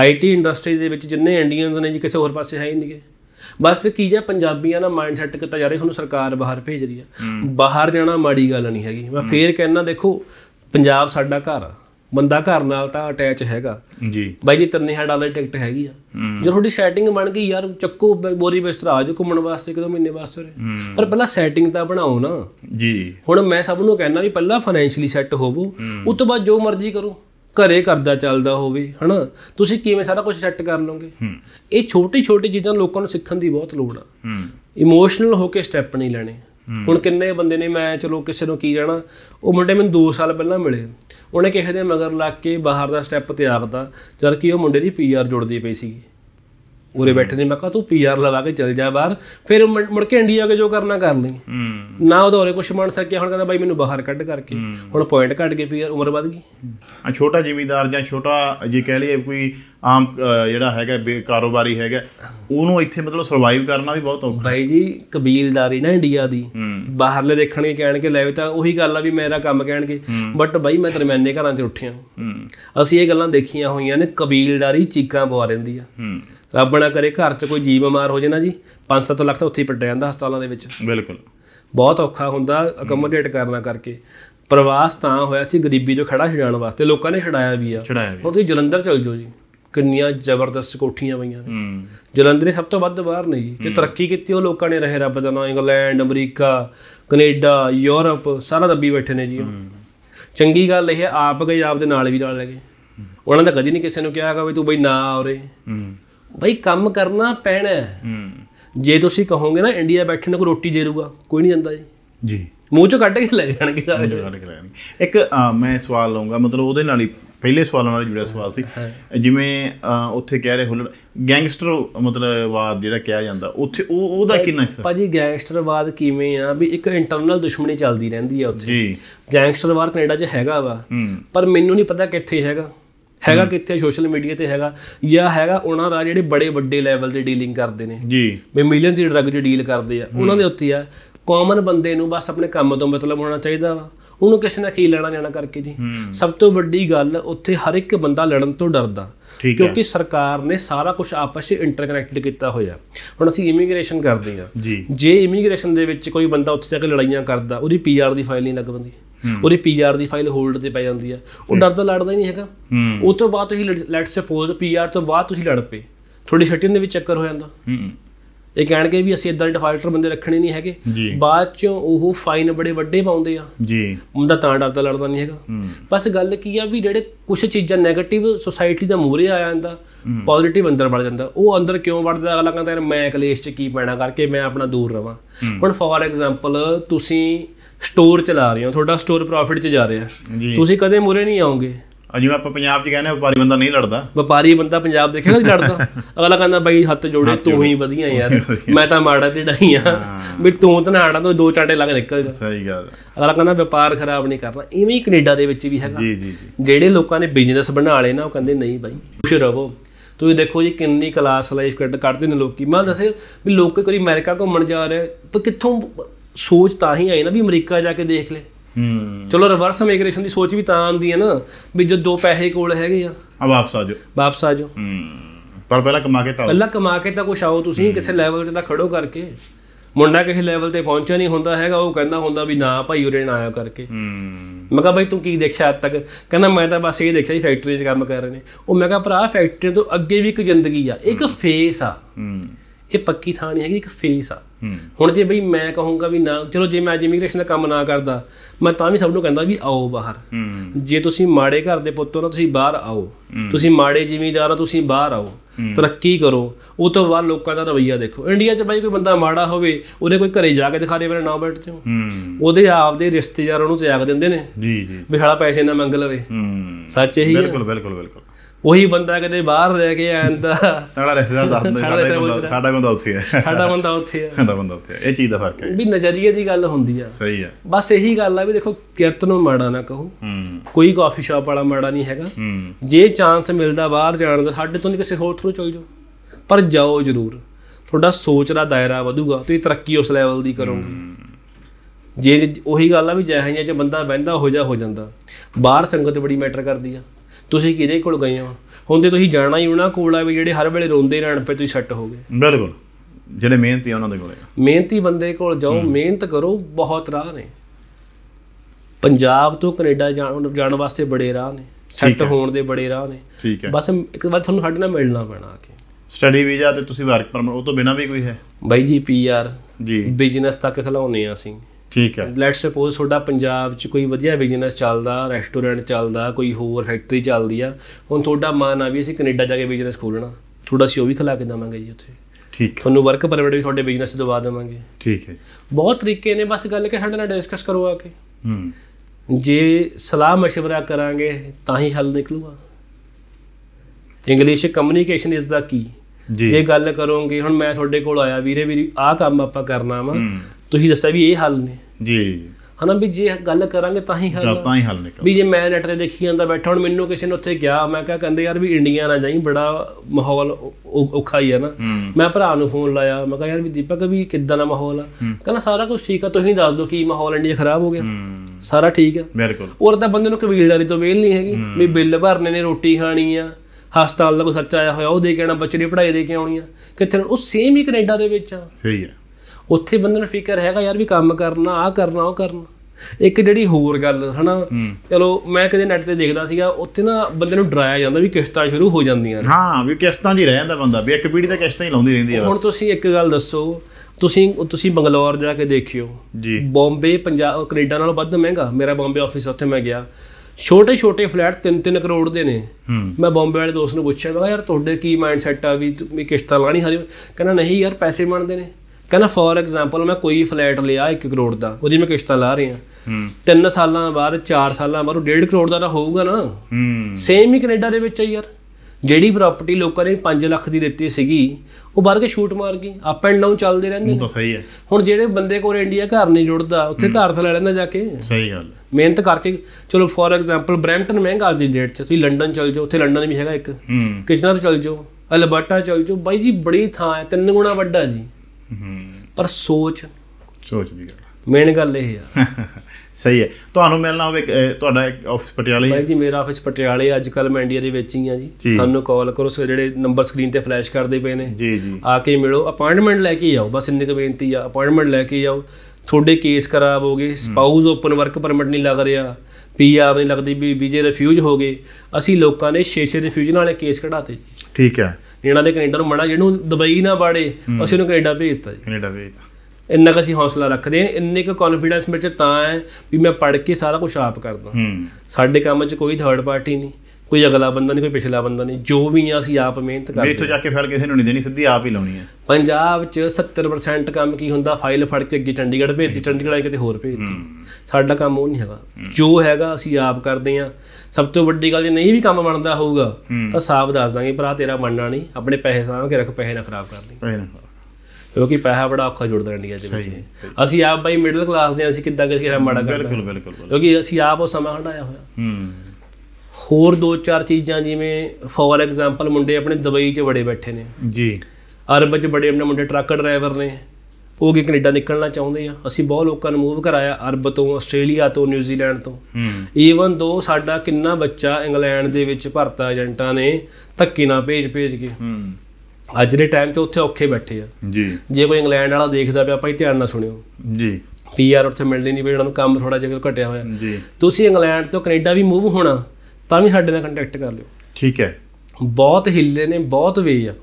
ਆਈਟੀ ਇੰਡਸਟਰੀ ਦੇ ਵਿੱਚ ਜਿੰਨੇ ਇੰਡੀਅਨਸ ਨੇ ਜੀ ਕਿਸੇ ਹੋਰ ਪਾਸੇ ਹੈ ਹੀ ਨਹੀਂਗੇ ਬਸ ਕੀ ਜੇ ਪੰਜਾਬੀਆਂ ਦਾ ਮਾਈਂਡ ਸੈਟ ਕੀਤਾ ਜਾ ਰਿਹਾ ਸਾਨੂੰ ਸਰਕਾਰ ਬਾਹਰ ਭੇਜ ਰਹੀ ਆ ਬਾਹਰ ਜਾਣਾ ਮਾੜੀ ਗੱਲ ਨਹੀਂ ਹੈਗੀ ਮੈਂ ਫੇਰ ਕਹਿਣਾ ਦੇਖੋ ਪੰਜਾਬ ਸਾਡਾ ਘਰ ਆ ਬੰਦਾ ਘਰ ਨਾਲ ਤਾਂ ਅਟੈਚ ਹੈਗਾ ਜੀ ਬਾਈ ਜੀ 3000 ਡਾਲਰ ਟਿਕਟ ਹੈਗੀ ਆ ਜੇ ਤੁਹਾਡੀ ਸੈਟਿੰਗ ਬਣ ਗਈ ਯਾਰ ਚੱਕੋ ਬੋਰੀ ਬਿਸਤਰਾ ਜਾ ਘੁੰਮਣ ਵਾਸਤੇ ਕਿਦੋਂ ਮਹੀਨੇ ਵਾਸਤੇ ਪਰ ਪਹਿਲਾਂ ਸੈਟਿੰਗ ਤਾਂ ਬਣਾਓ ਨਾ ਜੀ ਹੁਣ ਮੈਂ ਸਭ ਨੂੰ ਕਹਿਣਾ ਵੀ ਪਹਿਲਾਂ ਫਾਈਨੈਂਸ਼ੀਅਲੀ ਸੈੱਟ ਹੋਵੋ ਉਸ ਤੋਂ ਬਾਅਦ ਜੋ ਮਰਜ਼ੀ ਕਰੋ ਘਰੇ ਕਰਦਾ ਚੱਲਦਾ ਹੋਵੇ ਹਨਾ ਤੁਸੀਂ ਕਿਵੇਂ ਸਾਰਾ ਕੁਝ ਸੈੱਟ ਕਰ ਲਓਗੇ ਇਹ ਛੋਟੀ ਛੋਟੀ ਚੀਜ਼ਾਂ ਲੋਕਾਂ ਨੂੰ ਸਿੱਖਣ ਦੀ ਬਹੁਤ ਲੋੜ ਆ ਇਮੋਸ਼ਨਲ ਹੋ ਕੇ ਸਟੈਪ ਨਹੀਂ ਲੈਣੇ ਹੁਣ ਕਿੰਨੇ ਬੰਦੇ ਨੇ ਮੈਂ ਚਲੋ ਕਿਸੇ ਨੂੰ ਕੀ ਜਾਣਾ ਉਹ ਮੁੰਡੇ ਮੈਨੂੰ 2 ਸਾਲ ਪਹਿਲਾਂ ਮਿਲੇ ਉਹਨੇ ਕਿਸੇ ਦੇ ਮਗਰ ਲੱਗ ਕੇ ਬਾਹਰ ਦਾ ਸਟੈਪ ਤਿਆਗਦਾ ਜਦ ਕਿ ਉਹ ਮੁੰਡੇ ਦੀ ਪੀਆਰ ਜੁੜਦੀ ਪਈ ਸੀ ਉਰੇ ਬੈਠੇ ਨੇ ਮੈਂ ਕਹਾ ਤੂੰ ਪੀਆਰ ਲਵਾ ਕੇ ਚਲ ਜਾ ਬਾਹਰ ਫਿਰ ਮੁੜ ਕੇ ਇੰਡੀਆ ਕੇ ਜੋ ਕਰਨਾ ਕਰ ਲਈ ਨਾ ਉਹਦਾ ਹੋਰੇ ਕੁਛ ਬਣ ਸਕਿਆ ਹੁਣ ਕਹਿੰਦਾ ਬਾਈ ਮੈਨੂੰ ਬਾਹਰ ਕੱਢ ਕਰਕੇ ਹੁਣ ਪੁਆਇੰਟ ਕੱਢ ਗਏ ਪੀਆਰ ਉਮਰ ਵੱਧ ਗਈ ਆ ਛੋਟਾ ਜ਼ਿਮੀਦਾਰ ਜਾਂ ਛੋਟਾ ਜੇ ਕਹਿ ਲਈਏ ਕੋਈ ਆਮ ਜਿਹੜਾ ਹੈਗਾ ਕਾਰੋਬਾਰੀ ਹੈਗਾ ਉਹਨੂੰ ਇੱਥੇ ਮਤਲਬ ਸਰਵਾਈਵ ਕਰਨਾ ਵੀ ਬਹੁਤ ਔਖਾ ਬਾਈ ਜੀ ਕਬੀਲਦਾਰੀ ਨਾ ਇੰਡੀਆ ਦੀ ਬਾਹਰਲੇ ਦੇਖਣਗੇ ਕਹਿਣਗੇ ਲੈ ਤਾਂ ਉਹੀ ਗੱਲ ਆ ਵੀ ਮੇਰਾ ਕੰਮ ਕਹਿਣਗੇ ਬਟ ਬਾਈ ਮੈਂ ਦਰਮਿਆਨੇ ਘਰਾਂ ਤੇ ਉੱਠਿਆ ਅਸੀਂ ਇਹ ਗੱਲਾਂ ਦੇਖੀਆਂ ਹੋਈਆਂ ਨੇ ਕਬੀਲਦਾਰੀ ਚੀਕਾਂ ਪਵਾ ਰਹਿੰਦੀ ਆ ਰੱਬ ਨਾ ਕਰੇ ਘਰ 'ਚ ਕੋਈ ਜੀਵ ਬਿਮਾਰ ਹੋ ਜੇ ਨਾ ਜੀ 5-7 ਲੱਖ ਤਾਂ ਉੱਥੇ ਹੀ ਪੱਟ ਜਾਂਦਾ ਹਸਪਤਾਲਾਂ ਦੇ ਵਿੱਚ ਬਿਲਕੁਲ ਬਹੁਤ ਔਖਾ ਹੁੰਦਾ ਅਕਮੋਡੇਟ ਕਰਨਾ ਕਰਕੇ ਪ੍ਰਵਾਸ ਤਾਂ ਹੋਇਆ ਸੀ ਗਰੀਬੀ ਤੋਂ ਖੜਾ ਛਡਾਉਣ ਵਾਸਤੇ ਲੋਕਾਂ ਨੇ ਛਡਾਇਆ ਵੀ ਆ ਹੁਣ ਤੁਸੀਂ ਜਲੰਧਰ ਚਲ ਜਾਓ ਜੀ ਕਿੰਨੀਆਂ ਜ਼ਬਰਦਸਤ ਕੋਠੀਆਂ ਪਈਆਂ ਨੇ ਜਲੰਧਰ ਸਭ ਤੋਂ ਵੱਧ ਬਾਹਰ ਨਹੀਂ ਜੀ ਤੇ ਤਰੱਕੀ ਕੀਤੀ ਉਹ ਲੋਕਾਂ ਨੇ ਰਹੇ ਰੱਬ ਦਾ ਨਾਮ ਇੰਗਲੈਂਡ ਅਮਰੀਕਾ ਕੈਨੇਡਾ ਯੂਰਪ ਸਾਰਾ ਦੱਬੀ ਬੈਠੇ ਨੇ ਜੀ ਚੰਗੀ ਗੱਲ ਇਹ ਆਪ ਗਏ ਆਪ ਦੇ ਨਾਲ ਵੀ ਨਾਲ ਲੈ ਗਏ ਉਹਨਾਂ ਦਾ ਕਦੀ ਨਹੀਂ ਕਿਸੇ ਨੂੰ ਕਿਹਾ ਹੈਗਾ ਵੀ ਤੂੰ ਬਈ ਨਾ ਆਉਰੇ ਭਾਈ ਕੰਮ ਕਰਨਾ ਪੈਣਾ ਹੂੰ ਜੇ ਤੁਸੀਂ ਕਹੋਗੇ ਨਾ ਇੰਡੀਆ ਬੈਠੇ ਨੇ ਕੋ ਰੋਟੀ ਜੇਰੂਗਾ ਕੋਈ ਨਹੀਂ ਜਾਂਦਾ ਜੀ ਜੀ ਮੂੰਹ ਚੋਂ ਕੱਢ ਕੇ ਲੈ ਜਾਣਗੇ ਸਾਰੇ ਇੱਕ ਮੈਂ ਸਵਾਲ ਲਵਾਂਗਾ ਮਤਲਬ ਉਹਦੇ ਨਾਲ ਹੀ ਪਹਿਲੇ ਸਵਾਲ ਨਾਲ ਜੁੜਿਆ ਸਵਾਲ ਸੀ ਜਿਵੇਂ ਉੱਥੇ ਕਹਿ ਰਹੇ ਹੁਲੜ ਗੈਂਗਸਟਰ ਮਤਲਬ ਵਾਦ ਜਿਹੜਾ ਕਿਹਾ ਜਾਂਦਾ ਉੱਥੇ ਉਹ ਉਹਦਾ ਕਿੰਨਾ ਭਾਜੀ ਗੈਂਗਸਟਰਵਾਦ ਕਿਵੇਂ ਆ ਵੀ ਇੱਕ ਇੰਟਰਨਲ ਦੁਸ਼ਮਣੀ ਚੱਲਦੀ ਰਹਿੰਦੀ ਆ ਉੱਥੇ ਜੀ ਗੈਂਗਸਟਰਵਾਦ ਕੈਨੇਡਾ 'ਚ ਹੈਗਾ ਵਾ ਪਰ ਮੈਨੂੰ ਨਹੀਂ ਪਤਾ ਕਿੱਥੇ ਹੈਗਾ ਹੈਗਾ ਕਿੱਥੇ ਸੋਸ਼ਲ ਮੀਡੀਆ ਤੇ ਹੈਗਾ ਜਾਂ ਹੈਗਾ ਉਹਨਾਂ ਦਾ ਜਿਹੜੇ ਬੜੇ ਵੱਡੇ ਲੈਵਲ ਤੇ ਡੀਲਿੰਗ ਕਰਦੇ ਨੇ ਜੀ ਵੀ ਮਿਲੀਅਨ ਦੀ ਡਰੱਗ ਜੀ ਡੀਲ ਕਰਦੇ ਆ ਉਹਨਾਂ ਦੇ ਉੱਤੇ ਆ ਕਾਮਨ ਬੰਦੇ ਨੂੰ ਬਸ ਆਪਣੇ ਕੰਮ ਤੋਂ ਮਤਲਬ ਹੋਣਾ ਚਾਹੀਦਾ ਵਾ ਉਹਨੂੰ ਕਿਸੇ ਨਾਲ ਕੀ ਲੈਣਾ ਦੇਣਾ ਕਰਕੇ ਜੀ ਸਭ ਤੋਂ ਵੱਡੀ ਗੱਲ ਉੱਥੇ ਹਰ ਇੱਕ ਬੰਦਾ ਲੜਨ ਤੋਂ ਡਰਦਾ ਕਿਉਂਕਿ ਸਰਕਾਰ ਨੇ ਸਾਰਾ ਕੁਝ ਆਪਸ ਵਿੱਚ ਇੰਟਰਕਨੈਕਟਡ ਕੀਤਾ ਹੋਇਆ ਹੁਣ ਅਸੀਂ ਇਮੀਗ੍ਰੇਸ਼ਨ ਕਰਦੇ ਆ ਜੇ ਇਮੀਗ੍ਰੇਸ਼ਨ ਦੇ ਵਿੱਚ ਕੋਈ ਬੰਦਾ ਉੱਥੇ ਜਾ ਕੇ ਲੜਾਈਆਂ ਕਰਦਾ ਉਹਦੀ ਪੀਆਰ ਦੀ ਫਾਈਲ ਨਹੀਂ ਲੱਗ ਬੰਦੀ ਉਹਦੀ ਪੀਆਰ ਦੀ ਫਾਈਲ ਹੋਲਡ ਤੇ ਪੈ ਜਾਂਦੀ ਆ ਉਹ ਡਰਦਾ ਲੜਦਾ ਹੀ ਨਹੀਂ ਹੈਗਾ ਉਸ ਤੋਂ ਬਾਅਦ ਤੁਸੀਂ ਲੈਟਸ ਸਪੋਜ਼ ਪੀਆਰ ਤੋਂ ਬਾਅਦ ਤੁਸੀਂ ਲੜ ਪਏ ਥੋੜੀ ਸ਼ਟਿੰਗ ਦੇ ਵਿੱਚ ਚੱਕਰ ਹੋ ਜਾਂਦਾ ਇਹ ਕਹਿਣਗੇ ਵੀ ਅਸੀਂ ਇਦਾਂ ਡਿਫਾਲਟਰ ਬੰਦੇ ਰੱਖਣੇ ਨਹੀਂ ਹੈਗੇ ਬਾਅਦ ਚ ਉਹ ਫਾਈਨ ਬੜੇ ਵੱਡੇ ਪਾਉਂਦੇ ਆ ਜੀ ਉਹਦਾ ਤਾਂ ਡਰਦਾ ਲੜਦਾ ਨਹੀਂ ਹੈਗਾ ਬਸ ਗੱਲ ਕੀ ਆ ਵੀ ਜਿਹੜੇ ਕੁਝ ਚੀਜ਼ਾਂ 네ਗੇਟਿਵ ਸੋਸਾਇਟੀ ਦਾ ਮੂਰੇ ਆ ਜਾਂਦਾ ਪੋਜ਼ਿਟਿਵ ਅੰਦਰ ਵੜ ਜਾਂਦਾ ਉਹ ਅੰਦਰ ਕਿਉਂ ਵੜਦਾ ਅਗਲਾ ਕਹਿੰਦਾ ਯਾਰ ਮੈਂ ਕਲੇਸ਼ ਚ ਕੀ ਪੈਣਾ ਕਰਕੇ ਮੈਂ ਆਪਣਾ ਦੂਰ ਰਵਾਂ ਹੁਣ ਫੋਰ ਐਗਜ਼ਾਮਪਲ ਤੁਸੀਂ ਸਟੋਰ ਚਲਾ ਰਹੇ ਹੋ ਤੁਹਾਡਾ ਸਟੋਰ ਪ੍ਰੋਫਿਟ 'ਚ ਜਾ ਰਿਹਾ ਤੁਸੀਂ ਕਦੇ ਮੂਰੇ ਨਹੀਂ ਆਉਂਗੇ ਅਜੀ ਆਪਾਂ ਪੰਜਾਬ 'ਚ ਕਹਿੰਦੇ ਵਪਾਰੀ ਬੰਦਾ ਨਹੀਂ ਲੜਦਾ ਵਪਾਰੀ ਬੰਦਾ ਪੰਜਾਬ ਦੇਖੇਗਾ ਨਹੀਂ ਲੜਦਾ ਅਗਲਾ ਕਹਿੰਦਾ ਬਾਈ ਹੱਥ ਜੋੜੇ ਤੂੰ ਹੀ ਵਧੀਆ ਯਾਰ ਮੈਂ ਤਾਂ ਮਾੜਾ ਤੇ ਹੀ ਆ ਵੀ ਤੂੰ ਤਾਂ ਨਾੜਾ ਤੋਂ ਦੋ ਚਾਂਟੇ ਲੱਗ ਨਿਕਲ ਜਾ ਸਹੀ ਗੱਲ ਅਗਲਾ ਕਹਿੰਦਾ ਵਪਾਰ ਖਰਾਬ ਨਹੀਂ ਕਰਨਾ ਇਵੇਂ ਹੀ ਕੈਨੇਡਾ ਦੇ ਵਿੱਚ ਵੀ ਹੈਗਾ ਜੀ ਜੀ ਜਿਹੜੇ ਲੋਕਾਂ ਨੇ ਬਿਜ਼ਨਸ ਬਣਾ ਲਏ ਨਾ ਉਹ ਕਹਿੰਦੇ ਨਹੀਂ ਬਾਈ ਖੁਸ਼ ਰਹੋ ਤੁਸੀਂ ਦੇਖੋ ਜੀ ਕਿੰਨੀ ਕਲਾਸ ਲਾਈਫ ਕੱਢ ਕੱਢਦੇ ਨੇ ਲੋਕੀ ਮੈਂ ਦੱਸੇ ਵੀ ਲੋਕ ਕੋਈ ਅਮਰੀਕਾ ਘੁੰਮਣ ਜਾ ਰਹੇ ਪਰ ਕਿੱਥੋਂ ਸੋਚ ਤਾਂ ਹੀ ਆਈ ਨਾ ਵੀ ਅਮਰੀਕਾ ਜਾ ਕੇ ਦੇਖ ਲੈ ਹੂੰ ਚਲੋ ਰਿਵਰਸ ਮਾਈਗ੍ਰੇਸ਼ਨ ਦੀ ਸੋਚ ਵੀ ਤਾਂ ਆਂਦੀ ਹੈ ਨਾ ਵੀ ਜੇ ਦੋ ਪੈਸੇ ਕੋਲ ਹੈਗੇ ਆ ਆ ਵਾਪਸ ਆ ਜਾਓ ਵਾਪਸ ਆ ਜਾਓ ਹੂੰ ਪਰ ਪਹਿਲਾਂ ਕਮਾ ਕੇ ਤਾਂ ਪਹਿਲਾਂ ਕਮਾ ਕੇ ਤਾਂ ਕੁਛ ਆਓ ਤੁਸੀਂ ਕਿਸੇ ਲੈਵਲ ਤੇ ਤਾਂ ਖੜੋ ਕਰਕੇ ਮੁੰਡਾ ਕਿਸੇ ਲੈਵਲ ਤੇ ਪਹੁੰਚਿਆ ਨਹੀਂ ਹੁੰਦਾ ਹੈਗਾ ਉਹ ਕਹਿੰਦਾ ਹੁੰਦਾ ਵੀ ਨਾ ਭਾਈ ਉਰੇ ਨਾ ਆਇਆ ਕਰਕੇ ਮੈਂ ਕਿਹਾ ਭਾਈ ਤੂੰ ਕੀ ਦੇਖਿਆ ਅੱਜ ਤੱਕ ਕਹਿੰਦਾ ਮੈਂ ਤਾਂ ਬਸ ਇਹ ਦੇਖਿਆ ਜੀ ਫੈਕਟਰੀ 'ਚ ਕੰਮ ਕਰ ਰਹੇ ਨੇ ਉਹ ਮੈਂ ਕਿਹਾ ਭਰਾ ਫੈਕਟਰੀ ਤੋਂ ਅੱਗੇ ਵੀ ਇੱਕ ਜ਼ਿੰਦਗੀ ਆ ਇੱਕ ਫੇਸ ਆ ਹੂੰ ਇਹ ਪੱਕੀ ਥਾਂ ਨਹੀਂ ਹੈਗੀ ਇੱਕ ਫੇਸ ਆ ਹੁਣ ਜੇ ਬਈ ਮੈਂ ਕਹੂੰਗਾ ਵੀ ਨਾ ਚਲੋ ਜੇ ਮੈਂ ਇਮੀਗ੍ਰੇਸ਼ਨ ਦਾ ਕੰਮ ਨਾ ਕਰਦਾ ਮੈਂ ਤਾਂ ਵੀ ਸਭ ਨੂੰ ਕਹਿੰਦਾ ਵੀ ਆਓ ਬਾਹਰ ਜੇ ਤੁਸੀਂ ਮਾੜੇ ਘਰ ਦੇ ਪੁੱਤ ਹੋ ਨਾ ਤੁਸੀਂ ਬਾਹਰ ਆਓ ਤੁਸੀਂ ਮਾੜੇ ਜ਼ਿਮੀਂਦਾਰ ਹੋ ਤੁਸੀਂ ਬਾਹਰ ਆਓ ਤਰੱਕੀ ਕਰੋ ਉਹ ਤੋਂ ਬਾਅਦ ਲੋਕਾਂ ਦਾ ਰਵਈਆ ਦੇਖੋ ਇੰਡੀਆ 'ਚ ਬਾਈ ਕੋਈ ਬੰਦਾ ਮਾੜਾ ਹੋਵੇ ਉਹਦੇ ਕੋਈ ਘਰੇ ਜਾ ਕੇ ਦਿਖਾ ਦੇ ਮੇਰੇ ਨਾਮ ਬੈਠ ਤੇ ਉਹਦੇ ਆਪ ਦੇ ਰਿਸ਼ਤੇਦਾਰ ਉਹਨੂੰ ਤਿਆਗ ਦਿੰਦੇ ਨੇ ਜੀ ਜੀ ਵੀ ਸਾਲਾ ਪੈਸੇ ਨਾ ਮੰਗ ਲਵੇ ਸੱਚ ਇਹੀ ਬਿਲਕੁਲ ਬਿਲਕੁਲ ਬਿਲਕੁਲ ਉਹੀ ਬੰਦਾ ਕਦੇ ਬਾਹਰ ਰਹਿ ਕੇ ਆਂਦਾ ਸਾਡਾ ਰਿਸ਼ਤੇਦਾਰ ਦੱਸ ਦਿੰਦਾ ਸਾਡਾ ਬੰਦਾ ਸਾਡਾ ਬੰਦਾ ਉੱਥੇ ਹੈ ਸਾਡਾ ਬੰਦਾ ਉੱਥੇ ਹੈ ਸਾਡਾ ਬੰਦਾ ਉੱਥੇ ਹੈ ਇਹ ਚੀਜ਼ ਦਾ ਫਰਕ ਹੈ ਵੀ ਨਜ਼ਰੀਏ ਦੀ ਗੱਲ ਹੁੰਦੀ ਆ ਸਹੀ ਆ ਬਸ ਇਹੀ ਗੱਲ ਆ ਵੀ ਦੇਖੋ ਕਿਰਤ ਨੂੰ ਮਾੜਾ ਨਾ ਕਹੋ ਕੋਈ ਕਾਫੀ ਸ਼ਾਪ ਵਾਲਾ ਮਾੜਾ ਨਹੀਂ ਹੈਗਾ ਜੇ ਚਾਂਸ ਮਿਲਦਾ ਬਾਹਰ ਜਾਣ ਦਾ ਸਾਡੇ ਤੋਂ ਨਹੀਂ ਕਿਸੇ ਹੋਰ ਥਰੂ ਚਲ ਜਾਓ ਪਰ ਜਾਓ ਜ਼ਰੂਰ ਤੁਹਾਡਾ ਸੋਚ ਦਾ ਦਾਇਰਾ ਵਧੂਗਾ ਤੁਸੀਂ ਤਰੱਕੀ ਉਸ ਲੈਵਲ ਦੀ ਕਰੋਗੇ ਜੇ ਉਹੀ ਗੱਲ ਆ ਵੀ ਜਹਾਂ 'ਚ ਬੰਦਾ ਬਹਿੰਦਾ ਹੋ ਜਾ ਹੋ ਜਾਂਦਾ ਬਾਹਰ ਸੰਗਤ ਬੜੀ ਮੈਟਰ ਕਰਦੀ ਆ ਤੁਸੀਂ ਕਿਹਦੇ ਕੋਲ ਗਏ ਹੋ ਹੁੰਦੇ ਤੁਸੀਂ ਜਾਣਾ ਹੀ ਉਹਨਾਂ ਕੋਲ ਆ ਵੀ ਜਿਹੜੇ ਹਰ ਵੇਲੇ ਰੋਂਦੇ ਰਹਿਣ ਪਏ ਤੁਸੀਂ ਸੱਟ ਹੋਗੇ ਬਿਲਕੁਲ ਜਿਹੜੇ ਮਿਹਨਤੀ ਆ ਉਹਨਾਂ ਦੇ ਕੋਲੇ ਮਿਹਨਤੀ ਬੰਦੇ ਕੋਲ ਜਾਓ ਮਿਹਨਤ ਕਰੋ ਬਹੁਤ ਰਾਹ ਨੇ ਪੰਜਾਬ ਤੋਂ ਕੈਨੇਡਾ ਜਾਣ ਵਾਸਤੇ ਬੜੇ ਰਾਹ ਨੇ ਸੈੱਟ ਹੋਣ ਦੇ ਬੜੇ ਰਾਹ ਨੇ ਠੀਕ ਹੈ ਬਸ ਇੱਕ ਵਾਰ ਤੁਹਾਨੂੰ ਸਾਡੇ ਨਾਲ ਮਿਲਣਾ ਪੈਣਾ ਆ ਕੇ ਸਟੱਡੀ ਵੀਜ਼ਾ ਤੇ ਤੁਸੀਂ ਵਰਕ ਪਰਮਿਟ ਉਹ ਤੋਂ ਬਿਨਾ ਵੀ ਕੋਈ ਹੈ ਬਾਈ ਜੀ ਪੀਆਰ ਜੀ ਬਿਜ਼ਨਸ ਤੱਕ ਖਲਾਉਨੇ ਆ ਅਸੀਂ ਠੀਕ ਹੈ ਲੈਟਸ ਸਪੋਜ਼ ਤੁਹਾਡਾ ਪੰਜਾਬ 'ਚ ਕੋਈ ਵਧੀਆ ਬਿਜ਼ਨਸ ਚੱਲਦਾ ਰੈਸਟੋਰੈਂਟ ਚੱਲਦਾ ਕੋਈ ਹੋਰ ਫੈਕਟਰੀ ਚੱਲਦੀ ਆ ਹੁਣ ਤੁਹਾਡਾ ਮਨ ਆ ਵੀ ਅਸੀਂ ਕੈਨੇਡਾ ਜਾ ਕੇ ਬਿਜ਼ਨਸ ਖੋਲਣਾ ਥੋੜਾ ਸੀ ਉਹ ਵੀ ਖਿਲਾ ਕੇ ਦਵਾਂਗੇ ਜੀ ਉੱਥੇ ਠੀਕ ਤੁਹਾਨੂੰ ਵਰਕ ਪਰਮਿਟ ਵੀ ਤੁਹਾਡੇ ਬਿਜ਼ਨਸ ਤੋਂ ਦਵਾ ਦੇਵਾਂਗੇ ਠੀਕ ਹੈ ਬਹੁਤ ਤਰੀਕੇ ਨੇ ਬਸ ਗੱਲ ਕਿ ਸਾਡੇ ਨਾਲ ਡਿਸਕਸ ਕਰੋ ਆ ਕੇ ਹੂੰ ਜੇ ਸਲਾਹ مشਵਰਾ ਕਰਾਂਗੇ ਤਾਂ ਹੀ ਹੱਲ ਨਿਕਲੂਗਾ English communication is the key ਜੇ ਗੱਲ ਕਰੋਗੇ ਹੁਣ ਮੈਂ ਤੁਹਾਡੇ ਕੋਲ ਆਇਆ ਵੀਰੇ ਵੀਰੇ ਆਹ ਕੰਮ ਆਪਾਂ ਕਰਨਾ ਵਾ ਤੁਸੀਂ ਦੱਸਿਆ ਵੀ ਇਹ ਹੱਲ ਨੇ ਜੀ ਹਨਾ ਵੀ ਜੇ ਗੱਲ ਕਰਾਂਗੇ ਤਾਂ ਹੀ ਹੱਲ ਤਾਂ ਹੀ ਹੱਲ ਨਿਕਲ ਵੀ ਜੇ ਮੈਂ ਨੈਟ ਤੇ ਦੇਖੀ ਜਾਂਦਾ ਬੈਠਾ ਹੁਣ ਮੈਨੂੰ ਕਿਸੇ ਨੇ ਉੱਥੇ ਗਿਆ ਮੈਂ ਕਿਹਾ ਕਹਿੰਦੇ ਯਾਰ ਵੀ ਇੰਡੀਆ ਨਾ ਜਾਈ ਬੜਾ ਮਾਹੌਲ ਔਖਾ ਹੀ ਹੈ ਨਾ ਮੈਂ ਭਰਾ ਨੂੰ ਫੋਨ ਲਾਇਆ ਮੈਂ ਕਿਹਾ ਯਾਰ ਵੀ ਦੀਪਕ ਵੀ ਕਿੱਦਾਂ ਦਾ ਮਾਹੌਲ ਆ ਕਹਿੰਦਾ ਸਾਰਾ ਕੁਝ ਠੀਕ ਆ ਤੁਸੀਂ ਦੱਸ ਦਿਓ ਕੀ ਮਾਹੌਲ ਇੰਡੀਆ ਖਰਾਬ ਹੋ ਗਿਆ ਸਾਰਾ ਠੀਕ ਆ ਬਿਲਕੁਲ ਔਰ ਤਾਂ ਬੰਦੇ ਨੂੰ ਕਬੀਲਦਾਰੀ ਤੋਂ ਵੇਲ ਨਹੀਂ ਹੈਗੀ ਵੀ ਬਿੱਲ ਭਰਨੇ ਨੇ ਰੋਟੀ ਖਾਣੀ ਆ ਹਸਪਤਾਲ ਦਾ ਖਰਚਾ ਆਇਆ ਹੋਇਆ ਉਹ ਦੇ ਕੇ ਆਣਾ ਬੱਚੇ ਦੀ ਪੜ੍ਹਾਈ ਦੇ ਕੇ ਆਉਣੀ ਆ ਕਿੱਥੇ ਉਹ ਸੇਮ ਹੀ ਕੈਨੇਡਾ ਦੇ ਵਿੱਚ ਆ ਸਹੀ ਆ ਉੱਥੇ ਬੰਦੇ ਨੂੰ ਫਿਕਰ ਹੈਗਾ ਯਾਰ ਵੀ ਕੰਮ ਕਰਨਾ ਆ ਕਰਨਾ ਉਹ ਕਰਨਾ ਇੱਕ ਜਿਹੜੀ ਹੋਰ ਗੱਲ ਹਨਾ ਚਲੋ ਮੈਂ ਕਦੇ ਨੈਟ ਤੇ ਦੇਖਦਾ ਸੀਗਾ ਉੱਥੇ ਨਾ ਬੰਦੇ ਨੂੰ ਡਰਾਇਆ ਜਾਂਦਾ ਵੀ ਕਿਸ਼ਤਾਂ ਸ਼ੁਰੂ ਹੋ ਜਾਂਦੀਆਂ ਨੇ ਹਾਂ ਵੀ ਕਿਸ਼ਤਾਂ ਜੀ ਹੀ ਰਹਿ ਜਾਂਦਾ ਬੰਦਾ ਵੀ ਇੱਕ ਪੀੜੀ ਤਾਂ ਕਿਸ਼ਤਾਂ ਹੀ ਲਾਉਂਦੀ ਰਹਿੰਦੀ ਆ ਹੁਣ ਤੁਸੀਂ ਇੱਕ ਗੱਲ ਦੱਸੋ ਤੁਸੀਂ ਤੁਸੀਂ ਬੰਗਲੌਰ ਜਾ ਕੇ ਦੇਖਿਓ ਜੀ ਬੰਬੇ ਪੰਜਾਬ ਕੈਨੇਡਾ ਨਾਲੋਂ ਵੱਧ ਮਹਿੰਗਾ ਮੇਰਾ ਬੰਬੇ ਆਫਿਸ ਉੱਥੇ ਮੈਂ ਗਿਆ ਛੋਟੇ ਛੋਟੇ ਫਲੈਟ 3-3 ਕਰੋੜ ਦੇ ਨੇ ਮੈਂ ਬੰਬੇ ਵਾਲੇ ਦੋਸਤ ਨੂੰ ਪੁੱਛਿਆ ਮੈਂ ਯਾਰ ਤੁਹਾਡੇ ਕੀ ਮਾਈਂਡ ਸੈਟ ਆ ਵੀ ਕਿਸ਼ਤਾਂ ਲਾਣੀ ਹਰੀ ਕਹਿੰਦਾ ਨਹੀਂ ਯਾਰ ਪੈਸੇ ਮੰਨਦੇ ਨੇ ਕਹਿੰਦਾ ਫੋਰ ਐਗਜ਼ਾਮਪਲ ਮੈਂ ਕੋਈ ਫਲੈਟ ਲਿਆ 1 ਕਰੋੜ ਦਾ ਉਹਦੀ ਮੈਂ ਕਿਸ਼ਤਾਂ ਲਾ ਰਿਹਾ ਹੂੰ 3 ਸਾਲਾਂ ਬਾਅਦ 4 ਸਾਲਾਂ ਬਾਅਦ ਉਹ 1.5 ਕਰੋੜ ਦਾ ਤਾਂ ਹੋਊਗਾ ਨਾ ਹੂੰ ਸੇਮ ਹੀ ਕੈਨੇਡਾ ਦੇ ਵਿੱਚ ਆ ਯਾਰ ਜਿਹੜੀ ਪ੍ਰਾਪਰਟੀ ਲੋਕਾਂ ਨੇ 5 ਲੱਖ ਦੀ ਦਿੱਤੀ ਸੀਗੀ ਉਹ ਬਾਹਰ ਕੇ ਸ਼ੂਟ ਮਾਰ ਗਈ ਅਪ ਐਂਡ ਡਾਊਨ ਚੱਲਦੇ ਰਹਿੰਦੇ ਨੇ ਉਹ ਤਾਂ ਸਹੀ ਹੈ ਹੁਣ ਜਿਹੜੇ ਬੰਦੇ ਕੋਲ ਇੰਡੀਆ ਘਰ ਨਹੀਂ ਜੁੜਦਾ ਉੱਥੇ ਘਰ ਤਾਂ ਲੈ ਲੈਂਦਾ ਜਾ ਕੇ ਸਹੀ ਗੱਲ ਮਿਹਨਤ ਕਰਕੇ ਚਲੋ ਫੋਰ ਐਗਜ਼ਾਮਪਲ ਬ੍ਰੈਂਟਨ ਮਹਿੰਗਾ ਅੱਜ ਦੀ ਡੇਟ 'ਚ ਤੁਸੀਂ ਲੰਡਨ ਚੱਲ ਜਾਓ ਉੱਥੇ ਲੰਡਨ ਵੀ ਹੈਗਾ ਇੱਕ ਕਿਸ਼ਨਰ ਚੱਲ ਜਾਓ ਅਲਬਰਟਾ ਚੱਲ ਜਾਓ ਬਾਈ ਜੀ ਬੜੀ ਥਾਂ ਹੈ ਤਿੰਨ ਗੁਣਾ ਵੱਡਾ ਜੀ ਪਰ ਸੋਚ ਸੋਚ ਦੀ ਗੱਲ ਮੇਨ ਗੱਲ ਇਹ ਆ ਸਹੀ ਹੈ ਤੁਹਾਨੂੰ ਮਿਲਣਾ ਹੋਵੇ ਤੁਹਾਡਾ ਆਫਿਸ ਪਟਿਆਲੇ ਹੈ ਜੀ ਮੇਰਾ ਆਫਿਸ ਪਟਿਆਲੇ ਅੱਜ ਕੱਲ ਮੈਂ ਇੰਡੀਆ ਦੇ ਵਿੱਚ ਹੀ ਆ ਜੀ ਸਾਨੂੰ ਕਾਲ ਕਰੋ ਸੋ ਜਿਹੜੇ ਨੰਬਰ ਸਕਰੀਨ ਤੇ ਫਲੈਸ਼ ਕਰਦੇ ਪਏ ਨੇ ਜੀ ਜੀ ਆ ਕੇ ਮਿਲੋ ਅਪਾਇੰਟਮੈਂਟ ਲੈ ਕੇ ਆਓ ਬਸ ਇੰਨੀ ਕੁ ਬੇਨਤੀ ਆ ਅਪਾਇੰਟਮੈਂਟ ਲੈ ਕੇ ਆਓ ਤੁਹਾਡੇ ਕੇਸ ਖਰਾਬ ਹੋ ਗਏ ਸਪਾਊਸ ਓਪਨ ਵਰਕ ਪਰਮਿਟ ਨਹੀਂ ਲੱਗ ਰਿਹਾ ਪੀਆਰ ਨਹੀਂ ਲੱਗਦੀ ਵੀ ਵੀਜ਼ੇ ਰਿਫਿਊਜ ਹੋ ਗਏ ਅਸੀਂ ਲੋਕਾਂ ਨੇ ਛੇ ਛੇ ਰਿਫਿਊਜ ਨਾਲੇ ਕੇਸ ਕਢਾਤੇ ਠੀਕ ਹੈ ਇਹਨਾਂ ਦੇ ਕੈਨੇਡਾ ਨੂੰ ਮੜਾ ਜਿਹਨੂੰ ਦੁਬਈ ਨਾ ਬਾੜੇ ਅਸੀਂ ਉਹਨੂੰ ਕੈਨੇਡਾ ਭੇਜਤਾ ਜੀ ਕੈਨੇਡਾ ਭੇਜਤਾ ਇੰਨਾ ਕਿ ਅਸੀਂ ਹੌਸਲਾ ਰੱਖਦੇ ਹਾਂ ਇੰਨੇ ਕਿ ਕੌਨਫੀਡੈਂਸ ਵਿੱਚ ਤਾਂ ਹੈ ਵੀ ਮੈਂ ਪੜ ਕੇ ਸਾਰਾ ਕੁਝ ਆਪ ਕਰਦਾ ਸਾਡੇ ਕੰਮ 'ਚ ਕੋਈ ਥਰਡ ਪਾਰਟੀ ਨਹੀਂ ਕੋਈ ਅਗਲਾ ਬੰਦਾ ਨਹੀਂ ਕੋਈ ਪਿਛਲਾ ਬੰਦਾ ਨਹੀਂ ਜੋ ਵੀ ਆ ਅਸੀਂ ਆਪ ਮਿਹਨਤ ਕਰਦੇ ਇੱਥੋਂ ਜਾ ਕੇ ਫਾਈਲ ਕਿਸੇ ਨੂੰ ਨਹੀਂ ਦੇਣੀ ਸਿੱਧੀ ਆਪ ਹੀ ਲਾਉਣੀ ਹੈ ਪੰਜਾਬ 'ਚ 70% ਕੰਮ ਕੀ ਹੁੰਦਾ ਫਾਈਲ ਫੜ ਕੇ ਅੱਗੇ ਚੰਡੀਗੜ੍ਹ ਭੇਜਦੀ ਚੰਡੀਗੜ੍ਹ ਆਏ ਕਿਤੇ ਹੋਰ ਭੇਜਦੀ ਸਾਡਾ ਕੰਮ ਉਹ ਨਹੀਂ ਹੈਗਾ ਜੋ ਹੈਗਾ ਅਸੀਂ ਆਪ ਕਰਦੇ ਆ ਸਭ ਤੋਂ ਵੱਡੀ ਗੱਲ ਇਹ ਨਹੀਂ ਵੀ ਕੰਮ ਬਣਦਾ ਹੋਊਗਾ ਤਾਂ ਸਾਫ ਦੱਸ ਦਾਂਗੇ ਭਰਾ ਤੇਰਾ ਮੰਨਣਾ ਨਹੀਂ ਆਪਣੇ ਪੈਸੇ ਸਾਂਭ ਕੇ ਰੱਖ ਪੈਸੇ ਨਾ ਖਰਾਬ ਕਰ ਲਈ ਕਿਉਂਕਿ ਪੈਸਾ ਬੜਾ ਔਖਾ ਜੁੜਦਾ ਇੰਡੀਆ ਦੇ ਵਿੱਚ ਅਸੀਂ ਆਪ ਬਾਈ ਮਿਡਲ ਕਲਾਸ ਦੇ ਅਸੀਂ ਕਿੱਦਾਂ ਕਰੀਏ ਮਾੜਾ ਕਰਦੇ ਬਿਲਕੁਲ ਬਿਲਕੁਲ ਕਿਉਂਕਿ ਅਸੀਂ ਆਪ ਉਹ ਸਮਾਂ ਹਟਾਇਆ ਹੋਇਆ ਹੂੰ ਹੋਰ ਦੋ ਚਾਰ ਚੀਜ਼ਾਂ ਜਿਵੇਂ ਫੋਰ ਐਗਜ਼ਾਮਪਲ ਮੁੰਡੇ ਆਪਣੇ ਦੁਬਈ 'ਚ ਬੜੇ ਬੈਠੇ ਨੇ ਜੀ ਅਰਬ 'ਚ ਬੜੇ ਆਪਣੇ ਮੁੰਡੇ ਟਰੱਕ ਡਰਾਈਵਰ ਨੇ ਉਹ ਕਿ ਕੈਨੇਡਾ ਨਿਕਲਣਾ ਚਾਹੁੰਦੇ ਆ ਅਸੀਂ ਬਹੁਤ ਲੋਕਾਂ ਨੂੰ ਮੂਵ ਕਰਾਇਆ ਅਰਬ ਤੋਂ ਆਸਟ੍ਰੇਲੀਆ ਤੋਂ ਨਿਊਜ਼ੀਲੈਂਡ ਤੋਂ ਈਵਨ ਦੋ ਸਾਡਾ ਕਿੰਨਾ ਬੱਚਾ ਇੰਗਲੈਂਡ ਦੇ ਵਿੱਚ ਭਰਤਾ ਏਜੰਟਾਂ ਨੇ ਧੱਕੇ ਨਾਲ ਭੇਜ-ਭੇਜ ਕੇ ਅੱਜ ਦੇ ਟਾਈਮ ਤੇ ਉੱਥੇ ਔਖੇ ਬੈਠੇ ਆ ਜੀ ਜੇ ਕੋਈ ਇੰਗਲੈਂਡ ਵਾਲਾ ਦੇਖਦਾ ਪਿਆ ਭਾਈ ਧਿਆਨ ਨਾਲ ਸੁਣਿਓ ਜੀ ਪੀਆਰ ਉੱਥੇ ਮਿਲਦੀ ਨਹੀਂ ਪਈ ਉਹਨਾਂ ਨੂੰ ਕੰਮ ਥੋੜਾ ਜਿਹਾ ਘਟਿਆ ਹੋਇਆ ਜੀ ਤੁਸੀਂ ਇੰਗਲੈਂਡ ਤੋਂ ਕੈਨੇਡਾ ਵੀ ਮੂਵ ਹੋਣਾ ਤਾਂ ਵੀ ਸਾਡੇ ਨਾਲ ਕੰਟੈਕਟ ਕਰ ਲਿਓ ਠੀਕ ਹੈ ਬਹੁਤ ਹਿੱਲੇ ਨੇ ਬਹੁਤ ਵੇ ਆ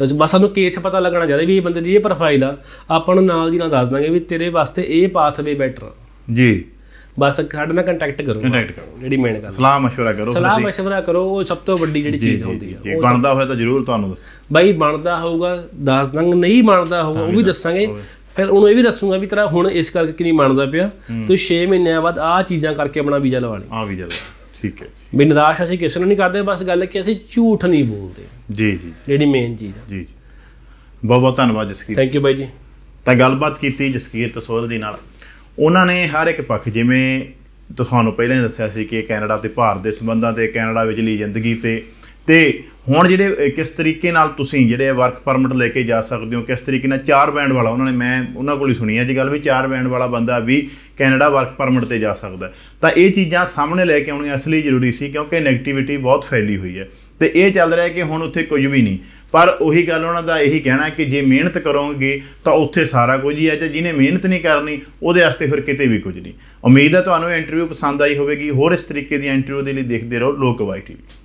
ਬਸ ਸਾਨੂੰ ਕੇਸ ਪਤਾ ਲੱਗਣਾ ਚਾਹੀਦਾ ਵੀ ਇਹ ਬੰਦੇ ਦੀ ਇਹ ਪ੍ਰੋਫਾਈਲ ਆ ਆਪਾਂ ਨੂੰ ਨਾਲ ਦੀ ਨਾਲ ਦੱਸ ਦਾਂਗੇ ਵੀ ਤੇਰੇ ਵਾਸਤੇ ਇਹ ਪਾਥਵੇ ਬੈਟਰ ਜੀ ਬਸ ਸਾਡੇ ਨਾਲ ਕੰਟੈਕਟ ਕਰੋ ਕੰਟੈਕਟ ਕਰੋ ਜਿਹੜੀ ਮੇਨ ਗੱਲ ਸਲਾਮ ਮਸ਼ਵਰਾ ਕਰੋ ਸਲਾਮ ਮਸ਼ਵਰਾ ਕਰੋ ਉਹ ਸਭ ਤੋਂ ਵੱਡੀ ਜਿਹੜੀ ਚੀਜ਼ ਹੁੰਦੀ ਹੈ ਜੇ ਬਣਦਾ ਹੋਇਆ ਤਾਂ ਜਰੂਰ ਤੁਹਾਨੂੰ ਦੱਸ ਬਾਈ ਬਣਦਾ ਹੋਊਗਾ ਦੱਸ ਦਾਂਗ ਨਹੀਂ ਬਣਦਾ ਹੋਊਗਾ ਉਹ ਵੀ ਦੱਸਾਂਗੇ ਫਿਰ ਉਹਨੂੰ ਇਹ ਵੀ ਦੱਸੂਗਾ ਵੀ ਤੇਰਾ ਹੁਣ ਇਸ ਕਰਕੇ ਕਿ ਨਹੀਂ ਬਣਦਾ ਪਿਆ ਤੂੰ 6 ਮਹੀਨਿਆਂ ਬਾਅਦ ਆ ਚੀਜ਼ਾਂ ਕਰਕੇ ਆਪਣਾ ਵੀਜ਼ਾ ਲਵਾ ਲੈ ਆ ਵੀਜ਼ਾ ਲੈ ਠੀਕ ਹੈ ਜੀ ਵੀ ਨਿਰਾਸ਼ ਅਸੀਂ ਕਿਸੇ ਨੂੰ ਨਹੀਂ ਕਰਦੇ ਬਸ ਗੱਲ ਕਿ ਅਸੀਂ ਝੂਠ ਨਹੀਂ ਬੋਲਦੇ ਜੀ ਜੀ ਜਿਹੜੀ ਮੇਨ ਚੀਜ਼ ਆ ਜੀ ਜੀ ਬਹੁਤ ਬਹੁਤ ਧੰਨਵਾਦ ਜਸਕੀਰ ਥੈਂਕ ਯੂ ਬਾਈ ਜੀ ਤਾਂ ਗੱਲਬਾਤ ਕੀਤੀ ਜਸਕੀਰ ਤਸੋਦ ਦੀ ਨਾਲ ਉਹਨਾਂ ਨੇ ਹਰ ਇੱਕ ਪੱਖ ਜਿਵੇਂ ਤੁਹਾਨੂੰ ਪਹਿਲਾਂ ਹੀ ਦੱਸਿਆ ਸੀ ਕਿ ਕੈਨੇਡਾ ਤੇ ਭਾਰਤ ਦੇ ਸਬੰਧਾਂ ਤੇ ਕੈਨੇਡਾ ਲਈ ਜ਼ਿੰਦਗੀ ਤੇ ਤੇ ਹੁਣ ਜਿਹੜੇ ਕਿਸ ਤਰੀਕੇ ਨਾਲ ਤੁਸੀਂ ਜਿਹੜੇ ਵਰਕ ਪਰਮਿਟ ਲੈ ਕੇ ਜਾ ਸਕਦੇ ਹੋ ਕਿਸ ਤਰੀਕੇ ਨਾਲ ਚਾਰ ਬੈਂਡ ਵਾਲਾ ਉਹਨਾਂ ਨੇ ਮੈਂ ਉਹਨਾਂ ਕੋਲ ਹੀ ਸੁਣੀ ਹੈ ਜੀ ਗੱਲ ਵੀ ਚਾਰ ਬੈਂਡ ਵਾਲਾ ਬੰਦਾ ਵੀ ਕੈਨੇਡਾ ਵਰਕ ਪਰਮਿਟ ਤੇ ਜਾ ਸਕਦਾ ਤਾਂ ਇਹ ਚੀਜ਼ਾਂ ਸਾਹਮਣੇ ਲੈ ਕੇ ਆਉਣੀਆਂ ਅਸਲੀ ਜ਼ਰੂਰੀ ਸੀ ਕਿਉਂਕਿ 네ਗੇਟਿਵਿਟੀ ਬਹੁਤ ਫੈਲੀ ਹੋਈ ਹੈ ਤੇ ਇਹ ਚੱਲ ਰਿਹਾ ਕਿ ਹੁਣ ਉੱਥੇ ਕੁਝ ਵੀ ਨਹੀਂ ਪਰ ਉਹੀ ਗੱਲ ਉਹਨਾਂ ਦਾ ਇਹੀ ਕਹਿਣਾ ਕਿ ਜੇ ਮਿਹਨਤ ਕਰੋਗੇ ਤਾਂ ਉੱਥੇ ਸਾਰਾ ਕੁਝ ਹੀ ਹੈ ਜੇ ਜਿਹਨੇ ਮਿਹਨਤ ਨਹੀਂ ਕਰਨੀ ਉਹਦੇ ਵਾਸਤੇ ਫਿਰ ਕਿਤੇ ਵੀ ਕੁਝ ਨਹੀਂ ਉਮੀਦ ਹੈ ਤੁਹਾਨੂੰ ਇਹ ਇੰਟਰਵਿਊ ਪਸੰਦ ਆਈ ਹੋਵੇਗੀ ਹੋਰ ਇਸ ਤਰੀਕੇ ਦੀ ਇੰਟਰਵਿਊ ਦੇ ਲਈ ਦੇਖਦੇ ਰਹੋ ਲੋਕ ਵਾਈ ਟੀਵੀ